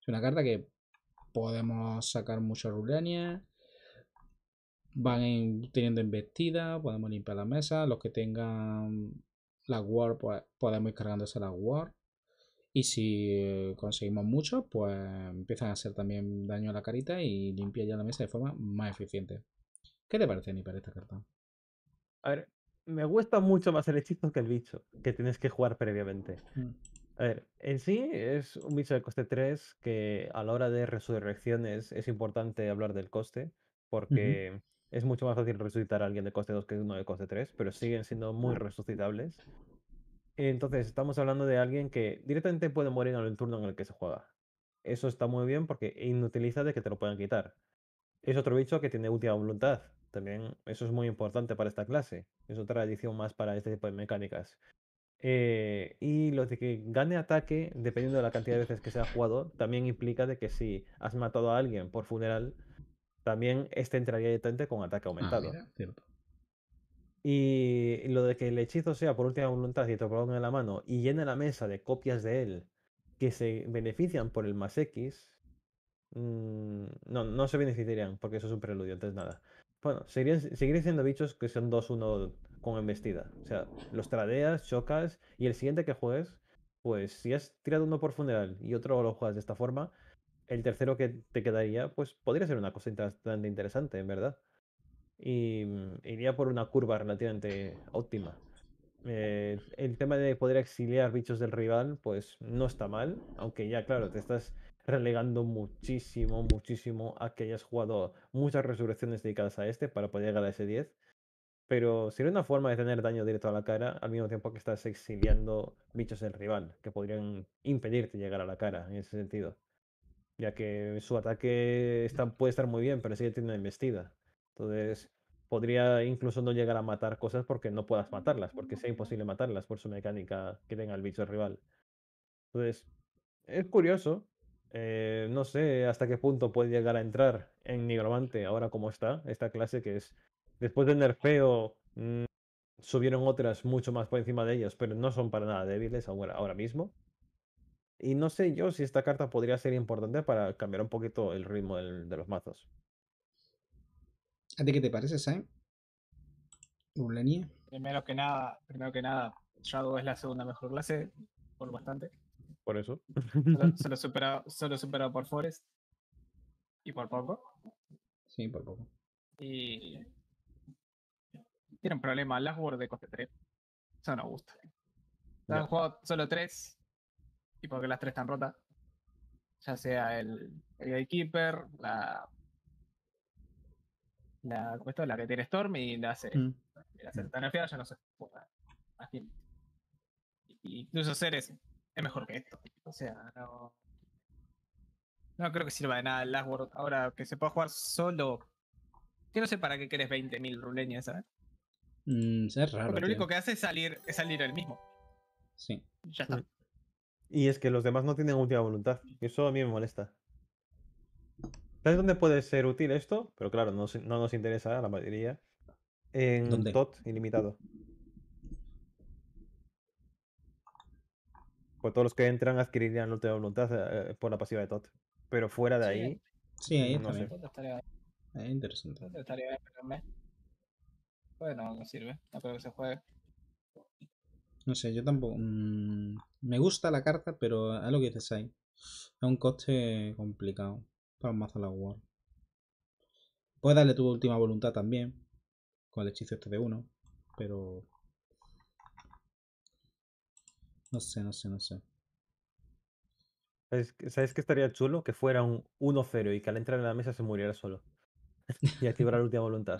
Speaker 1: Es una carta que podemos sacar muchos Rulenia. Van teniendo investida, podemos limpiar la mesa. Los que tengan la ward pues podemos ir cargándose la ward Y si eh, conseguimos mucho, pues empiezan a hacer también daño a la carita y limpia ya la mesa de forma más eficiente. ¿Qué te parece, Ni para esta carta?
Speaker 2: A ver, me gusta mucho más el hechizo que el bicho que tienes que jugar previamente. Mm. A ver, en sí es un bicho de coste 3 que a la hora de resurrecciones es importante hablar del coste porque es mucho más fácil resucitar a alguien de coste 2 que uno de coste 3, pero siguen siendo muy resucitables. Entonces estamos hablando de alguien que directamente puede morir en el turno en el que se juega. Eso está muy bien porque inutiliza de que te lo puedan quitar. Es otro bicho que tiene última voluntad, también eso es muy importante para esta clase. Es otra adición más para este tipo de mecánicas. Eh, y lo de que gane ataque, dependiendo de la cantidad de veces que se ha jugado, también implica de que si has matado a alguien por funeral, también este entraría directamente con ataque ah, aumentado. Y lo de que el hechizo sea por última voluntad y te lo en la mano y llene la mesa de copias de él que se benefician por el más X, mm, no, no se beneficiarían porque eso es un preludio, entonces nada. Bueno, seguirían, siendo bichos que son 2-1 con embestida. O sea, los tradeas, chocas y el siguiente que juegues, pues si has tirado uno por funeral y otro lo juegas de esta forma, el tercero que te quedaría, pues podría ser una cosa bastante interesante, en verdad. Y mm, iría por una curva relativamente óptima. Eh, el tema de poder exiliar bichos del rival, pues no está mal, aunque ya, claro, te estás relegando muchísimo, muchísimo a que hayas jugado muchas resurrecciones dedicadas a este para poder llegar a ese 10. Pero sería una forma de tener daño directo a la cara al mismo tiempo que estás exiliando bichos del rival que podrían impedirte llegar a la cara en ese sentido. Ya que su ataque está, puede estar muy bien, pero sigue teniendo investida, Entonces podría incluso no llegar a matar cosas porque no puedas matarlas, porque sea imposible matarlas por su mecánica que tenga el bicho rival. Entonces, es curioso, eh, no sé hasta qué punto puede llegar a entrar en Nigromante ahora como está, esta clase que es, después de nerfeo, mm, subieron otras mucho más por encima de ellas, pero no son para nada débiles ahora, ahora mismo. Y no sé yo si esta carta podría ser importante para cambiar un poquito el ritmo de los mazos.
Speaker 1: ¿A ti qué te parece, Sam? Primero
Speaker 3: que nada, primero que nada, Shadow es la segunda mejor clase, por bastante por eso. Solo, superado, solo superado por Forest. Y por poco.
Speaker 5: Sí, por poco.
Speaker 3: Y. Tienen problemas las Word de coste 3. Eso no gusta. solo 3. Y porque las 3 están rotas. Ya sea el, el Gatekeeper, la. La la que tiene Storm y la hace. Mm. La hace tan ya no se Y Incluso Ceres es mejor que esto. O sea, no. No creo que sirva de nada el Last World. Ahora que se pueda jugar solo. Yo no sé para qué querés 20.000 ruleñas, ¿sabes?
Speaker 2: Mm, es raro. Pero lo único
Speaker 3: que hace es salir, salir el mismo.
Speaker 2: Sí. Ya está. Y es que los demás no tienen última voluntad. Y eso a mí me molesta. ¿Sabes dónde puede ser útil esto? Pero claro, no, nos interesa la mayoría. En TOT ilimitado. Pues todos los que entran adquirirían la última voluntad eh, eh, por la pasiva de Tot. Pero fuera de ahí. Sí, ahí interesante.
Speaker 3: Estaría bien, eh, Bueno, no sirve. No creo que se juegue.
Speaker 1: No sé, yo tampoco. Mm, me gusta la carta, pero es lo que dices ahí. Es un coste complicado para un mazo la War. Puedes darle tu última voluntad también. Con el hechizo este de
Speaker 2: uno. Pero
Speaker 1: no sé, no sé, no
Speaker 2: sé. ¿Sabes, ¿Sabes que estaría chulo? Que fuera un 1-0 y que al entrar en la mesa se muriera solo. y activar la última voluntad.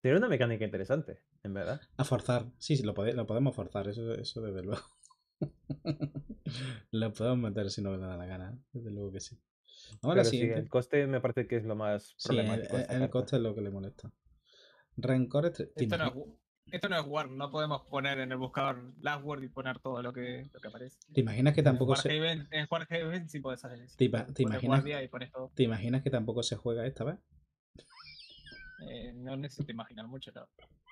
Speaker 2: Sería una mecánica interesante, en verdad. A forzar. Sí, sí, lo, podemos forzar, eso, eso desde luego.
Speaker 1: lo podemos meter si no me da la gana, desde luego que sí. Ahora sí, el coste me parece que es lo más problemático. Sí, el, coste es lo que le molesta. Rencor
Speaker 3: esto no es Word, no podemos poner en el buscador Last Word y poner todo lo que, aparece.
Speaker 1: ¿Te imaginas que tampoco se. ¿Te, imaginas, que tampoco se juega esta vez?
Speaker 3: Eh, no necesito imaginar mucho, no.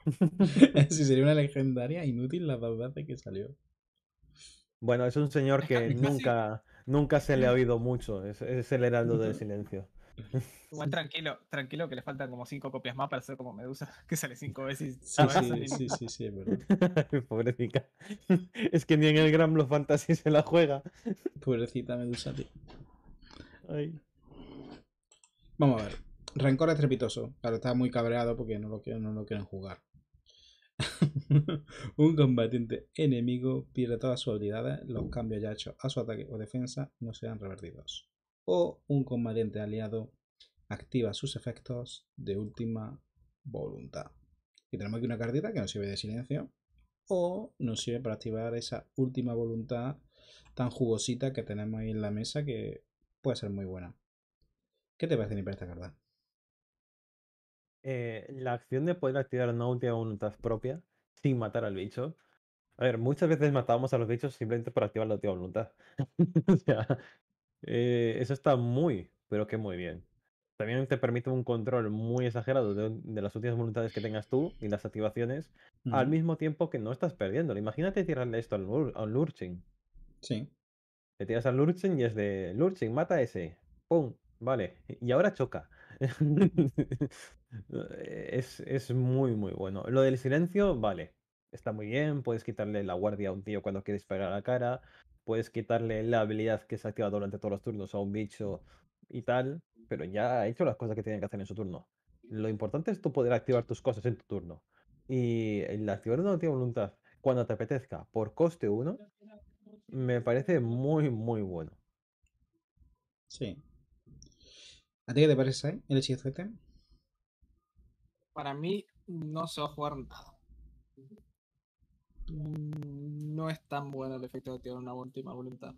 Speaker 2: si sería una legendaria inútil la de que salió. Bueno, es un señor que nunca, nunca se le ha oído mucho. Es, es el heraldo del silencio.
Speaker 3: tranquilo, tranquilo que le faltan como cinco copias más para ser como Medusa, que sale cinco veces. Sí, sí, sí,
Speaker 2: es Pobrecita. Es que ni en el Gran los Fantasy se la juega. Pobrecita Medusa,
Speaker 1: Vamos a ver. Rencor estrepitoso. Claro, está muy cabreado porque no lo, quieren, no lo quieren jugar. un combatiente enemigo pierde todas sus habilidades, los cambios ya hechos a su ataque o defensa no sean revertidos o un combatiente aliado activa sus efectos de última voluntad. Y tenemos aquí una cartita que nos sirve de silencio o nos sirve para activar esa última voluntad tan jugosita que tenemos ahí en la mesa que puede ser muy buena. ¿Qué te parece ni para esta carta?
Speaker 2: Eh, la acción de poder activar una última voluntad propia sin matar al bicho. A ver, muchas veces matábamos a los bichos simplemente por activar la última voluntad. o sea, eh, eso está muy, pero que muy bien. También te permite un control muy exagerado de, las últimas voluntades que tengas tú y las activaciones, al mismo tiempo que no estás perdiendo Imagínate tirarle esto al, Lurching. Sí. Le tiras al Lurching y es de Lurching, mata ese. ¡Pum! Vale. Y ahora choca. Eh, es, muy, muy bueno. Lo del silencio, vale. Está muy bien, puedes quitarle la guardia a un tío cuando quieres pegar a la cara puedes quitarle la habilidad que se activado durante todos los turnos a un bicho y tal, pero ya ha hecho las cosas que tiene que hacer en su turno. Lo importante es tú poder activar tus cosas en tu turno. Y el activar no tiene voluntad cuando te apetezca por coste 1 me parece muy, muy bueno. Sí. ¿A ti qué te parece eh, el hechizo
Speaker 3: Para mí no se va a jugar nada. Mm, no es tan bueno el efecto de activar una última voluntad.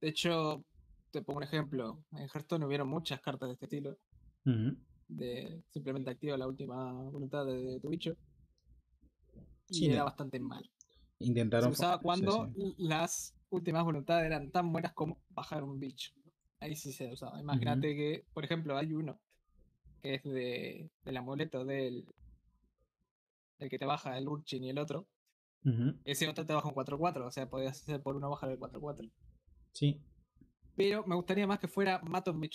Speaker 3: De hecho, te pongo un ejemplo. En Hearthstone hubieron muchas cartas de este estilo. De simplemente activa la última voluntad de, tu bicho. Y era bastante mal.
Speaker 1: Intentaron. Se usaba cuando
Speaker 3: las últimas voluntades eran tan buenas como bajar un bicho. Ahí sí se usaba. Imagínate que, por ejemplo, hay uno que es de, del amuleto del el que te baja el Urchin y el otro, ese otro te baja un 4-4, o sea, podías hacer por una baja del 4-4. Sí. Pero me gustaría más que fuera mato un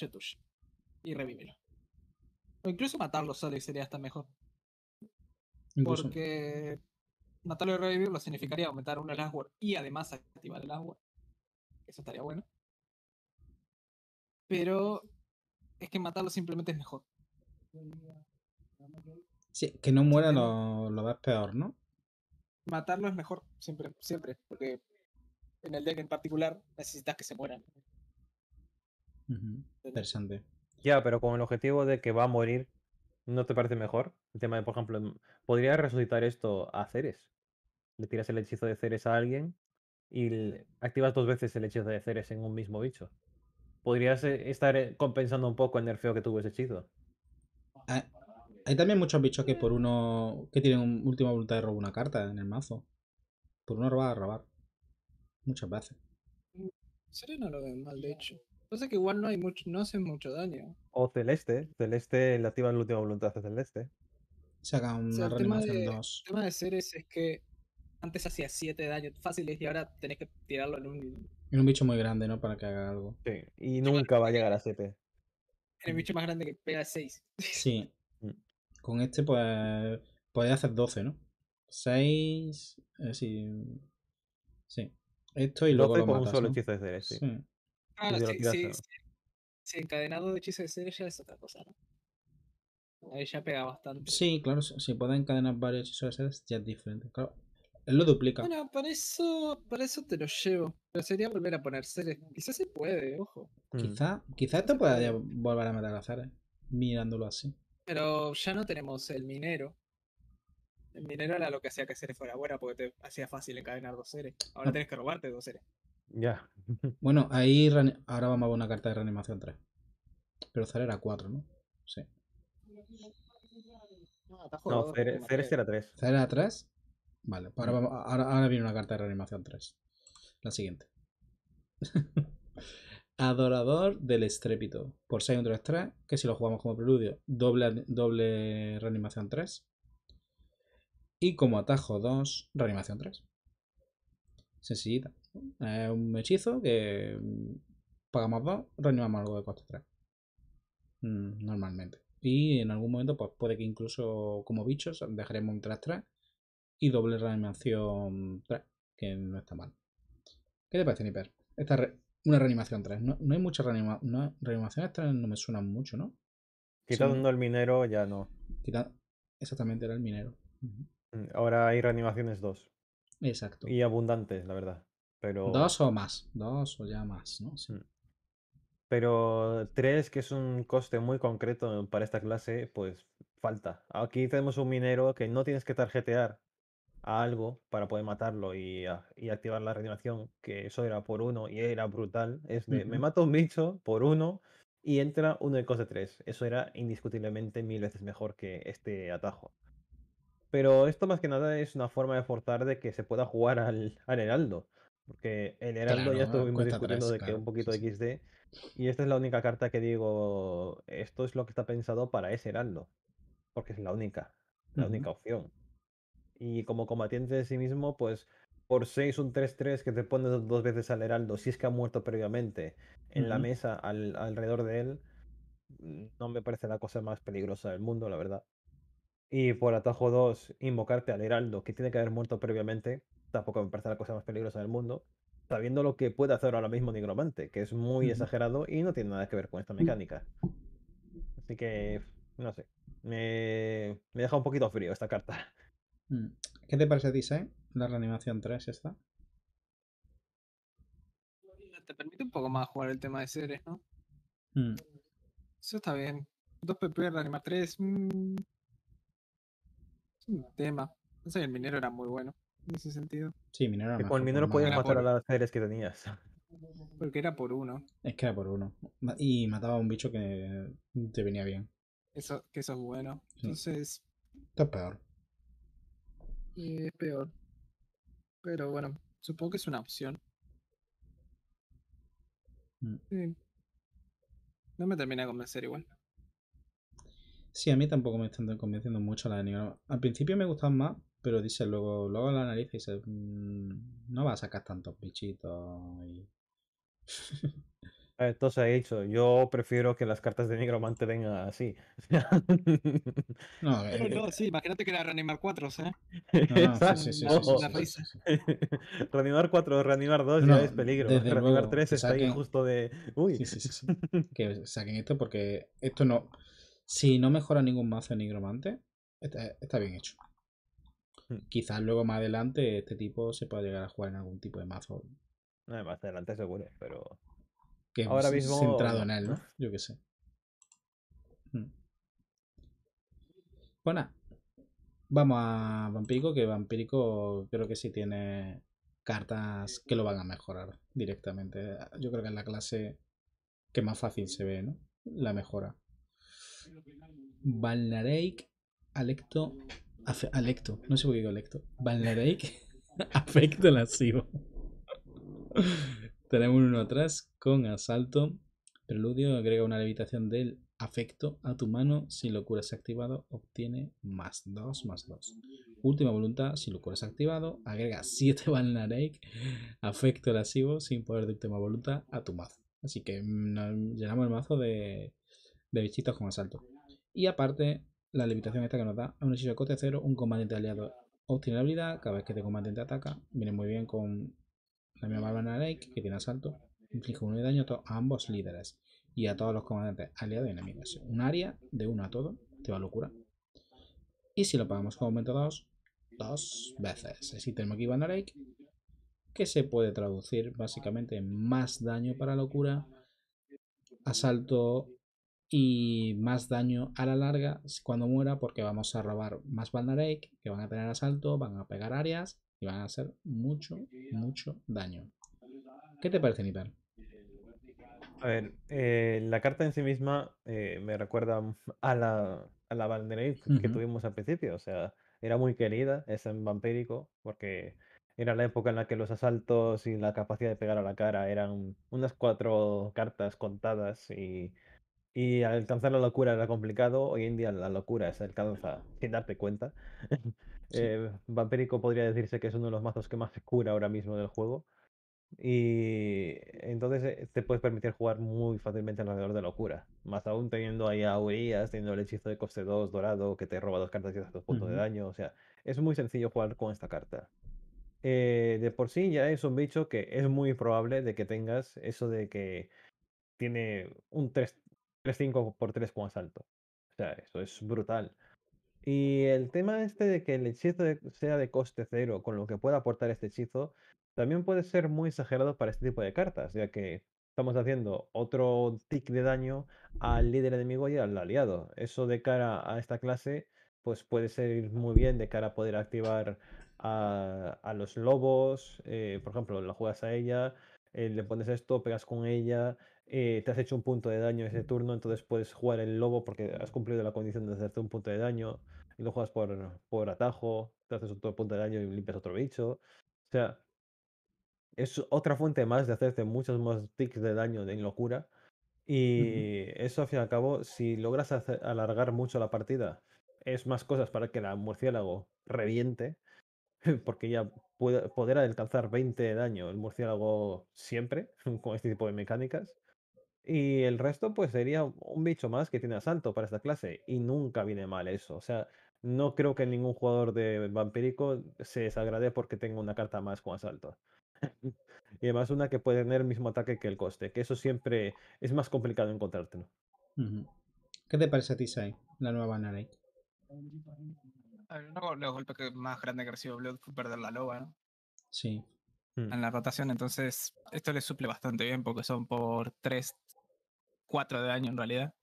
Speaker 3: y revívelo. O incluso matarlo solo y sería hasta mejor. Porque matarlo y revivirlo significaría aumentar una el y además activar el agua Eso estaría bueno. Pero es que matarlo simplemente es mejor
Speaker 1: que no muera lo, lo peor, ¿no?
Speaker 3: Matarlo es mejor, siempre, siempre, porque en el deck en particular necesitas que se mueran.
Speaker 1: Interesante.
Speaker 2: Ya, pero con el objetivo de que va a morir, ¿no te parece mejor? El tema de, por ejemplo, mm, ¿podrías resucitar esto a Ceres? Le tiras el hechizo de Ceres a alguien y activas dos veces el hechizo de Ceres en un mismo bicho. Podrías eh, estar eh, compensando un poco el nerfeo que tuvo ese hechizo.
Speaker 1: Ah, hay también muchos bichos que por uno. que tienen última voluntad de robar una carta en el mazo. Por uno robar a robar.
Speaker 2: Muchas veces.
Speaker 3: seres no lo ven mal, de hecho. Pasa que igual no hay mucho, no hacen mucho daño.
Speaker 2: O celeste. Celeste le activa la última voluntad de celeste. Saca una o sea, en dos.
Speaker 3: El tema de seres es que antes hacía 7 daños fáciles y ahora tenés que tirarlo en un.
Speaker 1: En un bicho muy grande, ¿no? Para que haga algo. Sí. Y nunca va a llegar a 7. En
Speaker 3: el bicho más grande que pega 6.
Speaker 1: Sí. Con este, pues, podéis hacer 12, ¿no? 6. Eh, sí. Esto y luego lo matas, un solo hechizo de Ceres, sí. Ah, sí,
Speaker 3: sí, encadenado de hechizo de ya es otra cosa, ¿no? Ahí ya pega bastante.
Speaker 1: Sí, claro, si puedes encadenar varios hechizos de Ceres ya es diferente. Claro, él lo duplica. Bueno,
Speaker 3: para eso, eso te lo llevo. Pero sería volver a poner seres Quizás se puede, ojo.
Speaker 1: Mm. Quizás esto pueda volver a matar a Ceres, mirándolo así.
Speaker 3: Pero ya no tenemos el minero. El minero era lo que hacía que Ceres fuera buena porque te hacía fácil encadenar dos seres. Ahora ah. tienes que robarte dos seres.
Speaker 1: Ya. bueno, ahí ahora vamos a ver una carta de reanimación 3. Pero Ceres era 4, ¿no? Sí.
Speaker 4: No,
Speaker 2: Ceres era
Speaker 1: 3. ¿Ceres era 3? Vale, pues ahora, vamos, ahora, ahora viene una carta de reanimación 3. La siguiente. Adorador del Estrépito, por 6 3 3, que si lo jugamos como preludio, doble, reanimación 3. Y como atajo 2, reanimación 3. Sencillita. Es un hechizo que mm, pagamos 2, reanimamos algo de coste 3. Mm, normalmente. Y en algún momento, pues puede que incluso como bichos dejaremos un 3-3 y doble reanimación 3, que no está mal. ¿Qué te parece, Niper? Esta, una reanimación 3. No, hay muchas reanimación reanimaciones 3, no me suenan mucho, ¿no? Quitando
Speaker 2: el minero ya no. Exactamente, era el minero. Mm, ahora hay reanimaciones 2. Exacto. Y abundantes, la verdad. Pero... Dos o
Speaker 1: más, dos o ya más, ¿no? Sí. Mm.
Speaker 2: Pero tres, que es un coste muy concreto para esta clase, pues falta. Aquí tenemos un minero que no tienes que tarjetear algo para poder matarlo ah, y, activar la reanimación, que eso era por uno y era brutal. Es de, me mato un bicho por uno y entra uno de coste 3. Eso era indiscutiblemente mil veces mejor que este atajo. Pero esto más que nada es una forma de forzar de que se pueda jugar al, heraldo. Porque el heraldo ya estuvimos discutiendo de que un poquito de XD. Y esta es la única carta que digo, esto es lo que está pensado para ese heraldo. Porque es la única, la única opción y como combatiente de sí mismo, pues por 6 un 3-3 que te pone dos veces al heraldo, si es que ha muerto previamente en la mesa alrededor de él, mm, no me parece la cosa más peligrosa del mundo, la verdad. Y por atajo 2, invocarte al heraldo que tiene que haber muerto previamente, tampoco me parece la cosa más peligrosa del mundo, sabiendo lo que puede hacer ahora mismo Nigromante, que es muy exagerado y no tiene nada que ver con esta mm. mecánica. Así que, no sé, me, me deja un poquito frío esta carta.
Speaker 1: Mm. ¿Qué te parece a ti, Sai? La reanimación 3 esta.
Speaker 3: Te permite un poco más jugar el tema de seres, ¿no? Mm. Eso está bien. 2 PP, reanimar 3. Mm. Es un tema. No sé, el minero era muy bueno en ese sentido.
Speaker 1: Sí, minero. con el minero podías matar a las seres que tenías.
Speaker 3: Porque era por uno.
Speaker 1: Es que era por uno. Y mataba a un bicho que te venía bien.
Speaker 3: Eso, que eso es bueno. Entonces.
Speaker 1: Esto es peor
Speaker 3: es peor. Pero bueno, supongo que es una opción. Mm. No me termina de convencer igual.
Speaker 1: Sí, a mí tampoco me están convenciendo mucho las enigmas. Al principio me gustan más, pero dice luego, luego la nariz y mm, no vas a sacar tantos
Speaker 2: bichitos y... Esto se ha hecho. yo prefiero que las cartas de Nigromante vengan así. no, eh, eh. no,
Speaker 3: sí, imagínate que era reanimar
Speaker 2: 4, ¿eh? No, sí, sí, sí, reanimar 4 reanimar 2 ya es peligro. Reanimar 3 está ahí justo
Speaker 1: de. Uy. que saquen esto porque esto no. Si no mejora ningún mazo de Nigromante, está, bien hecho. Hmm. Quizás luego más adelante este tipo se pueda llegar a jugar en algún tipo de mazo.
Speaker 2: No, más adelante seguro, pero que ahora mismo centrado eh, en él, ¿no? Yo qué sé.
Speaker 1: Hmm. Bueno, vamos a Vampírico, que Vampírico creo que sí tiene cartas que lo van a mejorar directamente. Yo creo que es la clase que más fácil se ve, ¿no? La mejora. Balnareik, Alecto, Alecto, no sé por qué digo Alecto. Balnareik, afecto lascivo. Tenemos uno atrás con asalto. Preludio agrega una levitación del afecto a tu mano. Si locura es activado, obtiene más 2, más 2. Última voluntad, si locura es activado, agrega 7 Balnareik. afecto Lasivo, sin poder de última voluntad, a tu mazo. Así que mm, llenamos el mazo de, de bichitos con asalto. Y aparte, la levitación esta que nos da a un hechizo de coste 0, un combatiente aliado obtiene la habilidad, cada vez que este combatiente ataca, viene muy bien con la misma Banner que tiene asalto, inflige un de daño a ambos líderes y a todos los comandantes aliados y enemigos. Un área de uno a todo, te va locura. Y si lo pagamos con aumento 2, dos veces. Así tenemos aquí Banner que se puede traducir básicamente en más daño para locura, asalto y más daño a la larga cuando muera porque vamos a robar más Banner que van a tener asalto, van a pegar áreas y van a hacer mucho, mucho daño.
Speaker 2: ¿Qué te parece, Nipper? A ver, eh, la carta en sí misma eh, me recuerda a la, a la que tuvimos al principio. O sea, era muy querida, es en vampírico, porque era la época en la que los asaltos y la capacidad de pegar a la cara eran unas cuatro cartas contadas y, y alcanzar la locura era complicado. Hoy en día la locura se alcanza sin darte cuenta. Eh, podría decirse que es uno de los mazos que más se cura ahora mismo del juego. Y entonces eh, te puedes permitir jugar muy fácilmente alrededor de locura. Más aún teniendo ahí a Urias, teniendo el hechizo de coste 2 dorado que te roba dos cartas y hace dos puntos de daño. O sea, es muy sencillo jugar con esta carta. Eh, de por sí ya es un bicho que es muy probable de que tengas eso de que tiene un 3-5 por 3 con asalto. O sea, eso es brutal. Y el tema este de que el hechizo sea de coste cero, con lo que pueda aportar este hechizo, también puede ser muy exagerado para este tipo de cartas, ya que estamos haciendo otro tick de daño al líder enemigo y al aliado. Eso de cara a esta clase, pues puede ser muy bien de cara a poder activar a, los lobos, eh, por ejemplo, la juegas a ella, eh, le pones esto, pegas con ella, eh, te has hecho un punto de daño ese turno, entonces puedes jugar el lobo porque has cumplido la condición de hacerte un punto de daño y lo juegas por, por atajo, te haces otro punto de daño y limpias otro bicho. O sea, es otra fuente más de hacerte muchos más ticks de daño de locura. Y eso, al fin y al cabo, si logras alargar mucho la partida, es más cosas para que el murciélago reviente, porque ya puede, poder alcanzar 20 de daño el murciélago siempre, con este tipo de mecánicas. Y el resto, pues sería un bicho más que tiene asalto para esta clase. Y nunca viene mal eso. O sea, no creo que ningún jugador de vampírico se desagrade porque tenga una carta más con asalto. y además una que puede tener el mismo ataque que el coste, que eso siempre es más complicado encontrártelo.
Speaker 1: ¿Qué te parece a ti, Sai, la nueva Bannerite?
Speaker 3: los golpes que más grande que recibió Blood fue perder la loba, ¿no? Sí. Hmm. En la rotación, entonces esto le suple bastante bien porque son por 3 4 de daño en realidad.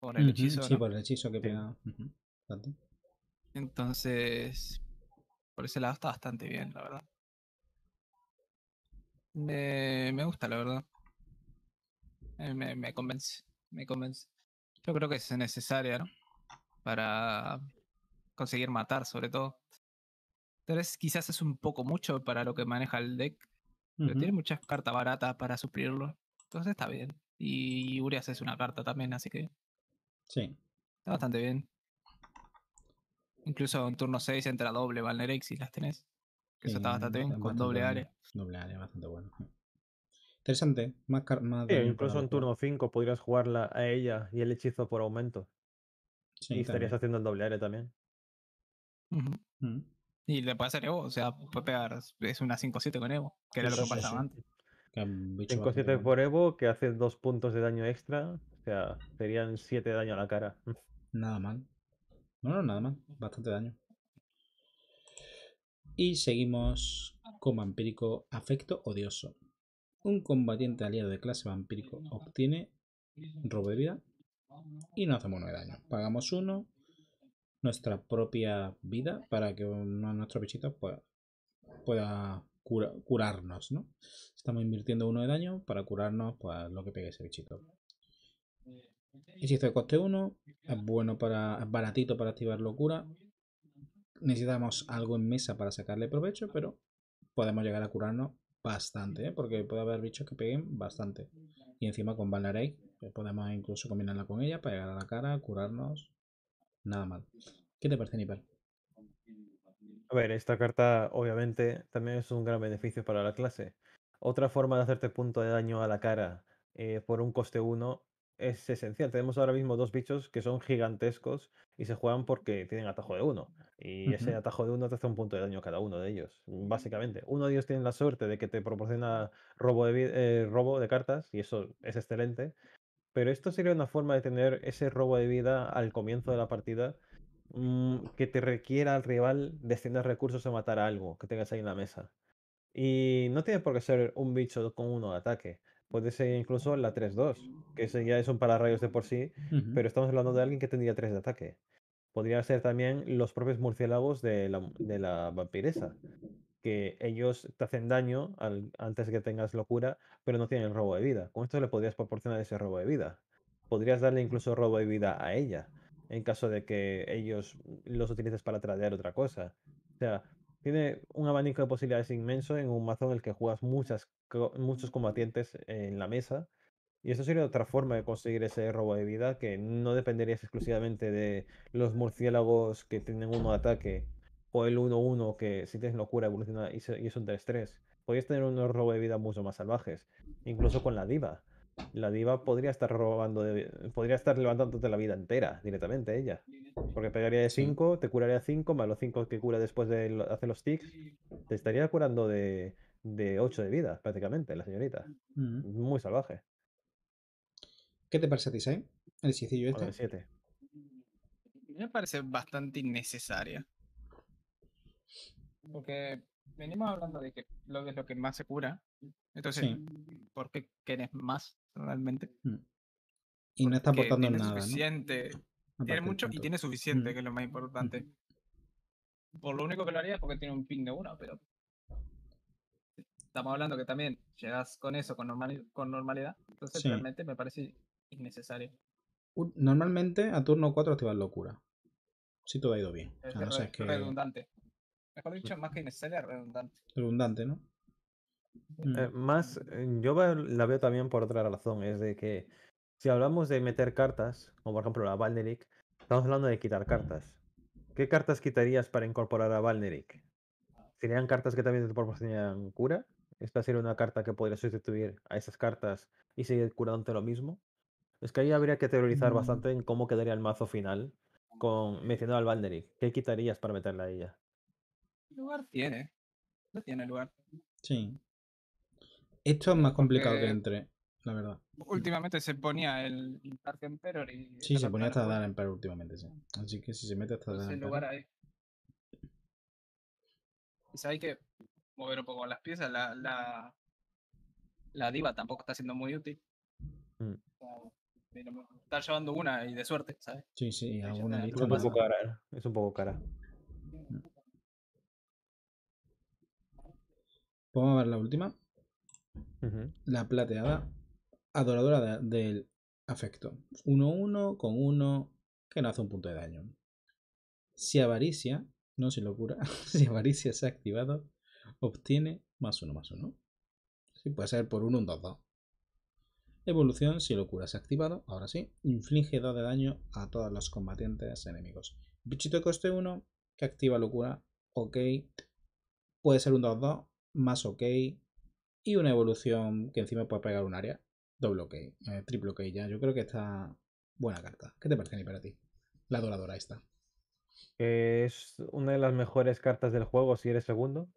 Speaker 3: Por el hechizo. Sí, por el hechizo que Entonces, por ese lado está bastante bien, la verdad. Me, me gusta, la verdad. Eh, me, me, convence, me convence. Yo creo que es necesaria, ¿no? Para conseguir matar, sobre todo. Tal quizás es un poco mucho para lo que maneja el deck, pero tiene muchas cartas baratas para suplirlo. Entonces está bien. Y Urias es una carta también, así que. Sí. Está bastante bien. Incluso en turno 6 entra doble Valnerex si las tenés. Que eso está bastante bien, con doble área.
Speaker 1: Doble área,
Speaker 2: bastante bueno. Interesante, más, más Incluso en turno 5 podrías jugarla a ella y el hechizo por aumento. Sí, y estarías haciendo el doble área también.
Speaker 3: Mm. Y le puede hacer Evo, o sea, puede pegar, es una 5-7 con Evo, que era lo que pasaba antes.
Speaker 2: En 7 por Evo que hace dos puntos de daño extra. O sea, serían 7 de daño a la cara.
Speaker 1: Nada mal. No, no, nada mal. Bastante daño. Y seguimos con vampírico afecto odioso. Un combatiente aliado de clase vampírico obtiene robo de vida y no hacemos nueve daño. Pagamos uno nuestra propia vida, para que uno de nuestros bichitos pueda curarnos, ¿no? Estamos invirtiendo uno de daño para curarnos pues, lo que pegue ese bichito. y si de coste 1, es bueno para. baratito para activar locura. Necesitamos algo en mesa para sacarle provecho, pero podemos llegar a curarnos bastante, ¿eh? porque puede haber bichos que peguen bastante. Y encima con Balnarek eh, podemos incluso combinarla con ella
Speaker 2: para llegar a la cara, curarnos. Nada mal. ¿Qué te parece, Nipal? A ver, esta carta obviamente también es un gran beneficio para la clase. Otra forma de hacerte punto de daño a la cara eh, por un coste 1 es esencial. Tenemos ahora mismo dos bichos que son gigantescos y se juegan porque tienen atajo de uno. Y ese atajo de uno te hace un punto de daño a cada uno de ellos, mm. básicamente. Uno de ellos tiene la suerte de que te proporciona robo de, eh, robo de cartas y eso es excelente. Pero esto sería una forma de tener ese robo de vida al comienzo de la partida que te requiera al rival destinar recursos a matar a algo que tengas ahí en la mesa. Y no tiene por qué ser un bicho con uno de ataque. Puede ser incluso la 3-2, que ya es un pararrayos de por sí, pero estamos hablando de alguien que tendría 3 de ataque. Podría ser también los propios murciélagos de la, vampiresa, que ellos te hacen daño antes que tengas locura, pero no tienen robo de vida. Con esto le podrías proporcionar ese robo de vida. Podrías darle incluso robo de vida a ella en caso de que ellos los utilices para tradear otra cosa. O sea, tiene un abanico de posibilidades inmenso en un mazo en el que juegas muchos combatientes en la mesa. Y eso sería otra forma de conseguir ese robo de vida que no dependerías exclusivamente de los murciélagos que tienen uno de ataque o el 1-1 que si tienes locura evoluciona y, es un 3-3. Podrías tener unos robo de vida mucho más salvajes, incluso con la diva. La diva podría estar robando, podría estar levantándote la vida entera directamente ella. Porque pegaría de 5, te curaría 5, más los 5 que cura después de hacer los tics, te estaría curando de, de 8 de vida prácticamente la señorita. Muy salvaje. ¿Qué te parece a ti, El sencillo este.
Speaker 3: Mm, me parece bastante innecesaria. Porque venimos hablando de que lo, lo que más se cura. Entonces, ¿por qué querés más? realmente. Mm. Y no está aportando nada. Tiene mucho y tiene suficiente, mm. que es lo más importante. Por lo único que lo haría es porque tiene un ping de uno, pero. Estamos hablando que también llegas con eso con, normalidad. Entonces realmente me parece innecesario.
Speaker 1: Normalmente a turno 4 te locura. Si todo ha ido bien. redundante.
Speaker 3: Mejor dicho, más que innecesaria, redundante.
Speaker 2: Redundante, ¿no? Eh, mm. más, eh, yo la veo también por otra razón, es de que si hablamos de meter cartas, como por ejemplo la Valneric, estamos hablando de quitar cartas. ¿Qué cartas quitarías para incorporar a Valneric? ¿Serían cartas que también te proporcionan cura? ¿Esta sería una carta que podría sustituir a esas cartas y seguir curándote lo mismo? Es que ahí habría que teorizar mm. bastante en cómo quedaría el mazo final con metiendo al Valneric. ¿Qué quitarías para meterla a ella?
Speaker 3: Lugar tiene. No tiene lugar.
Speaker 2: Sí.
Speaker 1: Esto es más complicado que eh, entre, la verdad.
Speaker 3: Últimamente se ponía el Dark Emperor y. Sí, se ponía hasta Dark
Speaker 1: Emperor últimamente, sí. Así que si se mete hasta Dark Emperor. lugar
Speaker 3: ahí. Quizá hay que mover un poco las piezas. La, la, la diva tampoco está siendo muy útil. Mm. está llevando una y de suerte, ¿sabes?
Speaker 1: Sí, sí, alguna ¿eh? Es un poco cara, Es un poco cara. ¿Podemos ver la última? La plateada adoradora del afecto. 1-1 con 1 que no hace un punto de daño. Si avaricia, no si locura, si avaricia se ha activado, obtiene más 1 más 1. Sí, puede ser por 1 un 2 2. Evolución, si locura se ha activado, ahora sí, inflige 2 de daño a todos los combatientes enemigos. Bichito de coste 1 que activa locura, ok. Puede ser un 2 2, más ok, y una evolución que encima puede pegar un área. Doble OK, eh, triple OK ya. Yo creo que está buena carta. ¿Qué te parece, Ni, para ti? La doradora esta.
Speaker 2: es una de las mejores cartas del juego si eres segundo.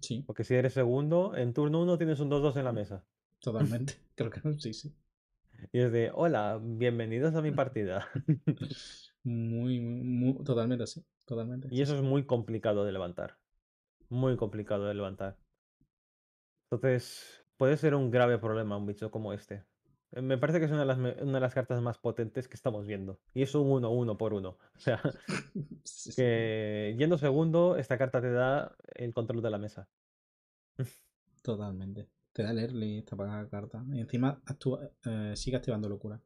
Speaker 2: Sí. Porque si eres segundo, en turno uno tienes un 2-2 en la mesa. Totalmente. creo que sí, sí. Y es de, hola, bienvenidos a mi partida. muy, muy, muy, totalmente sí. Totalmente. Y eso es muy complicado de levantar muy complicado de levantar. Entonces, puede ser un grave problema un bicho como este. Eh, me parece que es una de las, una de las cartas más potentes que estamos viendo. Y es un 1-1 uno, por 1. O sea, que yendo segundo, esta carta te da el control de la mesa.
Speaker 1: Totalmente. Te da el early esta carta. Y encima actúa, eh,
Speaker 2: eh, sigue activando locura.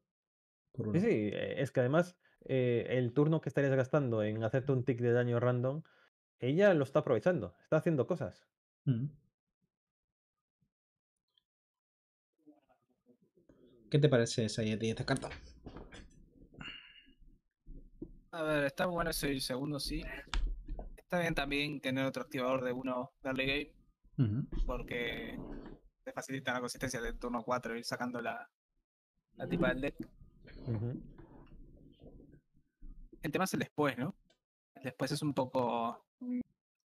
Speaker 2: sí, sí. Es que además, el turno que estarías gastando en hacerte un tick de daño random ella lo está aprovechando, está haciendo cosas.
Speaker 5: Mm.
Speaker 1: ¿Qué te parece esa de esta carta?
Speaker 3: A ver, está bueno ese segundo, sí. Está bien también tener otro activador de uno early game, porque te facilita la consistencia del turno 4 ir sacando la, la tipa del deck. El tema es el después, ¿no? El después es un poco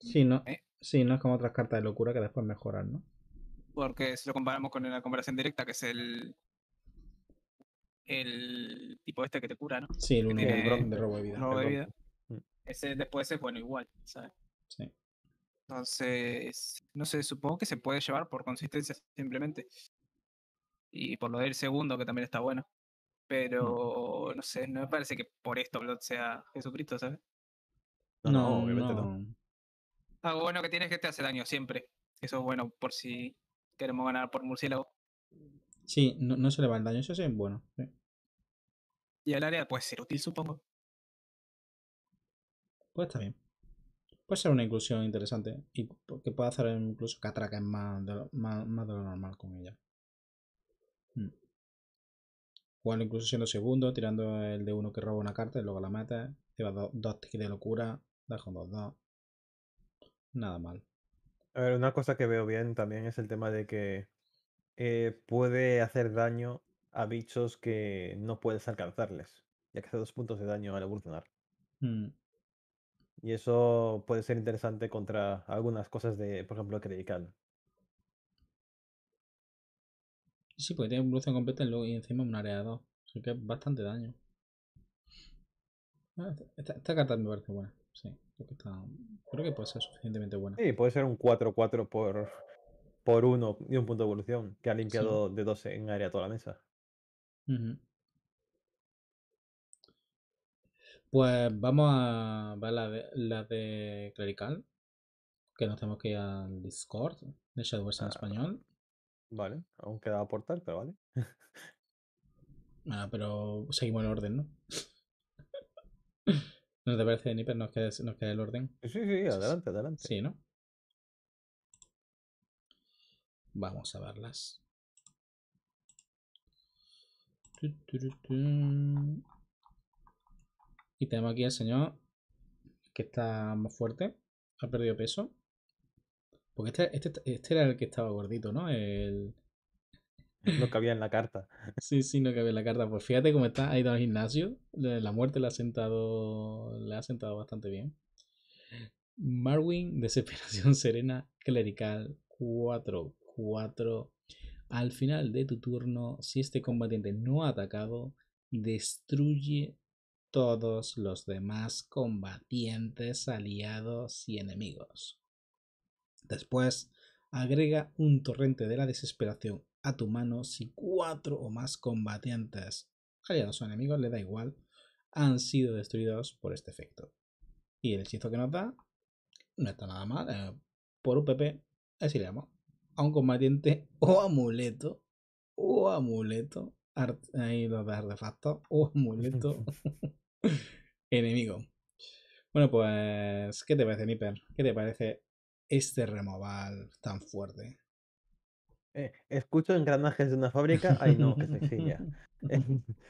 Speaker 1: Sí, no, ¿Eh? sí, es como otras cartas de locura que después mejoran, ¿no?
Speaker 3: Porque si lo comparamos con una comparación directa, que es el. El tipo este que te cura, ¿no? Sí, el, único de robo de vida. Robo de vida. Mm. Ese después es bueno igual, ¿sabes? Sí. Entonces, no sé, supongo que se puede llevar por consistencia simplemente. Y por lo del segundo, que también está bueno. Pero, mm. no sé, no me parece que por esto Blood sea Jesucristo, ¿sabes?
Speaker 1: No, no, obviamente no.
Speaker 3: Algo bueno que tienes que te hace daño siempre. Eso es bueno por si queremos ganar por murciélago.
Speaker 1: Sí, no, no se le va el daño, eso sí es bueno.
Speaker 3: Y el área puede ser útil, supongo.
Speaker 1: Pues está bien. Puede ser una inclusión interesante. Y que pueda hacer incluso que atraquen más de lo, más, de lo normal con ella. Hmm. incluso siendo segundo, tirando el de uno que roba una carta y luego la mata. Lleva
Speaker 2: do, dos tickets de locura. Deja con dos 2 nada mal. A ver, una cosa que veo bien también es el tema de que eh, puede hacer daño a bichos que no puedes alcanzarles, ya que hace dos puntos de daño al evolucionar. Mm. Y eso puede ser interesante contra algunas cosas de, por ejemplo, Credical. Sí, porque tiene evolución completa
Speaker 1: y encima un área Así que es bastante daño. Ah, esta carta me parece buena, sí. Creo que, puede ser suficientemente buena.
Speaker 2: Sí, puede ser un 4-4 por, por 1 y un punto de evolución, que ha limpiado de 12 en área toda la mesa. Pues
Speaker 1: vamos a la de, la Clerical, que nos tenemos que ir al Discord de Shadowverse en ah, español.
Speaker 2: Vale, aún queda aportar, pero vale.
Speaker 1: ah, pero seguimos el orden, ¿no? ¿No te parece, Nipper? ¿Nos queda, el orden? Sí, sí, adelante, adelante. Sí, ¿no? Vamos a verlas. Y tenemos aquí al señor que está más fuerte. Ha perdido peso. Porque este, este, este era el que estaba gordito, ¿no? El, no cabía en la carta. Sí, sí, no cabía en la carta. Pues fíjate cómo está, ha ido al gimnasio. La muerte le ha sentado, le ha sentado bastante bien. Marwin, Desesperación Serena, Clerical 4, 4. Al final de tu turno, si este combatiente no ha atacado, destruye todos los demás combatientes, aliados y enemigos. Después, agrega un torrente de la desesperación a tu mano si cuatro o más combatientes, aliados o enemigos, le da igual, han sido destruidos por este efecto. Y el hechizo que nos da no está nada mal. Eh, por UPP damos a un combatiente o amuleto o amuleto. ahí lo de artefactos o amuleto enemigo. Bueno, pues, ¿qué te parece, Nipper? ¿Qué te parece este removal
Speaker 2: tan fuerte? Eh, escucho engranajes de una fábrica. Ay, no, que sencilla.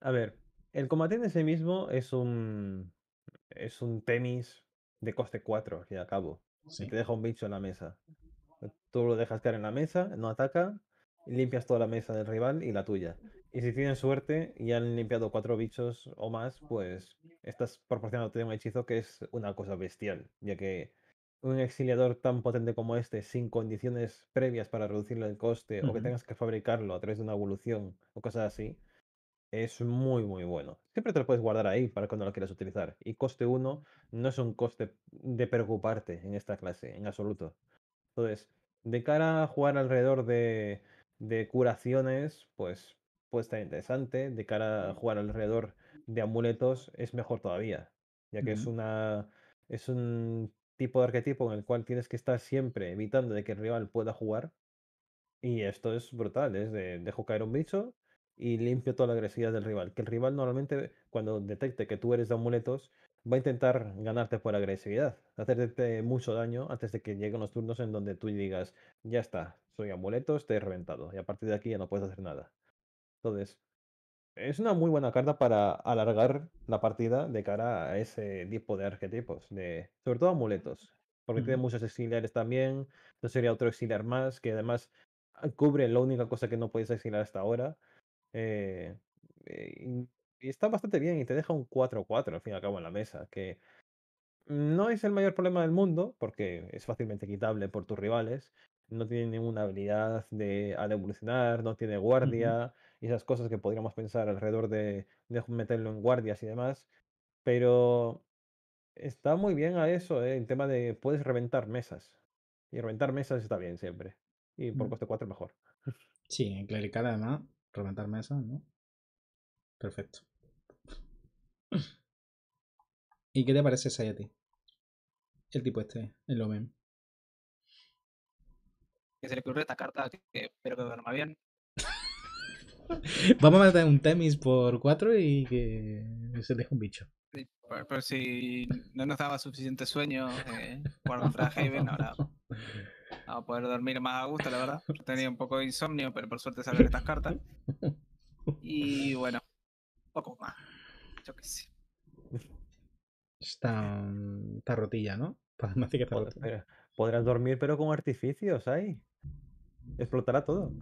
Speaker 2: a ver, el combate en sí mismo es un. Es un tenis de coste 4, que acabo. Si Te deja un bicho en la mesa. Tú lo dejas caer en la mesa, no ataca, limpias toda la mesa del rival y la tuya. Y si tienen suerte y han limpiado cuatro bichos o más, pues estás proporcionando un hechizo que es una cosa bestial, ya que un exiliador tan potente como este sin condiciones previas para reducirle el coste o que tengas que fabricarlo a través de una evolución o cosas así, es muy, muy bueno. Siempre te lo puedes guardar ahí para cuando lo quieras utilizar. Y coste 1 no es un coste de preocuparte en esta clase, en absoluto. Entonces, de cara a jugar alrededor de, de curaciones, pues puede estar interesante. De cara a jugar alrededor de amuletos, es mejor todavía, ya que es una... Es un tipo de arquetipo en el cual tienes que estar siempre evitando de que el rival pueda jugar. Y esto es brutal, es de dejo caer un bicho y limpio toda la agresividad del rival. Que el rival normalmente cuando detecte que tú eres de amuletos va a intentar ganarte por agresividad, hacerte mucho daño antes de que lleguen los turnos en donde tú digas, ya está, soy amuleto, estoy reventado y a partir de aquí ya no puedes hacer nada. Entonces, es una muy buena carta para alargar la partida de cara a ese tipo de arquetipos, de, sobre todo amuletos, porque tiene muchos exiliares también, no sería otro exiliar más, que además ah, cubre la única cosa que no puedes exiliar hasta ahora. Eh, eh, y está bastante bien y te deja un 4-4 al fin y al cabo en la mesa, que no es el mayor problema del mundo, porque es fácilmente quitable por tus rivales, no tiene ninguna habilidad de, al evolucionar, no tiene guardia y esas cosas que podríamos pensar alrededor de, meterlo en guardias y demás. Pero está muy bien a eso, ¿eh? el tema de puedes reventar mesas. Y reventar mesas está bien siempre. Y por mm. coste 4 mejor.
Speaker 1: Sí, en clerical además, reventar mesas, ¿no? Perfecto. ¿Y qué te parece Sayati? El tipo este, el Omen.
Speaker 3: Que se le ocurre esta carta, que espero que duerma bien.
Speaker 1: Vamos a meter un Temis por 4 y que se deje un bicho.
Speaker 3: pero, si no nos daba suficiente sueño eh, traje para Haven, ahora vamos a poder dormir más a gusto, la verdad. tenía un poco de insomnio, pero por suerte salen estas cartas. Y bueno, poco más. Yo qué sé.
Speaker 2: Está, rotilla, ¿no? Podrás dormir, pero con artificios ahí. Explotará todo.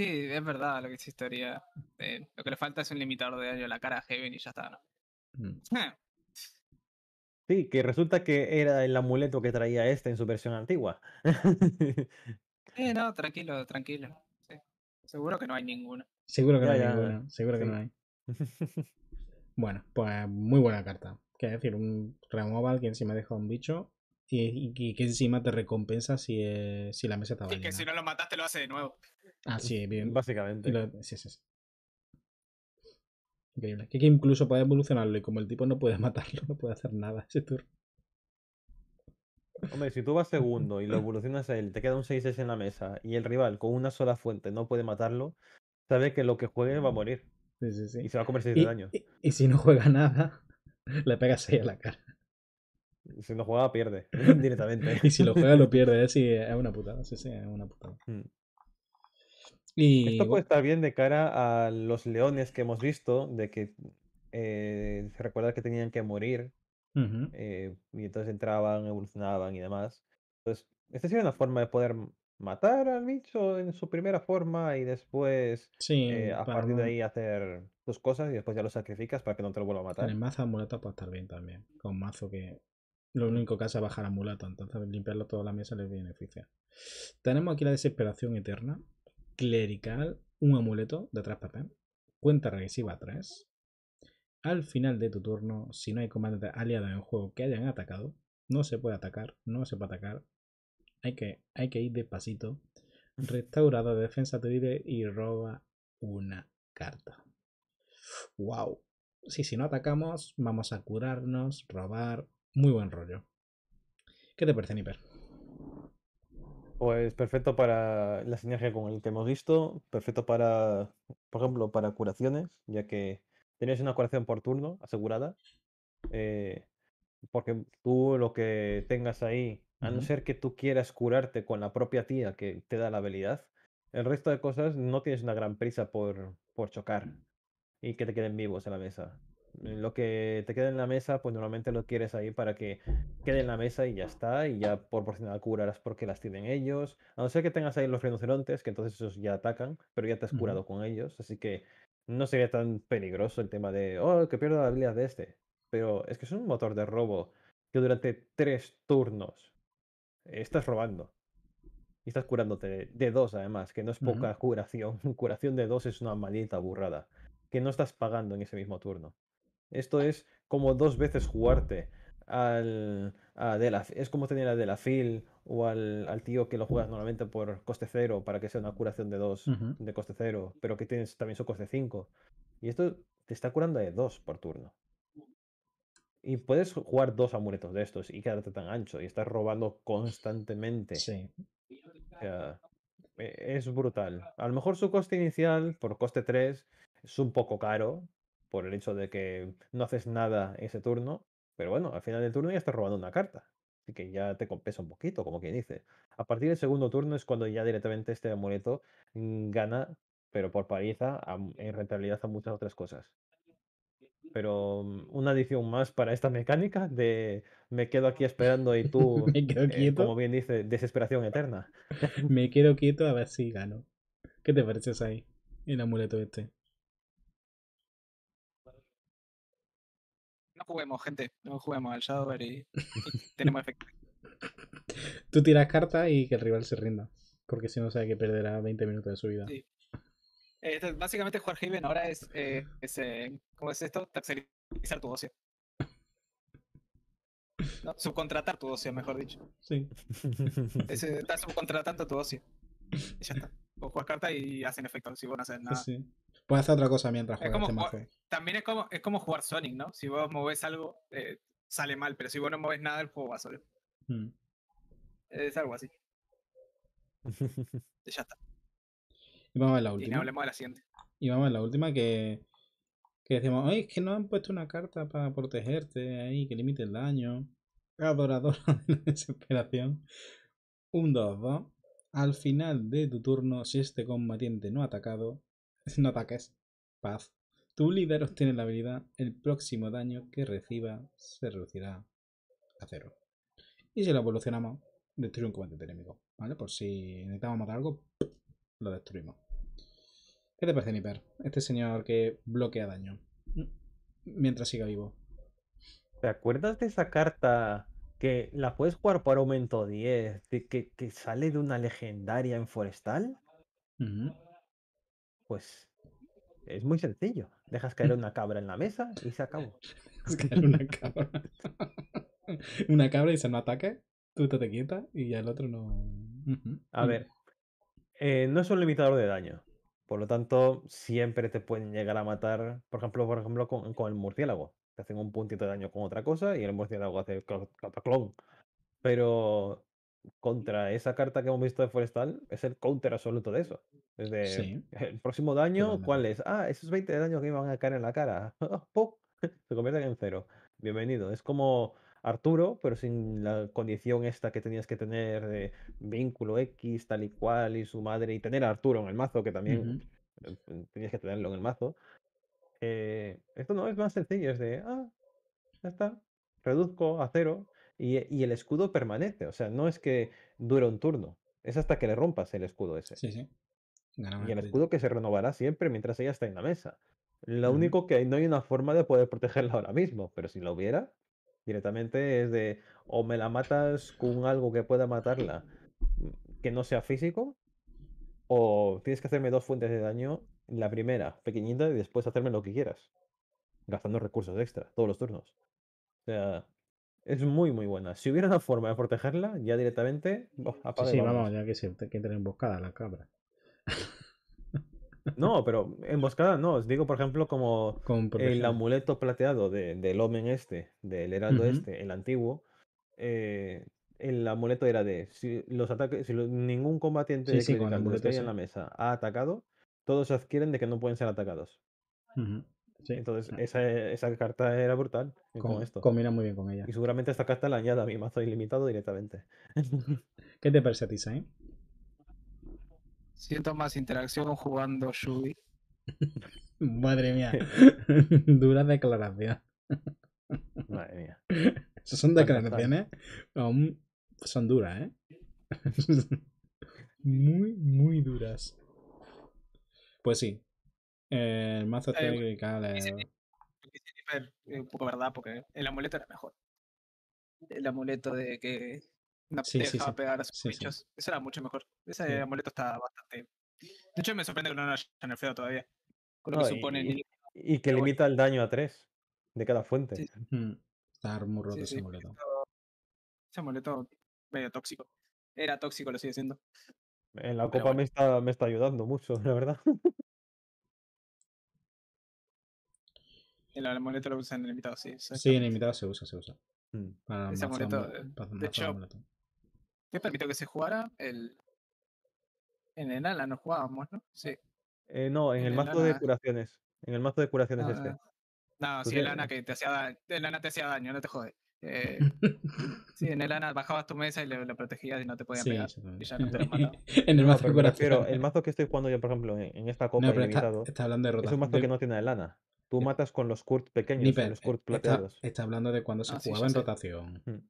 Speaker 3: Sí, es verdad lo que es historia. Eh, lo que le falta es un limitador de daño a la cara a Heaven y ya está, mm. ah.
Speaker 2: sí, que resulta que era el amuleto que traía este en su versión antigua.
Speaker 3: Eh, no, tranquilo, tranquilo. Seguro que no hay ninguno.
Speaker 2: Seguro que no hay ninguno, seguro que no hay. bueno,
Speaker 1: pues muy buena carta. Que decir, un removal que encima deja un bicho y, que encima te recompensa si, eh, si la mesa está vacía. Y que
Speaker 3: si no lo mataste lo hace de nuevo. Ah, sí, bien.
Speaker 1: Básicamente. sí, sí, sí. Increíble. Que, incluso puede evolucionarlo
Speaker 2: y como el tipo no puede
Speaker 1: matarlo, no puede hacer nada ese turno.
Speaker 2: Hombre, si tú vas segundo y lo evolucionas a él, te queda un 6-6 en la mesa y el rival con una sola fuente no puede matarlo, sabe que lo que juegue va a mm. morir. Sí, sí, sí. Y se va a comer 6 de daño.
Speaker 1: Y, si no juega nada,
Speaker 2: le pega 6 a la cara. Si no juega, pierde directamente. y si lo juega, lo pierde. Es, es una putada. Sí, sí, es una putada. Mm. Esto puede estar bien de cara a los leones que hemos visto, de que eh, se recuerda que tenían que morir, eh, y entonces entraban, evolucionaban y demás. Entonces, esta sería una forma de poder matar al bicho en su primera forma y después eh, a partir de ahí hacer tus cosas y después ya lo sacrificas para que no te lo vuelva a matar. En el mazo
Speaker 1: mulata puede estar bien también, con mazo que lo único que hace es bajar a mulata, entonces limpiarlo toda la mesa les beneficia. Tenemos aquí la desesperación eterna, Clerical, un amuleto de traspasar, cuenta regresiva 3. Al final de tu turno, si no hay comandantes aliados en juego que hayan atacado, no se puede atacar, no se puede atacar. Hay que, hay que ir despacito. Restaurada defensa te diré y roba una carta. ¡Wow! Sí, si no atacamos, vamos a curarnos, robar. Muy buen rollo. ¿Qué te parece, Niper?
Speaker 2: Pues perfecto para la sinergia con el que hemos visto, perfecto para, por ejemplo, para curaciones, ya que tenéis una curación por turno asegurada. Eh, porque tú lo que tengas ahí, a no ser que tú quieras curarte con la propia tía que te da la habilidad, el resto de cosas no tienes una gran prisa por chocar y que te queden vivos en la mesa. Eh, lo que te queda en la mesa, pues normalmente lo quieres ahí para que quede en la mesa y ya está, y ya por porcentaje curarás porque las tienen ellos. A no ser que tengas ahí los rinocerontes, que entonces esos ya atacan, pero ya te has curado con ellos, así que no sería tan peligroso el tema de, oh, que pierdo la habilidad de este. Pero es que es un motor de robo que durante tres turnos estás robando. Y estás curándote de dos, además, que no es poca curación. Curación de dos es una maldita burrada. Que no estás pagando en ese mismo turno. Esto es como dos veces jugarte al, de la, es como tener a Delafil o al, tío que lo juegas normalmente por coste cero para que sea una curación de dos de coste cero, pero que tienes también su coste 5. Y esto te está curando de dos por turno. Y puedes jugar dos amuletos de estos y quedarte tan ancho y estás robando constantemente. Sí. O sea, e-, es brutal. A lo mejor su coste inicial, por coste 3, es un poco caro, por el hecho de que no haces nada ese turno, pero bueno, al final del turno ya estás robando una carta, así que ya te compensa un poquito, como quien dice. A partir del segundo turno es cuando ya directamente este amuleto mm, gana, pero por paliza, en rentabilidad a muchas otras cosas. Pero mm, una adición más para esta mecánica de me quedo aquí esperando y tú, me eh, como bien dice, desesperación eterna. me quedo quieto a ver si gano. ¿Qué te pareces
Speaker 1: ahí, el amuleto este?
Speaker 3: juguemos, gente. No juguemos al Shadow y, tenemos efecto.
Speaker 1: Tú tiras carta y que el rival se rinda. Porque si no, sabe que perderá 20 minutos de su vida. Sí.
Speaker 3: Eh, básicamente, jugar Haven ahora eh, es. Eh, ¿Cómo es esto? Tercerizar tu ocio. subcontratar tu ocio, mejor dicho.
Speaker 5: Sí.
Speaker 3: estás subcontratando tu ocio. Y ya está. Vos juegas carta y hacen efecto. Si vos no haces nada. Sí.
Speaker 1: Puedes hacer otra cosa mientras juegas.
Speaker 3: también es como, es como jugar Sonic, ¿no? Si vos moves algo, eh, sale mal, pero si vos no moves nada, el juego va solo. Hmm. Es algo así. ya está.
Speaker 1: Y vamos a la última. Y hablemos de la siguiente. Y vamos a la última que, decimos, ay, es que no han puesto una carta para protegerte ahí, que limite el daño. adorador de la desesperación. Un 2-2. Al final de tu turno, si este combatiente no ha atacado, no ataques. Paz. Tu líder obtiene la habilidad. El próximo daño que reciba se reducirá a cero. Y si lo evolucionamos, destruye un combate enemigo. ¿Vale? Por si necesitamos matar algo, lo destruimos. ¿Qué te parece, Niper? Este señor que bloquea daño. Mientras siga
Speaker 2: vivo. ¿Te acuerdas de esa carta que la puedes jugar por aumento 10? que, sale de una legendaria en Forestal. Pues es muy sencillo. Dejas caer mm. una cabra en la mesa y se acabó. Dejas caer una cabra. una cabra y se no ataque, tú te te
Speaker 1: quitas y ya el otro no.
Speaker 2: A mm. ver, eh, no es un limitador de daño. Por lo tanto, siempre te pueden llegar a matar. Por ejemplo, por ejemplo, con, con el murciélago. Te hacen un puntito de daño con otra cosa y el murciélago hace cataclón. Pero contra esa carta que hemos visto de Forestal es el counter absoluto de eso. Desde el próximo daño, ¿cuál es? Ah, esos 20 de daño que me van a caer en la cara. Se convierten en cero. Bienvenido. Es como Arturo, pero sin la condición esta que tenías que tener de vínculo X, tal y cual, y su madre, y tener a Arturo en el mazo, que también eh, eh, tenías que tenerlo en el mazo. Eh, esto no es más sencillo, es de, ah, ya está, reduzco a cero eh, y, el escudo permanece, o sea, no es que dure un turno, es hasta que le rompas el escudo ese. Sí, sí. y el escudo que se renovará siempre mientras ella está en la mesa. Lo único que no hay una forma de poder protegerla ahora mismo, pero si la hubiera, directamente es de o me la matas con algo que pueda matarla mm, que no sea físico, o tienes que hacerme dos fuentes de daño, la primera pequeñita y después hacerme lo que quieras, gastando recursos extra todos los turnos. O sea, es muy, muy buena. Si hubiera una forma de protegerla, ya directamente. sí, vamos, ya que se que tener emboscada la cabra. No, pero emboscada no. Os digo, por ejemplo, como el amuleto plateado de, del hombre este, del Heraldo este, el antiguo. Eh, el amuleto era de si los ataques, ningún combatiente de en la mesa ha atacado, todos adquieren de que no pueden ser atacados. Entonces, ah. esa, esa, carta era brutal con, esto. Combina muy bien con ella. Y seguramente esta carta la añada a mi mazo ilimitado directamente. ¿Qué te parece a ti,
Speaker 3: Siento más interacción jugando Shubi.
Speaker 1: Madre mía. Dura declaración. Madre mía. Esas son declaraciones. son duras, ¿eh? muy, muy duras. Pues sí, el mazo Eh, Es eh.
Speaker 3: eh, un poco verdad, porque el amuleto era mejor. El amuleto de que no sí, pegar a sus bichos. Ese era mucho mejor. Ese amuleto está bastante. De hecho, me sorprende que no lo haya nerfeado todavía. Con y,
Speaker 2: que limita el daño a tres de cada fuente. Está muy ese amuleto.
Speaker 3: Ese amuleto medio tóxico. Era tóxico, lo sigue siendo.
Speaker 2: En la copa me, está, me está ayudando mucho, la verdad.
Speaker 3: El amuleto lo usan en el invitado, sí. Sí, en el
Speaker 1: invitado se usa, se usa. Mm. Ese amuleto, de hecho,
Speaker 3: ¿qué permitió que se jugara? El... En el ala no jugábamos, ¿no? Sí.
Speaker 2: Eh, no, en, el, mazo de curaciones. En el mazo de curaciones ah, este.
Speaker 3: No, sí, el Ana que te hacía daño, te hacía daño, no te jode. Eh, sí, en el ANA bajabas tu mesa y lo protegías y no te podían pegar. Y ya no te en el mazo no, pero, el mazo
Speaker 2: que estoy jugando yo, por ejemplo, en, esta copa no, está, hablando de es un mazo que no tiene el ANA. Tú matas con los Kurt pequeños, y los eh, Kurt plateados. Está, hablando de cuando se ah, jugaba en rotación. Mm.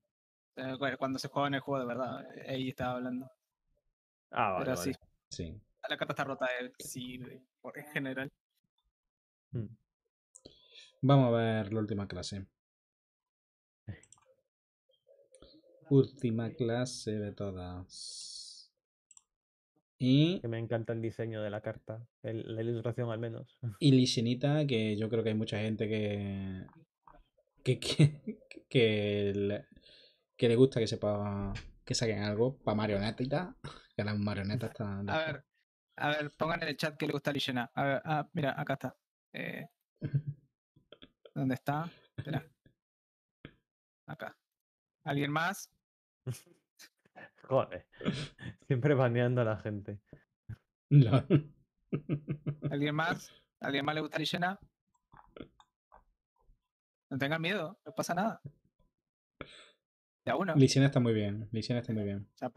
Speaker 3: Eh, cuando se jugaba en el juego de verdad, eh, ahí estaba hablando.
Speaker 1: Ah, vale. Sí. sí.
Speaker 3: La carta está rota, sí, en general.
Speaker 1: Mm. Vamos a ver la última
Speaker 2: clase. Última clase de todas. Que me encanta el diseño de la carta, la ilustración al menos.
Speaker 1: Y Lichenita, que yo creo que hay mucha gente que... Que, que, le, gusta que sepa que saquen algo para marioneta que las marionetas están... A
Speaker 3: ver, a ver, pongan en el chat que le gusta Lichenita. A ver, ah, mira, acá está. Eh, ¿Dónde está? Espera. Acá. ¿Alguien más?
Speaker 2: Joder. Siempre baneando a la gente.
Speaker 3: ¿Alguien más? ¿Alguien más le gusta Lishena? No tengan miedo, no pasa nada. Ya uno.
Speaker 1: está muy bien. Lishena está muy bien.
Speaker 3: Ya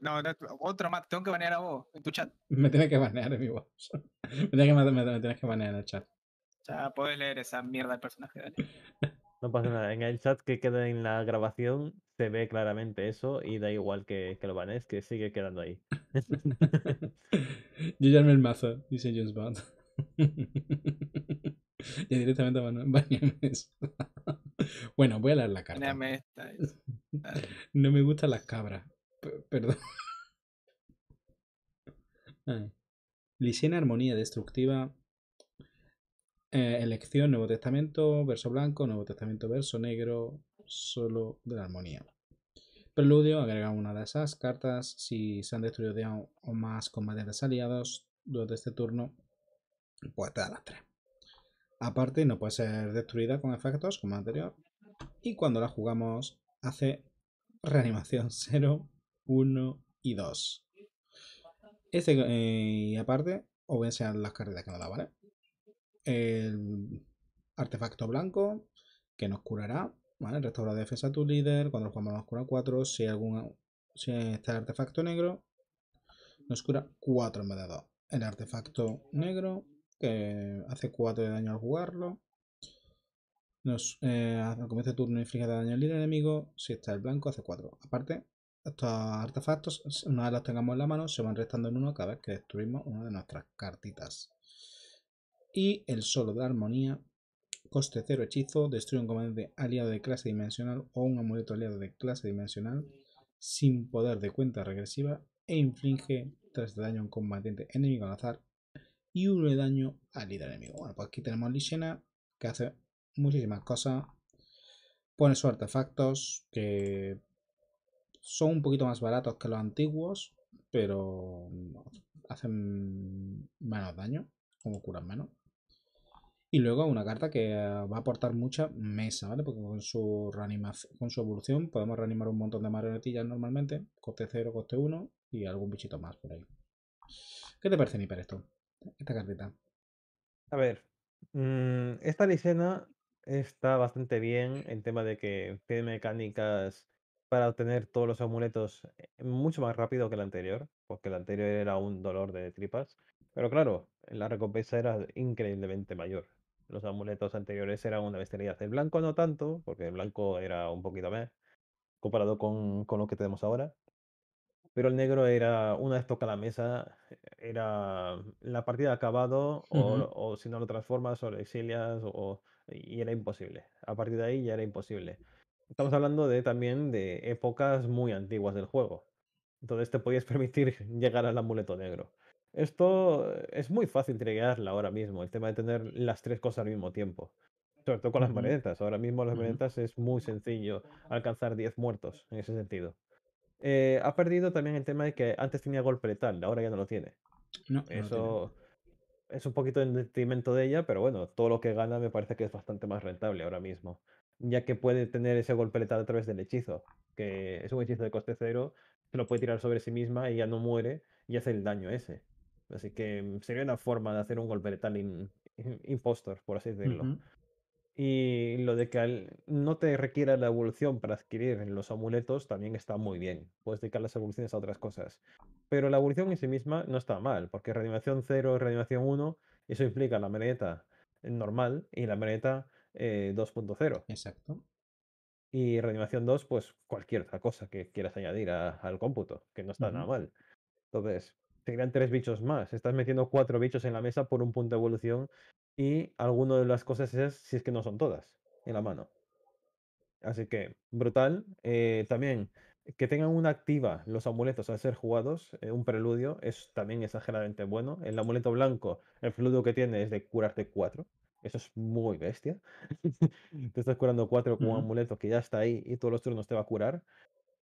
Speaker 3: No, otro más. Tengo que banear a vos en tu chat. Me tienes que banear en mi
Speaker 1: voz.
Speaker 2: me, tienes que, banear en el chat.
Speaker 3: Ya puedes leer esa mierda del personaje,
Speaker 2: No pasa nada. En el chat que queda en la grabación se ve claramente eso y da igual que, que lo banes, que sigue quedando ahí. Yo ya me el mazo, dice James Bond. ya directamente baneame eso.
Speaker 1: bueno, voy a leer la carta. no me gustan las cabras. perdón. licena armonía destructiva. Eh, elección, Nuevo Testamento, verso blanco, Nuevo Testamento, verso negro, solo de la armonía. Preludio agrega una de esas cartas. Si se han destruido de o más combates aliados durante este turno, pues te da las tres. Aparte, no puede ser destruida con efectos como anterior. Y cuando la jugamos, hace reanimación 0, 1 y 2. Este, eh, y aparte, o bien sean las cartas que nos da, ¿vale? El artefacto blanco, que nos curará. ¿Vale? Restaura defensa a tu líder. Cuando lo jugamos nos cura 4. Si, si está el artefacto negro, nos cura 4 en vez de 2. El artefacto negro, que hace 4 de daño al jugarlo. Nos, eh, al comienzo de turno inflige daño al líder enemigo. Si está el blanco, hace 4. Aparte, estos artefactos, una vez los tengamos en la mano, se van restando en uno cada vez que destruimos una de nuestras cartitas. Y el solo de armonía coste cero hechizo, destruye un comandante aliado de clase dimensional o un amuleto aliado de clase dimensional sin poder de cuenta regresiva e inflige 3 de daño a un combatiente enemigo al azar y 1 de daño al líder enemigo. Bueno, pues aquí tenemos Lishena que hace muchísimas cosas. Pone sus artefactos que son un poquito más baratos que los antiguos, pero mm, hacen menos daño, como curan menos. Y luego una carta que eh, va a aportar mucha mesa, ¿vale? Porque con su, con su evolución podemos reanimar un montón de marionetillas normalmente. Coste 0, coste 1 y algún bichito más por ahí. ¿Qué te parece, Niper, esto? Esta cartita.
Speaker 2: A ver, mm, esta licena está bastante bien en tema de que tiene mecánicas para obtener todos los amuletos eh, mucho más rápido que la anterior, porque la anterior era un dolor de tripas. Pero claro, la recompensa era increíblemente mayor. Los amuletos anteriores eran una bestialidad. El blanco no tanto, porque el blanco era un poquito más comparado con, lo que tenemos ahora. Pero el negro era, una vez toca la mesa, era la partida acabado, o, si no lo transformas, o lo exilias, o, y era imposible. A partir de ahí ya era imposible. Estamos hablando de también de épocas muy antiguas del juego. Entonces te podías permitir llegar al amuleto negro. Esto es muy fácil triguearla ahora mismo, el tema de tener las tres cosas al mismo tiempo. Sobre todo con las maletas. Ahora mismo las maletas es muy sencillo alcanzar 10 muertos en ese sentido. Eh, ha perdido también el tema de que antes tenía golpe letal, ahora ya no lo tiene. Eso es un poquito en detrimento de ella, pero bueno, todo lo que gana me parece que es bastante más rentable ahora mismo, ya que puede tener ese golpe letal a través del hechizo, que es un hechizo de coste cero, se lo puede tirar sobre sí misma y ya no muere y hace el daño ese. Así que sería una forma de hacer un golpe de tal impostor, por así decirlo. Y lo de que no te requiera la evolución para adquirir los amuletos también está muy bien. Puedes dedicar las evoluciones a otras cosas. Pero la evolución en sí misma no está mal, porque reanimación 0 y reanimación 1, eso implica la maneta normal y la moneta 2.0. Eh, Exacto. Y reanimación 2, pues cualquier otra cosa que quieras añadir al cómputo, que no está nada mal. Entonces, Serían tres bichos más. Estás metiendo cuatro bichos en la mesa por un punto de evolución y alguna de las cosas es si es que no son todas en la mano. Así que, brutal. Eh, también, que tengan una activa los amuletos al ser jugados, eh, un preludio, es también exageradamente bueno. El amuleto blanco, el preludio que tiene es de curarte cuatro. Eso es muy bestia. te estás curando cuatro con un amuleto que ya está ahí y todos los turnos te va a curar.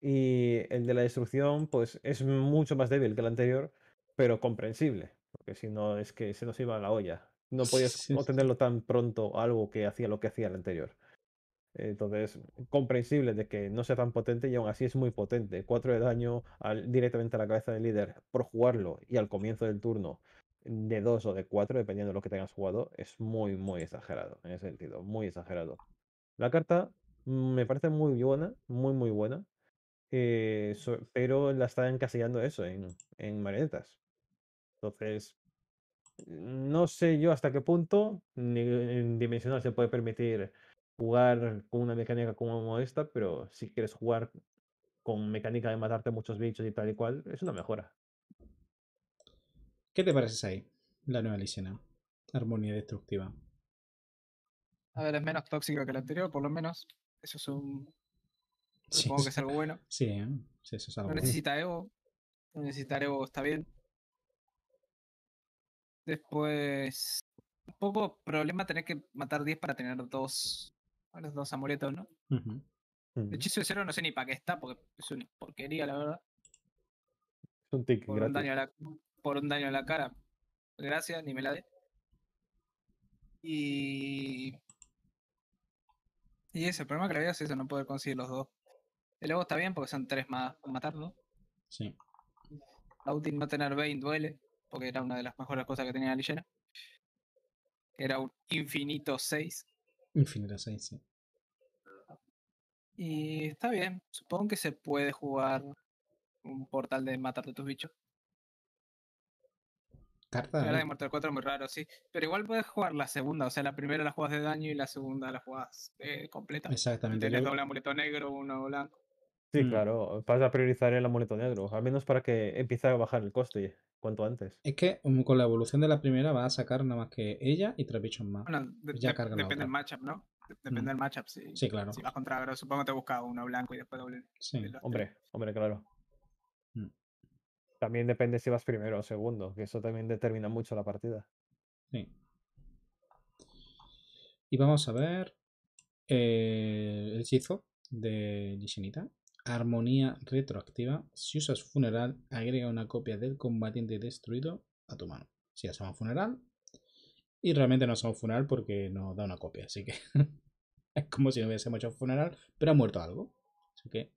Speaker 2: Y el de la destrucción, pues es mucho más débil que el anterior, pero comprensible, porque si no es que se nos iba la olla. No podías no tan pronto algo que hacía lo que hacía el anterior. Entonces, comprensible de que no sea tan potente y aún así es muy potente. 4 de daño directamente a la cabeza del líder por jugarlo y al comienzo del turno de 2 o de 4, dependiendo de lo que tengas jugado, es muy, muy exagerado. En ese sentido, muy exagerado. La carta me parece muy buena, muy, muy buena. Eh, pero la está encasillando eso en, en marionetas. Entonces, no sé yo hasta qué punto ni en Dimensional se puede permitir jugar con una mecánica como esta, pero si quieres jugar con mecánica de matarte muchos bichos y tal y cual, es una mejora. ¿Qué te parece ahí? La
Speaker 1: nueva Licena. Armonía destructiva.
Speaker 3: A ver, es menos tóxica que la anterior, por lo menos. Eso es un.
Speaker 1: Supongo que es algo bueno. Sí, ¿eh? sí eso es algo bueno.
Speaker 3: necesita Evo. Evo está bien. Después, un poco problema tener que matar 10 para tener dos, dos amuletos, ¿no? El hechizo de cero no sé ni para qué está, porque es una porquería, la verdad.
Speaker 5: Es un tic, por un, daño a
Speaker 3: la, por un daño a la cara. Gracias, ni me la dé. Y. Y ese, el problema que le veo es eso, no poder conseguir los dos. El ego está bien porque son tres más matar, ¿no? Sí. Outing, no tener 20 duele porque era una de las mejores cosas que tenía la Era un infinito 6.
Speaker 1: Infinito 6, sí.
Speaker 3: Y está bien, supongo que se puede jugar un portal de matarte a tus bichos. Carta. La de Mortal 4 muy raro, sí. Pero igual puedes jugar la segunda, o sea, la primera la juegas de daño y la segunda la juegas eh,
Speaker 2: completa. Exactamente. Tienes doble
Speaker 3: amuleto negro, uno blanco.
Speaker 2: Sí, mm. claro, vas a priorizar el amuleto negro, al menos para que empiece a bajar el coste cuanto antes. Es que con la evolución de la primera
Speaker 1: va a sacar nada más que ella y tres bichos más. ya depende del
Speaker 3: matchup, ¿no? Depende mm. del matchup,
Speaker 2: sí. Sí, claro. Si vas
Speaker 3: contra Agro, supongo que te busca uno blanco y después doble.
Speaker 2: Sí, hombre, hombre, claro. Mm. También depende si vas primero o segundo, que eso también determina mucho la partida.
Speaker 1: Sí. Y vamos a ver eh, el hechizo de Nishinita. Armonía retroactiva. Si usas funeral, agrega una copia del combatiente destruido a tu mano. Si hacemos funeral. Y realmente no hacemos funeral porque nos da una copia. Así que es como si no hubiésemos hecho funeral, pero ha muerto algo. Así que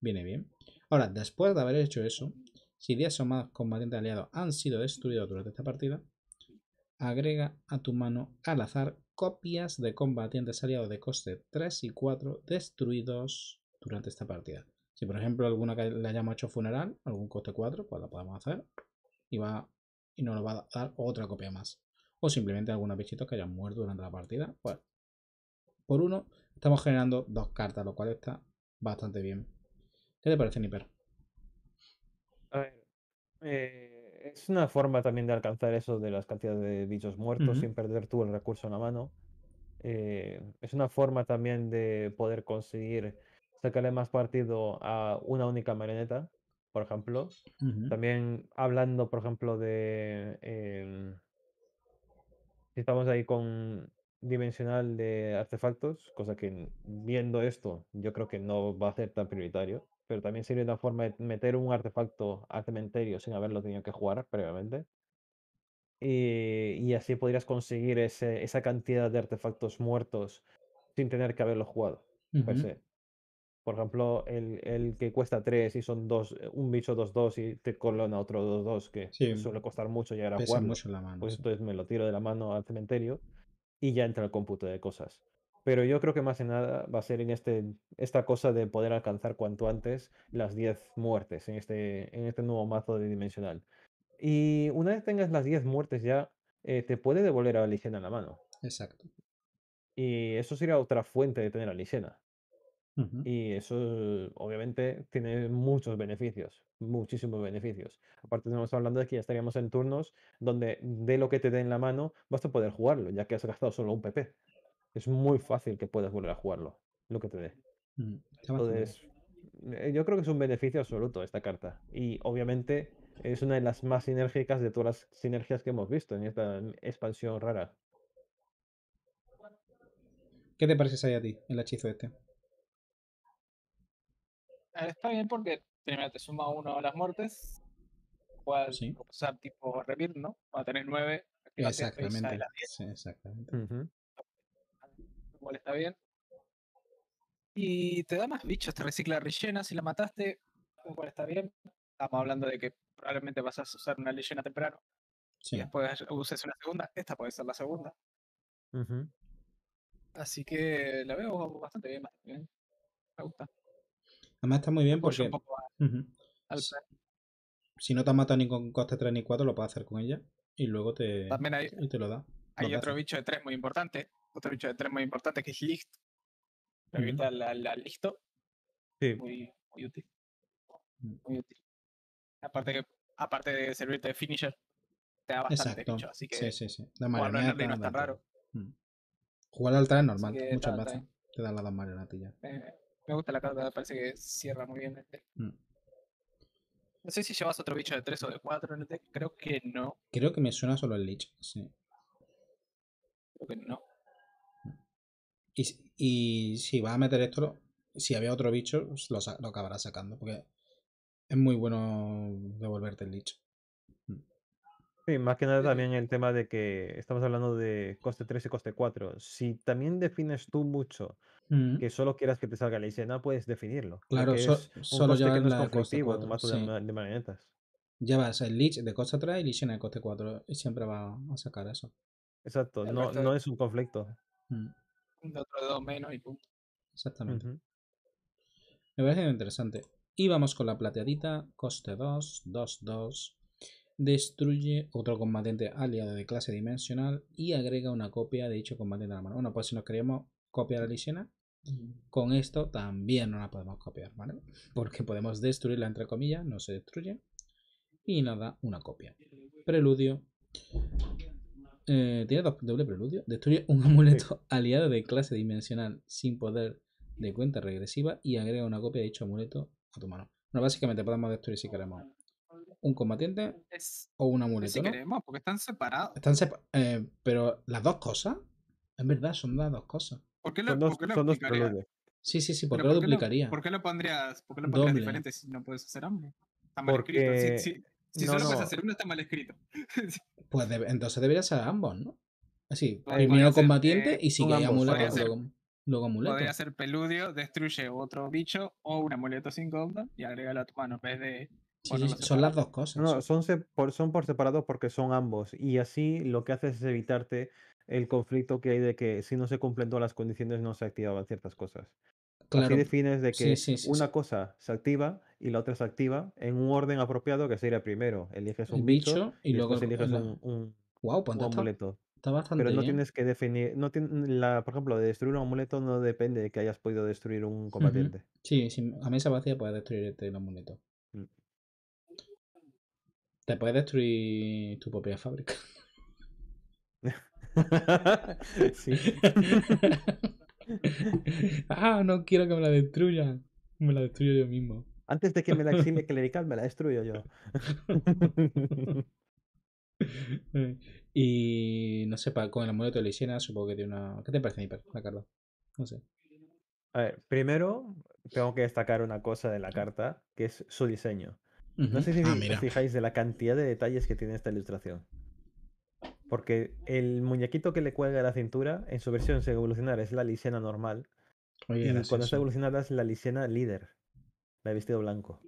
Speaker 1: viene bien. Ahora, después de haber hecho eso, si 10 o más combatientes aliados han sido destruidos durante esta partida, agrega a tu mano al azar copias de combatientes aliados de coste 3 y 4 destruidos durante esta partida. Si por ejemplo alguna que le hayamos hecho funeral, algún coste 4, pues la podemos hacer y, va, y nos va a dar otra copia más. O simplemente algunos bichitos que hayan muerto durante la partida. Pues por uno estamos generando dos cartas, lo cual está bastante bien. ¿Qué te parece, Niper?
Speaker 2: A ver, eh, es una forma también de alcanzar eso de las cantidades de bichos muertos sin perder tú el recurso en la mano. Eh, es una forma también de poder conseguir sacarle más partido a una única marioneta, por ejemplo. También hablando, por ejemplo, de... Em, si estamos ahí con dimensional de artefactos, cosa que viendo esto yo creo que no va a ser tan prioritario, pero también sirve una forma de meter un artefacto al cementerio sin haberlo tenido que jugar previamente. Y, así podrías conseguir esa cantidad de artefactos muertos sin tener que haberlo jugado. Por ejemplo, el, que cuesta 3 y son dos, eh, un bicho 2-2 y te colona otro 2-2, que suele costar mucho llegar a pues entonces me lo tiro de la mano al cementerio y ya entra el cómputo de cosas. Pero yo creo que más que nada va a ser en este, esta cosa de poder alcanzar cuanto antes las 10 muertes en este, en este nuevo mazo de dimensional. Y una vez tengas las 10 muertes ya, eh, te puede devolver a la en la mano. Exacto. Y eso sería otra fuente de tener a y eso obviamente tiene muchos beneficios, muchísimos beneficios. Aparte estamos hablando de que ya estaríamos en turnos donde de lo que te dé en la mano vas a poder jugarlo, ya que has gastado solo un PP. Es muy fácil que puedas volver a jugarlo, lo que te dé. Mm, Entonces, eh, yo creo que es un beneficio absoluto esta carta. Y obviamente es una de las más sinérgicas de todas las sinergias que hemos visto en esta expansión rara. ¿Qué te parece ahí a ti, el hechizo este?
Speaker 3: Ah, está bien porque primero te suma uno a las muertes, cual, o sea, tipo revir, ¿no? Va a tener nueve. Exactamente.
Speaker 5: sí, exactamente.
Speaker 3: está bien. Y te da más bichos, te recicla rellena si la mataste, lo cual está bien. Estamos hablando de que probablemente vas a usar una leyenda temprano. Y después uses una segunda, esta puede ser la segunda. Así que la veo bastante bien. Me gusta.
Speaker 1: Además está muy bien porque... si, no te ha matado ni con coste 3 ni 4, lo puedes hacer con ella. Y luego te, También
Speaker 3: hay, y te lo da. Hay otro bicho de 3 muy importante. Otro bicho de 3 muy importante que es Licht. Uh -huh. La la, la listo. Sí. Muy, muy útil. Mm. Muy útil. Aparte, que, aparte de servirte de finisher, te da bastante Exacto. bicho. Así que sí, sí, sí. La marioneta no es tan raro. Mm.
Speaker 1: Jugar al 3 es normal, muchas veces. Te dan las dos marionetas ya.
Speaker 3: Eh, me gusta la carta, parece que cierra muy bien el mm. No sé si llevas otro bicho de 3 o de 4 en el creo que no.
Speaker 1: Creo que me suena solo el Lich, sí.
Speaker 3: Creo que no. Mm.
Speaker 1: Y, si vas a meter esto, si había otro bicho, pues lo, lo acabarás sacando, porque es muy bueno devolverte el Lich. Mm.
Speaker 2: Sí, más que nada también el tema de que estamos hablando de coste 3 y coste 4. Si también defines tú mucho que solo quieras que te salga. la licena, puedes definirlo. Claro, solo llevas que no la coste 4, de,
Speaker 1: Llevas el Lich de coste 3 y Lich de coste 4 siempre va a sacar eso. Exacto, no, no es un conflicto.
Speaker 2: Mm.
Speaker 3: De otro dos menos y punto.
Speaker 1: Exactamente. Me parece interesante. Y vamos con la plateadita, coste 2, 2, 2. Destruye otro combatiente aliado de clase dimensional y agrega una copia de dicho combatiente a la mano. Bueno, pues si nos queríamos copiar a licena con esto también no la podemos copiar, ¿vale? Porque podemos destruirla entre comillas, no se destruye. Y nos da una copia. Preludio. Eh, tiene doble preludio. Destruye un amuleto aliado de clase dimensional sin poder de cuenta regresiva y agrega una copia de dicho amuleto a tu mano. Bueno, básicamente podemos destruir si queremos un combatiente o un amuleto. Si queremos,
Speaker 3: porque están separados.
Speaker 1: Están eh, pero las dos cosas, en verdad, son las dos cosas. ¿Por qué lo, dos, ¿por qué duplicaría? Sí, sí, sí, ¿por qué lo duplicaría? ¿Por
Speaker 3: qué lo pondrías, por qué pondrías diferente si no puedes hacer ambos? Está mal escrito. Si, solo puedes hacer uno, está mal escrito.
Speaker 1: pues entonces deberías hacer ambos, ¿no? Así, primero combatiente eh, y sigue hay amuleto, luego, luego, amuleto. Podría
Speaker 3: ser peludio, destruye otro bicho o un amuleto sin onda y agrega la. tu mano en vez de son
Speaker 2: las dos cosas. No, son, por, son por separado porque son ambos. Y así lo que haces es evitarte el conflicto que hay de que si no se cumplen todas las condiciones no se activaban ciertas cosas. Claro. Así defines de que una cosa se activa y la otra se activa en un orden apropiado que sería primero. Eliges un bicho, y, luego eliges un, pues amuleto. Pero no tienes que definir, no la, por ejemplo, de destruir un amuleto no depende de que hayas podido destruir un combatiente.
Speaker 1: sí Sí, a a mesa vacía puedes destruir este, el amuleto.
Speaker 2: Te puedes destruir tu propia fábrica.
Speaker 1: ah, no quiero que me la destruyan. Me la destruyo yo mismo.
Speaker 2: Antes de que me la exime clerical, me la destruyo yo.
Speaker 1: y no sé, para, con el amor de Lisiana, supongo que tiene una. ¿Qué te parece mi la carta? No sé.
Speaker 2: A ver, primero tengo que destacar una cosa de la carta, que es su diseño. No sé si ah, os fijáis de la cantidad de detalles que tiene esta ilustración. Porque el muñequito que le cuelga la cintura, en su versión se evolucionar es la lisena normal. y cuando está evolucionada es la lisena líder, la de vestido blanco.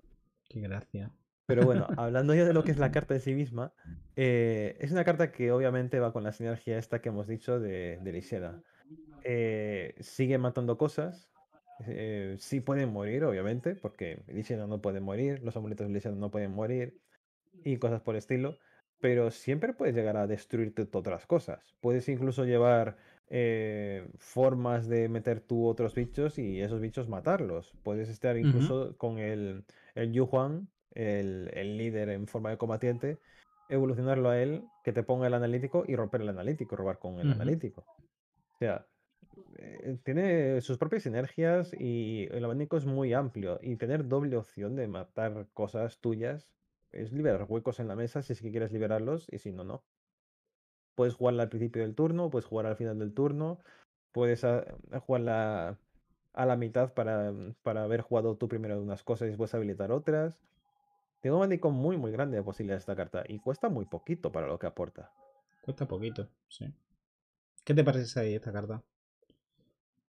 Speaker 1: Qué gracia.
Speaker 2: Pero bueno, hablando ya de lo que es la carta de sí misma, eh, es una carta que obviamente va con la sinergia esta que hemos dicho de, de Lisena. Eh, sigue matando cosas. Eh, sí pueden morir, obviamente, porque Lisena no puede morir, los amuletos de Lisena no pueden morir y cosas por el estilo pero siempre puedes llegar a destruirte otras cosas. Puedes incluso llevar eh, formas de meter tú otros bichos y esos bichos matarlos. Puedes estar incluso con el, el Yu Juan, el, líder en forma de combatiente, evolucionarlo a él, que te ponga el analítico y romper el analítico, robar con el analítico. O sea, eh, tiene sus propias sinergias y el abanico es muy amplio. Y tener doble opción de matar cosas tuyas es liberar huecos en la mesa si es que quieres liberarlos y si no, no. Puedes jugarla al principio del turno, puedes jugar al final del turno, puedes ah, eh, jugarla a la mitad para, mm, para haber jugado tú primero unas cosas y después habilitar otras. Tengo un manicón muy, muy grande de posibilidades esta carta y cuesta muy poquito para lo que aporta. Cuesta
Speaker 1: poquito, sí. ¿Qué te parece ahí esta carta?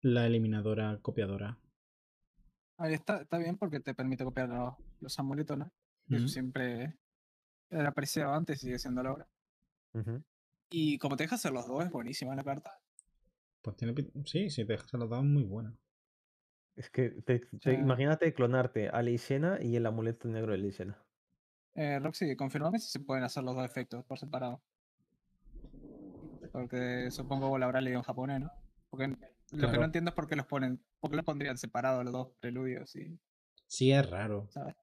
Speaker 1: La eliminadora copiadora.
Speaker 3: Ahí está, está bien porque te permite copiar los amuletos, ¿no? Yo siempre era apreciado antes y sigue siendo la obra. Y como te deja hacer los dos, es buenísima la carta.
Speaker 2: Pues tiene. Sí, si te deja hacer los dos, es muy buena. Es que imagínate clonarte a Lysena y el amuleto negro de Lysena.
Speaker 3: Eh, Roxy, confirmame si se pueden hacer los dos efectos por separado. Porque supongo que la habrá leído en japonés, ¿no? Porque lo que no entiendo es por qué los ponen, por qué pondrían separados los dos preludios y.
Speaker 1: Sí, es raro. ¿Sabes?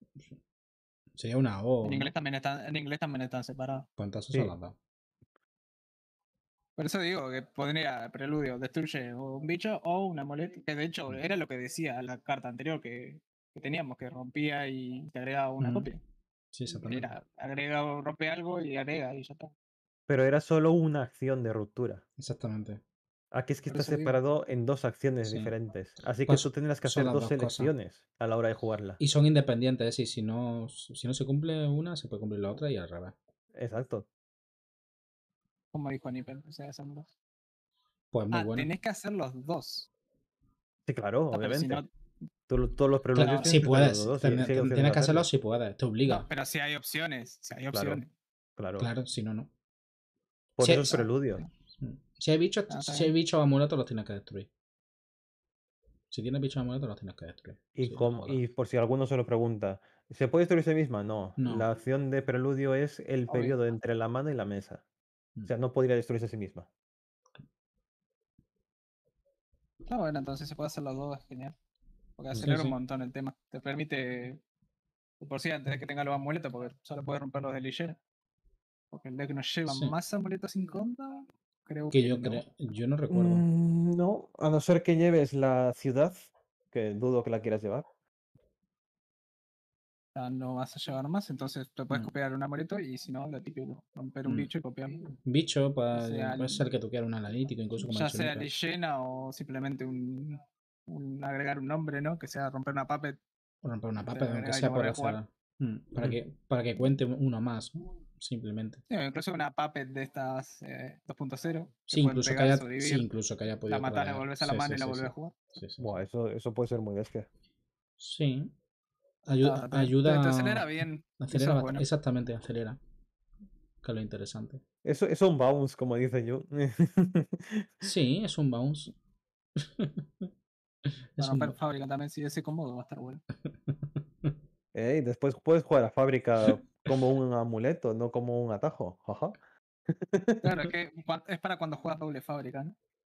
Speaker 3: Sería una O. En inglés también están, en inglés también están separados. ¿Cuántas Por eso digo que podría preludio, destruye un bicho o una moleta. que de hecho mm. era lo que decía la carta anterior que, teníamos, que rompía y te agregaba una mm. copia. Sí, exactamente. Era, agrega, o rompe algo y agrega y ya está.
Speaker 2: Pero era solo una acción de ruptura. Exactamente. Aquí ah, es que está separado en dos acciones diferentes. Así que pues tú tendrás que hacer dos, selecciones a la hora de jugarla. Y
Speaker 1: son independientes, y si no, si no se cumple una, se puede cumplir la otra y al revés. Exacto.
Speaker 3: Como dijo Nippel, o sea, dos. Pues muy ah, bueno. Tienes que hacer los dos.
Speaker 2: Sí, claro, ah, obviamente. todos los preludios si puedes. tienes que hacerlos, si puedes. Te
Speaker 3: obliga. pero si hay opciones. Si hay opciones.
Speaker 1: Claro. Claro, si no, no. Por eso es preludio. Si hay bichos, o ah, si amuletos, los tienes que destruir.
Speaker 2: Si tienes bichos amuletos, los tienes que destruir. Y, por si alguno se lo pregunta, ¿se puede destruir sí misma? No. La opción de preludio es el periodo entre la mano y la mesa. O mm. sea, no podría destruirse a sí misma.
Speaker 3: Ah, bueno, entonces se puede hacer las dos, es genial. Porque acelera un montón el tema. Te permite, por si antes de que tenga los amuletos, porque solo puede los de ligera. Porque el que nos lleva más amuletos sin conta. Creo
Speaker 2: que, yo no. creo, yo no recuerdo. Mm, no, a no ser que lleves la ciudad, que dudo que la quieras llevar.
Speaker 3: Ah, no, vas a llevar más, entonces te puedes mm. copiar un amorito y si no, la típico, romper un mm. bicho y copiar Bicho, para, puede ser
Speaker 1: que tú quieras un analítico, incluso como Ya sea
Speaker 3: llena o simplemente un, agregar un nombre, ¿no? Que sea romper una puppet. romper una puppet, aunque sea por la zona para, que,
Speaker 1: para que cuente uno más simplemente.
Speaker 3: incluso una puppet de estas 2.0. Eh, sí, incluso que haya, podido. La matar, la volvés
Speaker 2: a la mano y la volvés a jugar. Buah, eso, eso puede ser muy bestia. Sí. Ayuda. ayuda te, acelera bien. Acelera
Speaker 1: Exactamente, acelera. Que es lo interesante.
Speaker 2: Eso es un bounce, como dice yo.
Speaker 3: sí, es un bounce. es también, si ese cómodo va a estar bueno.
Speaker 2: Y después puedes jugar a fábrica como un amuleto, no como un atajo.
Speaker 3: Claro, es para cuando juegas doble fábrica,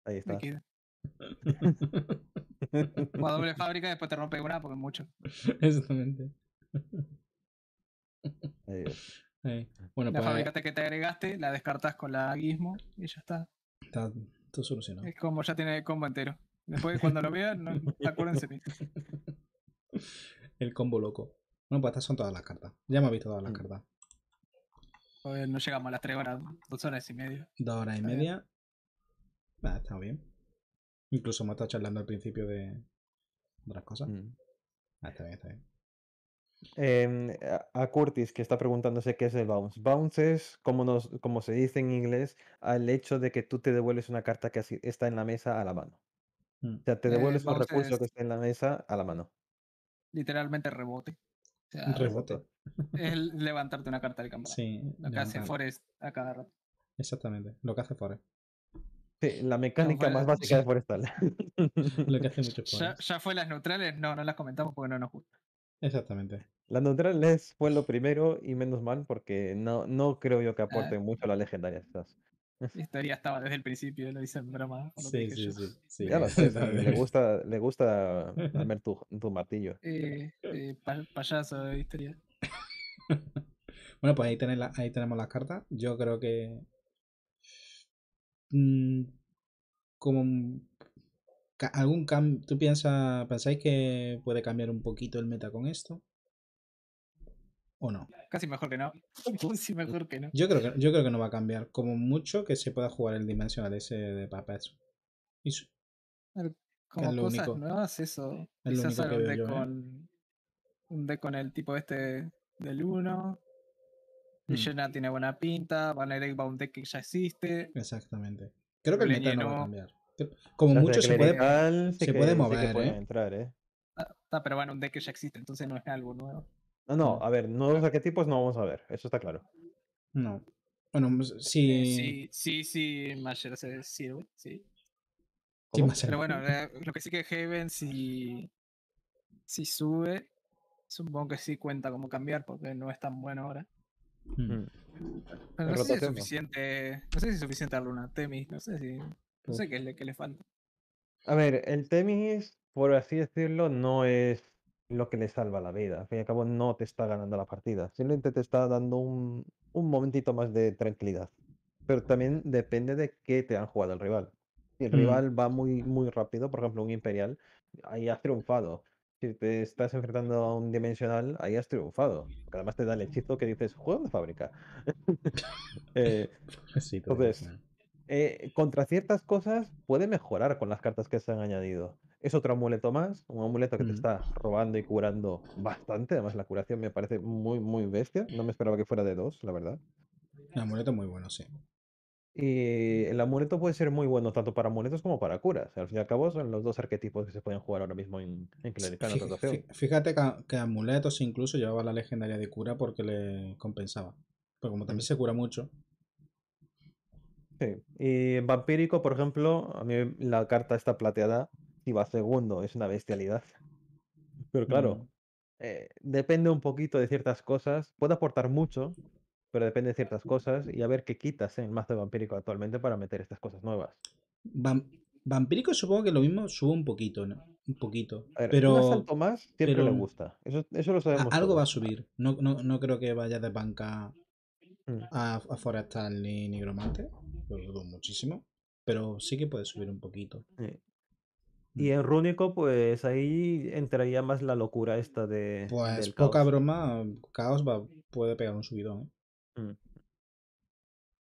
Speaker 3: Ahí está. Juega doble fábrica y después te rompe una porque es mucho.
Speaker 5: Exactamente.
Speaker 1: Bueno, la pues, fábrica
Speaker 3: que te agregaste la descartas con la guismo y ya está.
Speaker 1: Está solucionado.
Speaker 3: Es como ya tiene el combo entero. Después, cuando lo vean, no, acuérdense.
Speaker 1: El combo loco. Bueno, pues estas son todas las cartas. Ya hemos visto todas las mm. cartas.
Speaker 3: Pues no llegamos a las 3 horas, 2 horas y media.
Speaker 1: 2 horas y media. está bien. Incluso hemos estado charlando al principio de otras cosas. Mm. Ah, está bien, está bien.
Speaker 2: Em, a Curtis, que está preguntándose qué es el bounce. Bounce es, como, nos, se dice en inglés, al hecho de que tú te devuelves una carta que está en la mesa a la mano. Mm. O sea, te eh, devuelves un recurso que está en la mesa a la mano.
Speaker 3: Literalmente rebote. Es levantarte una carta de campo. Lo que hace Forest a cada rato.
Speaker 2: Exactamente, lo que
Speaker 1: hace Forest. Sí, la mecánica más básica de Forestal. lo que hace mucho ya,
Speaker 3: ya, fue las neutrales, no, no las comentamos porque no nos gusta.
Speaker 1: Exactamente.
Speaker 2: Las neutrales fue lo primero y menos mal porque no, no creo yo que ah. aporten mucho a las legendarias. estas.
Speaker 3: historia estaba desde el principio, lo hice en broma. sí, sí, sí, le
Speaker 2: gusta, le gusta ver tu, tu, martillo.
Speaker 3: Eh, eh, payaso de historia.
Speaker 1: bueno, pues ahí, ahí tenemos las cartas. Yo creo que. Mm, como. Algún cambio. ¿Tú piensas, pensáis que puede cambiar un poquito el meta con esto? ¿O
Speaker 3: no? Casi mejor que no. Casi mejor que no. Yo
Speaker 1: creo que, yo creo que no va a cambiar. Como mucho que se pueda jugar el Dimensional ese de Papas. Eso.
Speaker 3: como cosas nuevas, eso. Quizás lo único ¿eh? con, un deck con el tipo este del 1. Villena hmm. tiene buena pinta. Van a ir a un deck que ya existe.
Speaker 2: Exactamente.
Speaker 3: Creo que
Speaker 1: el meta no va a cambiar. Como mucho se puede, se, se puede mover. ¿eh?
Speaker 2: Entrar, eh.
Speaker 3: Ah, ah, pero bueno, un deck que ya existe, entonces no es algo nuevo.
Speaker 2: No, no, a ver, no nuevos arquetipos no vamos a ver, eso está claro. No. Bueno, pues, eh, sí.
Speaker 3: Sí, sí, sí, se sirve, sí. sí Pero bueno, lo que sí que Haven si, si sube, supongo que sí cuenta como cambiar porque no es tan bueno ahora.
Speaker 2: Mm. Mm. no, sé si es
Speaker 3: suficiente, no sé si es suficiente darle una Temis, no sé si. No sé qué le, qué le falta.
Speaker 2: A ver, el Temis, por así decirlo, no es lo que le salva la vida. Al fin y al cabo, no te está ganando la partida. Simplemente te está dando un, momentito más de tranquilidad. Pero también depende de qué te han jugado el rival. Si el mm. rival va muy, muy rápido, por ejemplo, un Imperial, ahí has triunfado. Si te estás enfrentando a un Dimensional, ahí has triunfado. además te da el mm. hechizo que dices, juego de fábrica. Eh, entonces, eh, contra ciertas cosas puede mejorar con las cartas que se han añadido. Es otro amuleto más, un amuleto que te está robando y curando bastante. Además, la curación me parece muy, muy bestia. No me esperaba que fuera de dos, la verdad. un amuleto muy bueno, sí. Y el amuleto puede ser muy bueno tanto para amuletos como para curas. Al fin y al cabo son los dos arquetipos que se pueden jugar ahora mismo en, en
Speaker 1: Fíjate, que, que, amuletos incluso llevaba la legendaria de cura porque
Speaker 2: le compensaba. Pero como mm. también se cura mucho. Sí. Y vampírico, por ejemplo, a mí la carta está plateada si va segundo es una bestialidad. Pero claro, eh, depende un poquito de ciertas cosas. Puede aportar mucho, pero depende de ciertas cosas y a ver qué quitas en el mazo de vampírico actualmente para meter estas cosas nuevas.
Speaker 1: vampírico supongo que lo mismo sube un poquito, Un poquito. pero más siempre le gusta. Eso, eso lo sabemos. algo va a subir. No, no, creo que vaya de banca mm. a, a, Forestal ni Nigromante. Lo dudo muchísimo. Pero sí que puede subir un poquito.
Speaker 2: Eh, y mm. en Rúnico, pues ahí entraría más la locura esta de. Pues poca broma, Caos va, puede pegar un subidón. ¿eh? Mm.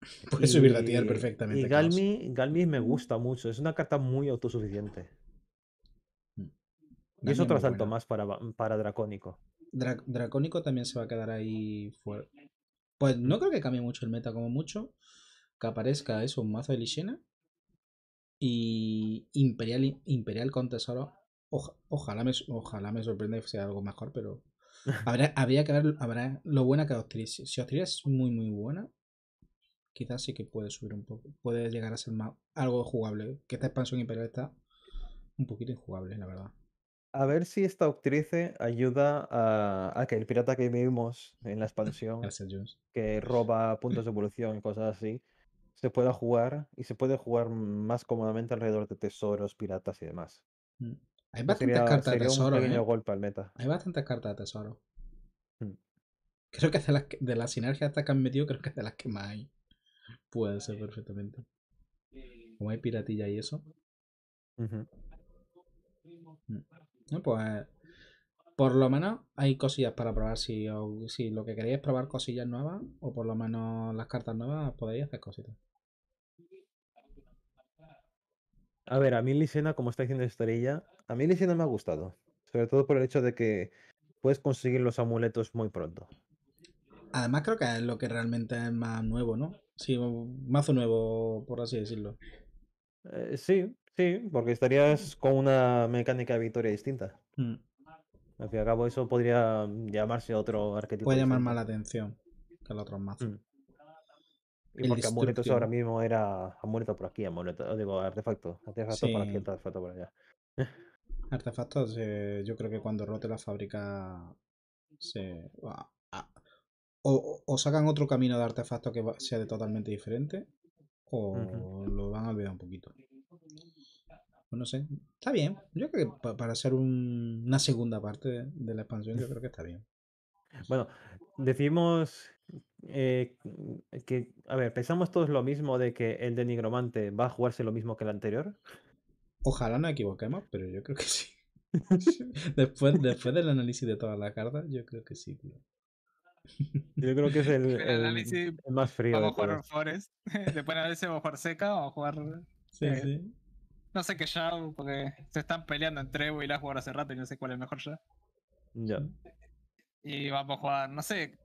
Speaker 2: Puede subir la tier perfectamente. Y Galmi, me gusta mucho, es una carta muy autosuficiente.
Speaker 1: Mm. Y es otro salto
Speaker 2: más para, para Dracónico.
Speaker 1: Dracónico también se va a quedar ahí fuera. Pues no creo que cambie mucho el meta, como mucho que aparezca eso, un mazo de Lishena y Imperial, Imperial con Tesoro. ojalá, me, ojalá me sorprenda y sea algo mejor, pero habrá, habría que ver habrá lo buena que octrice Si octrice es muy, muy buena, quizás sí que puede subir un poco. Puede llegar a ser más, algo jugable. Que esta expansión Imperial está un poquito injugable, la verdad.
Speaker 2: A ver si esta Octrice ayuda a, a, que el pirata que vivimos en la expansión, que roba puntos de evolución y cosas así, se pueda jugar y se puede jugar más cómodamente alrededor de tesoros, piratas y demás. Mm, hay bastantes cartas de tesoro. Un pequeño ¿eh? al meta.
Speaker 1: Hay bastantes cartas de tesoro. Mm. Creo que de las, de las sinergias hasta que han metido, creo que es de las que más hay. Puede ser perfectamente. Como hay piratilla y eso. Mm. pues por lo menos hay cosillas para probar. Si, si lo que queréis es probar cosillas nuevas, o por lo menos las cartas nuevas, podéis hacer cositas.
Speaker 2: A ver, a mí Lisena, como está diciendo Estrella, a mí Lisena me ha gustado. Sobre todo por el hecho de que puedes conseguir los amuletos muy pronto.
Speaker 1: Además creo que es lo que realmente es
Speaker 2: más nuevo, ¿no? Sí, mazo nuevo, por así decirlo. Eh, sí, sí, porque estarías con una mecánica de victoria distinta. Mm. Al fin y al cabo eso podría llamarse otro arquetipo. Puede llamar más
Speaker 1: la atención que el otro mazo.
Speaker 2: Mm. Y porque Amuletos ahora mismo era muerto por aquí, Amuleto, oh, digo, artefacto. Artefacto por aquí, artefacto por allá.
Speaker 1: Artefactos, yo creo que cuando rote la fábrica se. O, o, sacan otro camino de artefacto que sea de totalmente diferente, o lo van a olvidar un poquito. Pues no sé, está bien. Yo creo que para hacer una segunda parte de la expansión, yo creo que está bien.
Speaker 2: Bueno, decimos eh, mm, que, a ver, ¿pensamos todos lo mismo de que el de Nigromante va a jugarse lo mismo que el anterior? Ojalá no equivoquemos, pero yo creo que sí.
Speaker 1: después, después del análisis de todas las cartas, yo creo que sí,
Speaker 2: Yo creo que es el, más frío. Vamos a
Speaker 3: jugar Después de análisis vamos a jugar Seca o jugar. Eh, sí, No sé qué ya, porque se están peleando entre Evo y la jugar hace rato y no sé cuál es mejor ya. Ya. Y vamos a jugar, no sé.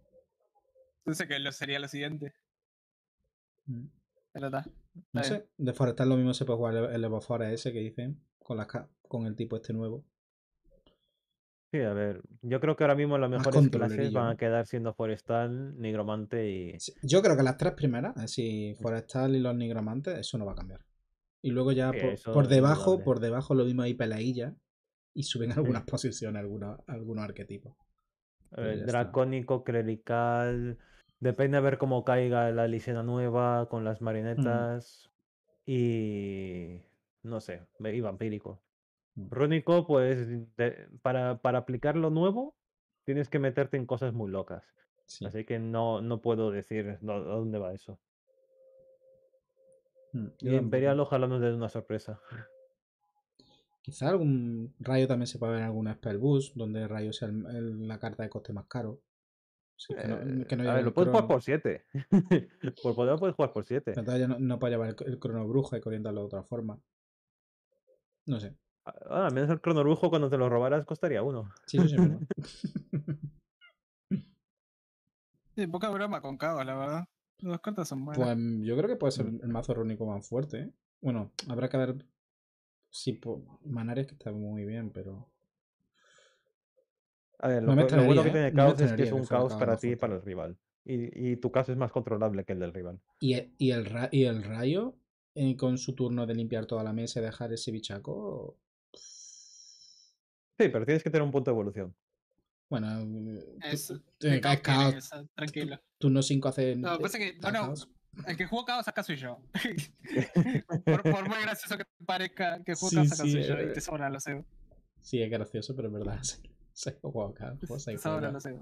Speaker 3: No sé qué sería lo siguiente.
Speaker 1: Mm. No sé, de forestal lo mismo se puede jugar el, evo Evofora ese que dicen, con, con el tipo este nuevo.
Speaker 2: Sí, a ver, yo creo que ahora mismo las mejores clases van a quedar siendo Forestal, Nigromante y...
Speaker 1: yo creo que las tres primeras, eh, Si Forestal y los Nigromantes,
Speaker 2: eso no va a cambiar.
Speaker 1: Y luego ya por, debajo, por
Speaker 2: debajo lo mismo ahí peleilla
Speaker 1: y suben algunas posiciones, algunos, algunos arquetipos
Speaker 2: dracónico, está. Depende a ver cómo caiga la licena nueva con las mm. Marinetas Y. No sé, y vampírico. Mm. pues, para, para aplicar lo nuevo, tienes que meterte en cosas muy locas. Así que no, no puedo decir dónde va eso. Mm, y Imperial, ojalá nos dé una sorpresa.
Speaker 1: Quizá algún rayo también se puede ver en alguna spell donde el rayo sea la carta de coste más caro. Eh, a ver, lo puedes jugar por 7. por poder puedes jugar por 7. no, no para llevar el, crono y que de otra forma.
Speaker 2: No sé. Ah, ah, al menos el crono cuando te lo robaras costaría uno. Sí, sí, sí.
Speaker 3: Sí, poca broma con Cava, la verdad. Las cartas son malas. Pues
Speaker 2: yo creo que puede ser mm. el mazo rúnico
Speaker 1: más fuerte. ¿eh? Bueno, habrá que ver Sí, Manares que está muy bien, pero.
Speaker 2: A ver, lo, bueno que tiene el caos es que es un caos para ti y para el rival. Y, tu caos es más controlable que el del rival.
Speaker 1: ¿Y el, y el, rayo? Eh, con su turno de limpiar toda la mesa y dejar ese bichaco.
Speaker 2: Sí, pero tienes que tener un punto de evolución. Bueno, eh, es, eh, caos, tranquilo. Turno 5 hace. No, pasa que,
Speaker 3: el que jugó Caos saca soy yo. por, muy gracioso que parezca que jugó sí, saca soy yo y eh, te sobra lo sé.
Speaker 1: Sí, es gracioso, pero en verdad Se jugado Caos. Te sobra lo sé.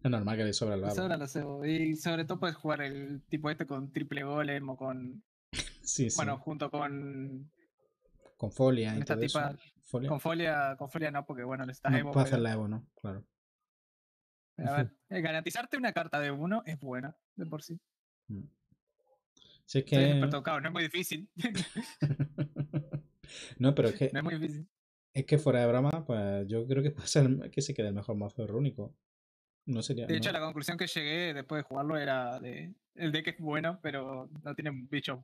Speaker 1: Es normal que le sobra el barro. Sobra
Speaker 3: lo sebo Y sobre todo puedes jugar el tipo este con triple golem o con. Sí, sí. Bueno, junto con.
Speaker 1: Con folia y esta Con
Speaker 3: folia. Con folia no, porque bueno, le estás no, Evo. hacer la
Speaker 1: Evo, ¿no? Claro.
Speaker 3: A eh, garantizarte una carta de uno es buena, de por sí. Mm.
Speaker 1: Si es que... no
Speaker 3: es muy difícil.
Speaker 1: no, pero es que... es muy difícil. Es que fuera de broma, pues yo creo que ser que se quede el mejor mazo Rúnico. No sería, de hecho, la
Speaker 3: conclusión que llegué después de jugarlo era de el deck es bueno, pero no tiene bichos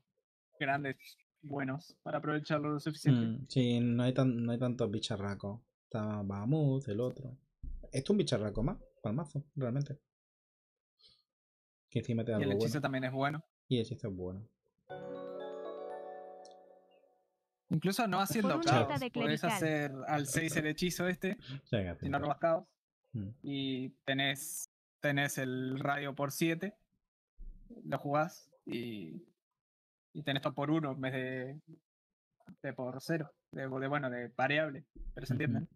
Speaker 3: grandes buenos para aprovecharlo lo suficiente.
Speaker 1: Mm, sí, no hay, tan, no hay tantos bicharracos. Está Bahamut, el otro. ¿Esto es un bicharraco más? el mazo, realmente. Que encima te y el hechizo
Speaker 3: también es bueno. Y el hechizo es bueno. Incluso no haciendo caos, puedes podés hacer al 6 el hechizo este, si no robas caos, mm. y tenés, tenés el radio por 7, lo jugás, y, y tenés todo por 1 en vez de, de por 0, de, bueno, de variable, pero se entiende.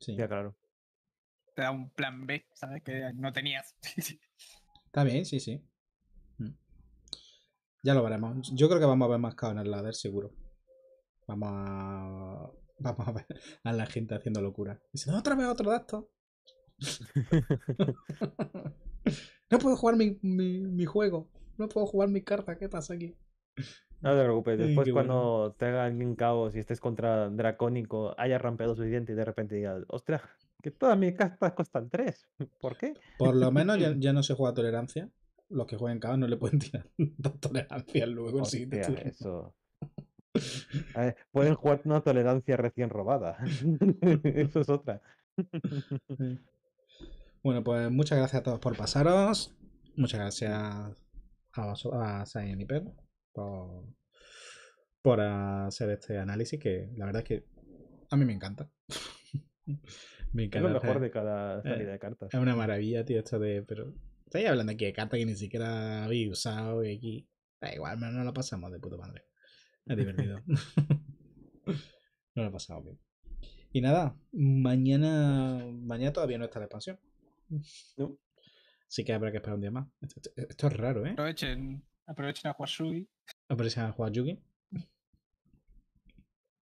Speaker 3: sí. Ya, claro te da un plan B, ¿sabes? Que no tenías.
Speaker 1: Está bien, sí, sí. Mm. Ya lo veremos. Yo creo que vamos a ver más en el Ladder, seguro. Vamos a. Vamos a ver a la gente haciendo locura. no otra vez otro dato? no puedo jugar mi, juego. No puedo jugar mi carta. ¿Qué pasa aquí?
Speaker 2: No te preocupes. Después, cuando te hagan alguien caos y estés contra Dracónico, haya rampeado suficiente y de repente digas, ostras, que todas mis cartas costan 3. ¿Por qué? Por lo menos ya, no se juega tolerancia. Los que jueguen cada no le pueden tirar dos
Speaker 1: luego. sí, eso.
Speaker 2: pueden jugar una tolerancia recién robada. eso es otra. Bueno, pues
Speaker 1: muchas gracias a todos por pasaros. Muchas gracias a, a per por, por hacer este análisis que la verdad es que a mí me encanta. Me encanta. Es lo mejor de cada eh, salida de cartas. Es una maravilla, tío, esto de. Pero. Estáis hablando aquí de cartas que ni siquiera habéis usado y aquí. Da igual, no, no la pasamos de puto madre. Es divertido. no he pasado bien. Y nada, mañana. Mañana todavía no está la expansión. No. Así que habrá que esperar un día más. Esto, es raro, ¿eh?
Speaker 2: Aprovechen. Aprovechen a jugar
Speaker 1: Aprovechen a jugar Yugi.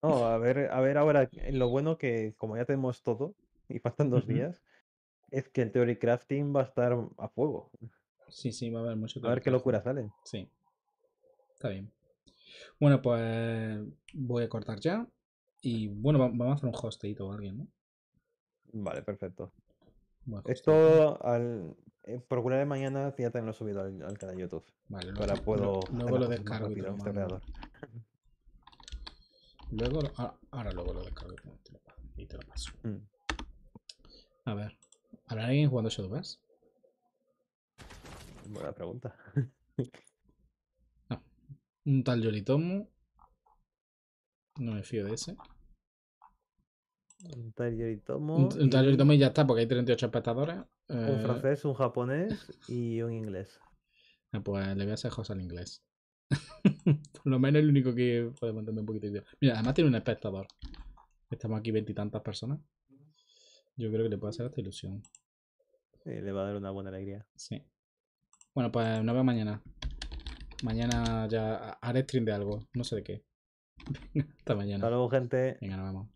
Speaker 2: No, a ver, a ver ahora, lo bueno que como ya tenemos todo, y faltan dos días, es que el Theory Crafting va a estar a fuego. Sí, sí, va a haber mucho. A ver qué locura salen. Sí.
Speaker 1: Está bien. Bueno, pues voy a cortar ya. Y bueno, vamos a hacer un hosteito o alguien, ¿no? Vale, perfecto.
Speaker 2: Esto al eh, una de mañana ya tengo subido al, canal de YouTube. Vale, luego, puedo luego, lo descargo. Y lo luego, ah,
Speaker 1: ahora, luego lo descargo y te lo, paso. Mm. A ver. ¿Habrá alguien jugando Shadowverse? Buena pregunta. Un tal Yoritomo No me fío de ese. Un tal Yoritomo. Un, tal Yoritomo y ya está, porque hay 38 espectadores. Un eh, francés, un japonés y un inglés. Ah, pues le voy a hacer cosas al inglés. Por lo menos es el único que puede entender un poquito de Mira, además tiene un espectador. Estamos aquí veintitantas personas. Yo creo que le puede hacer hasta ilusión.
Speaker 2: Sí, eh, le va a dar una buena alegría. Sí.
Speaker 1: Bueno, pues nos vemos mañana. Mañana ya haré stream de algo, no sé de qué. hasta mañana. Hasta luego, gente. Venga, nos vemos.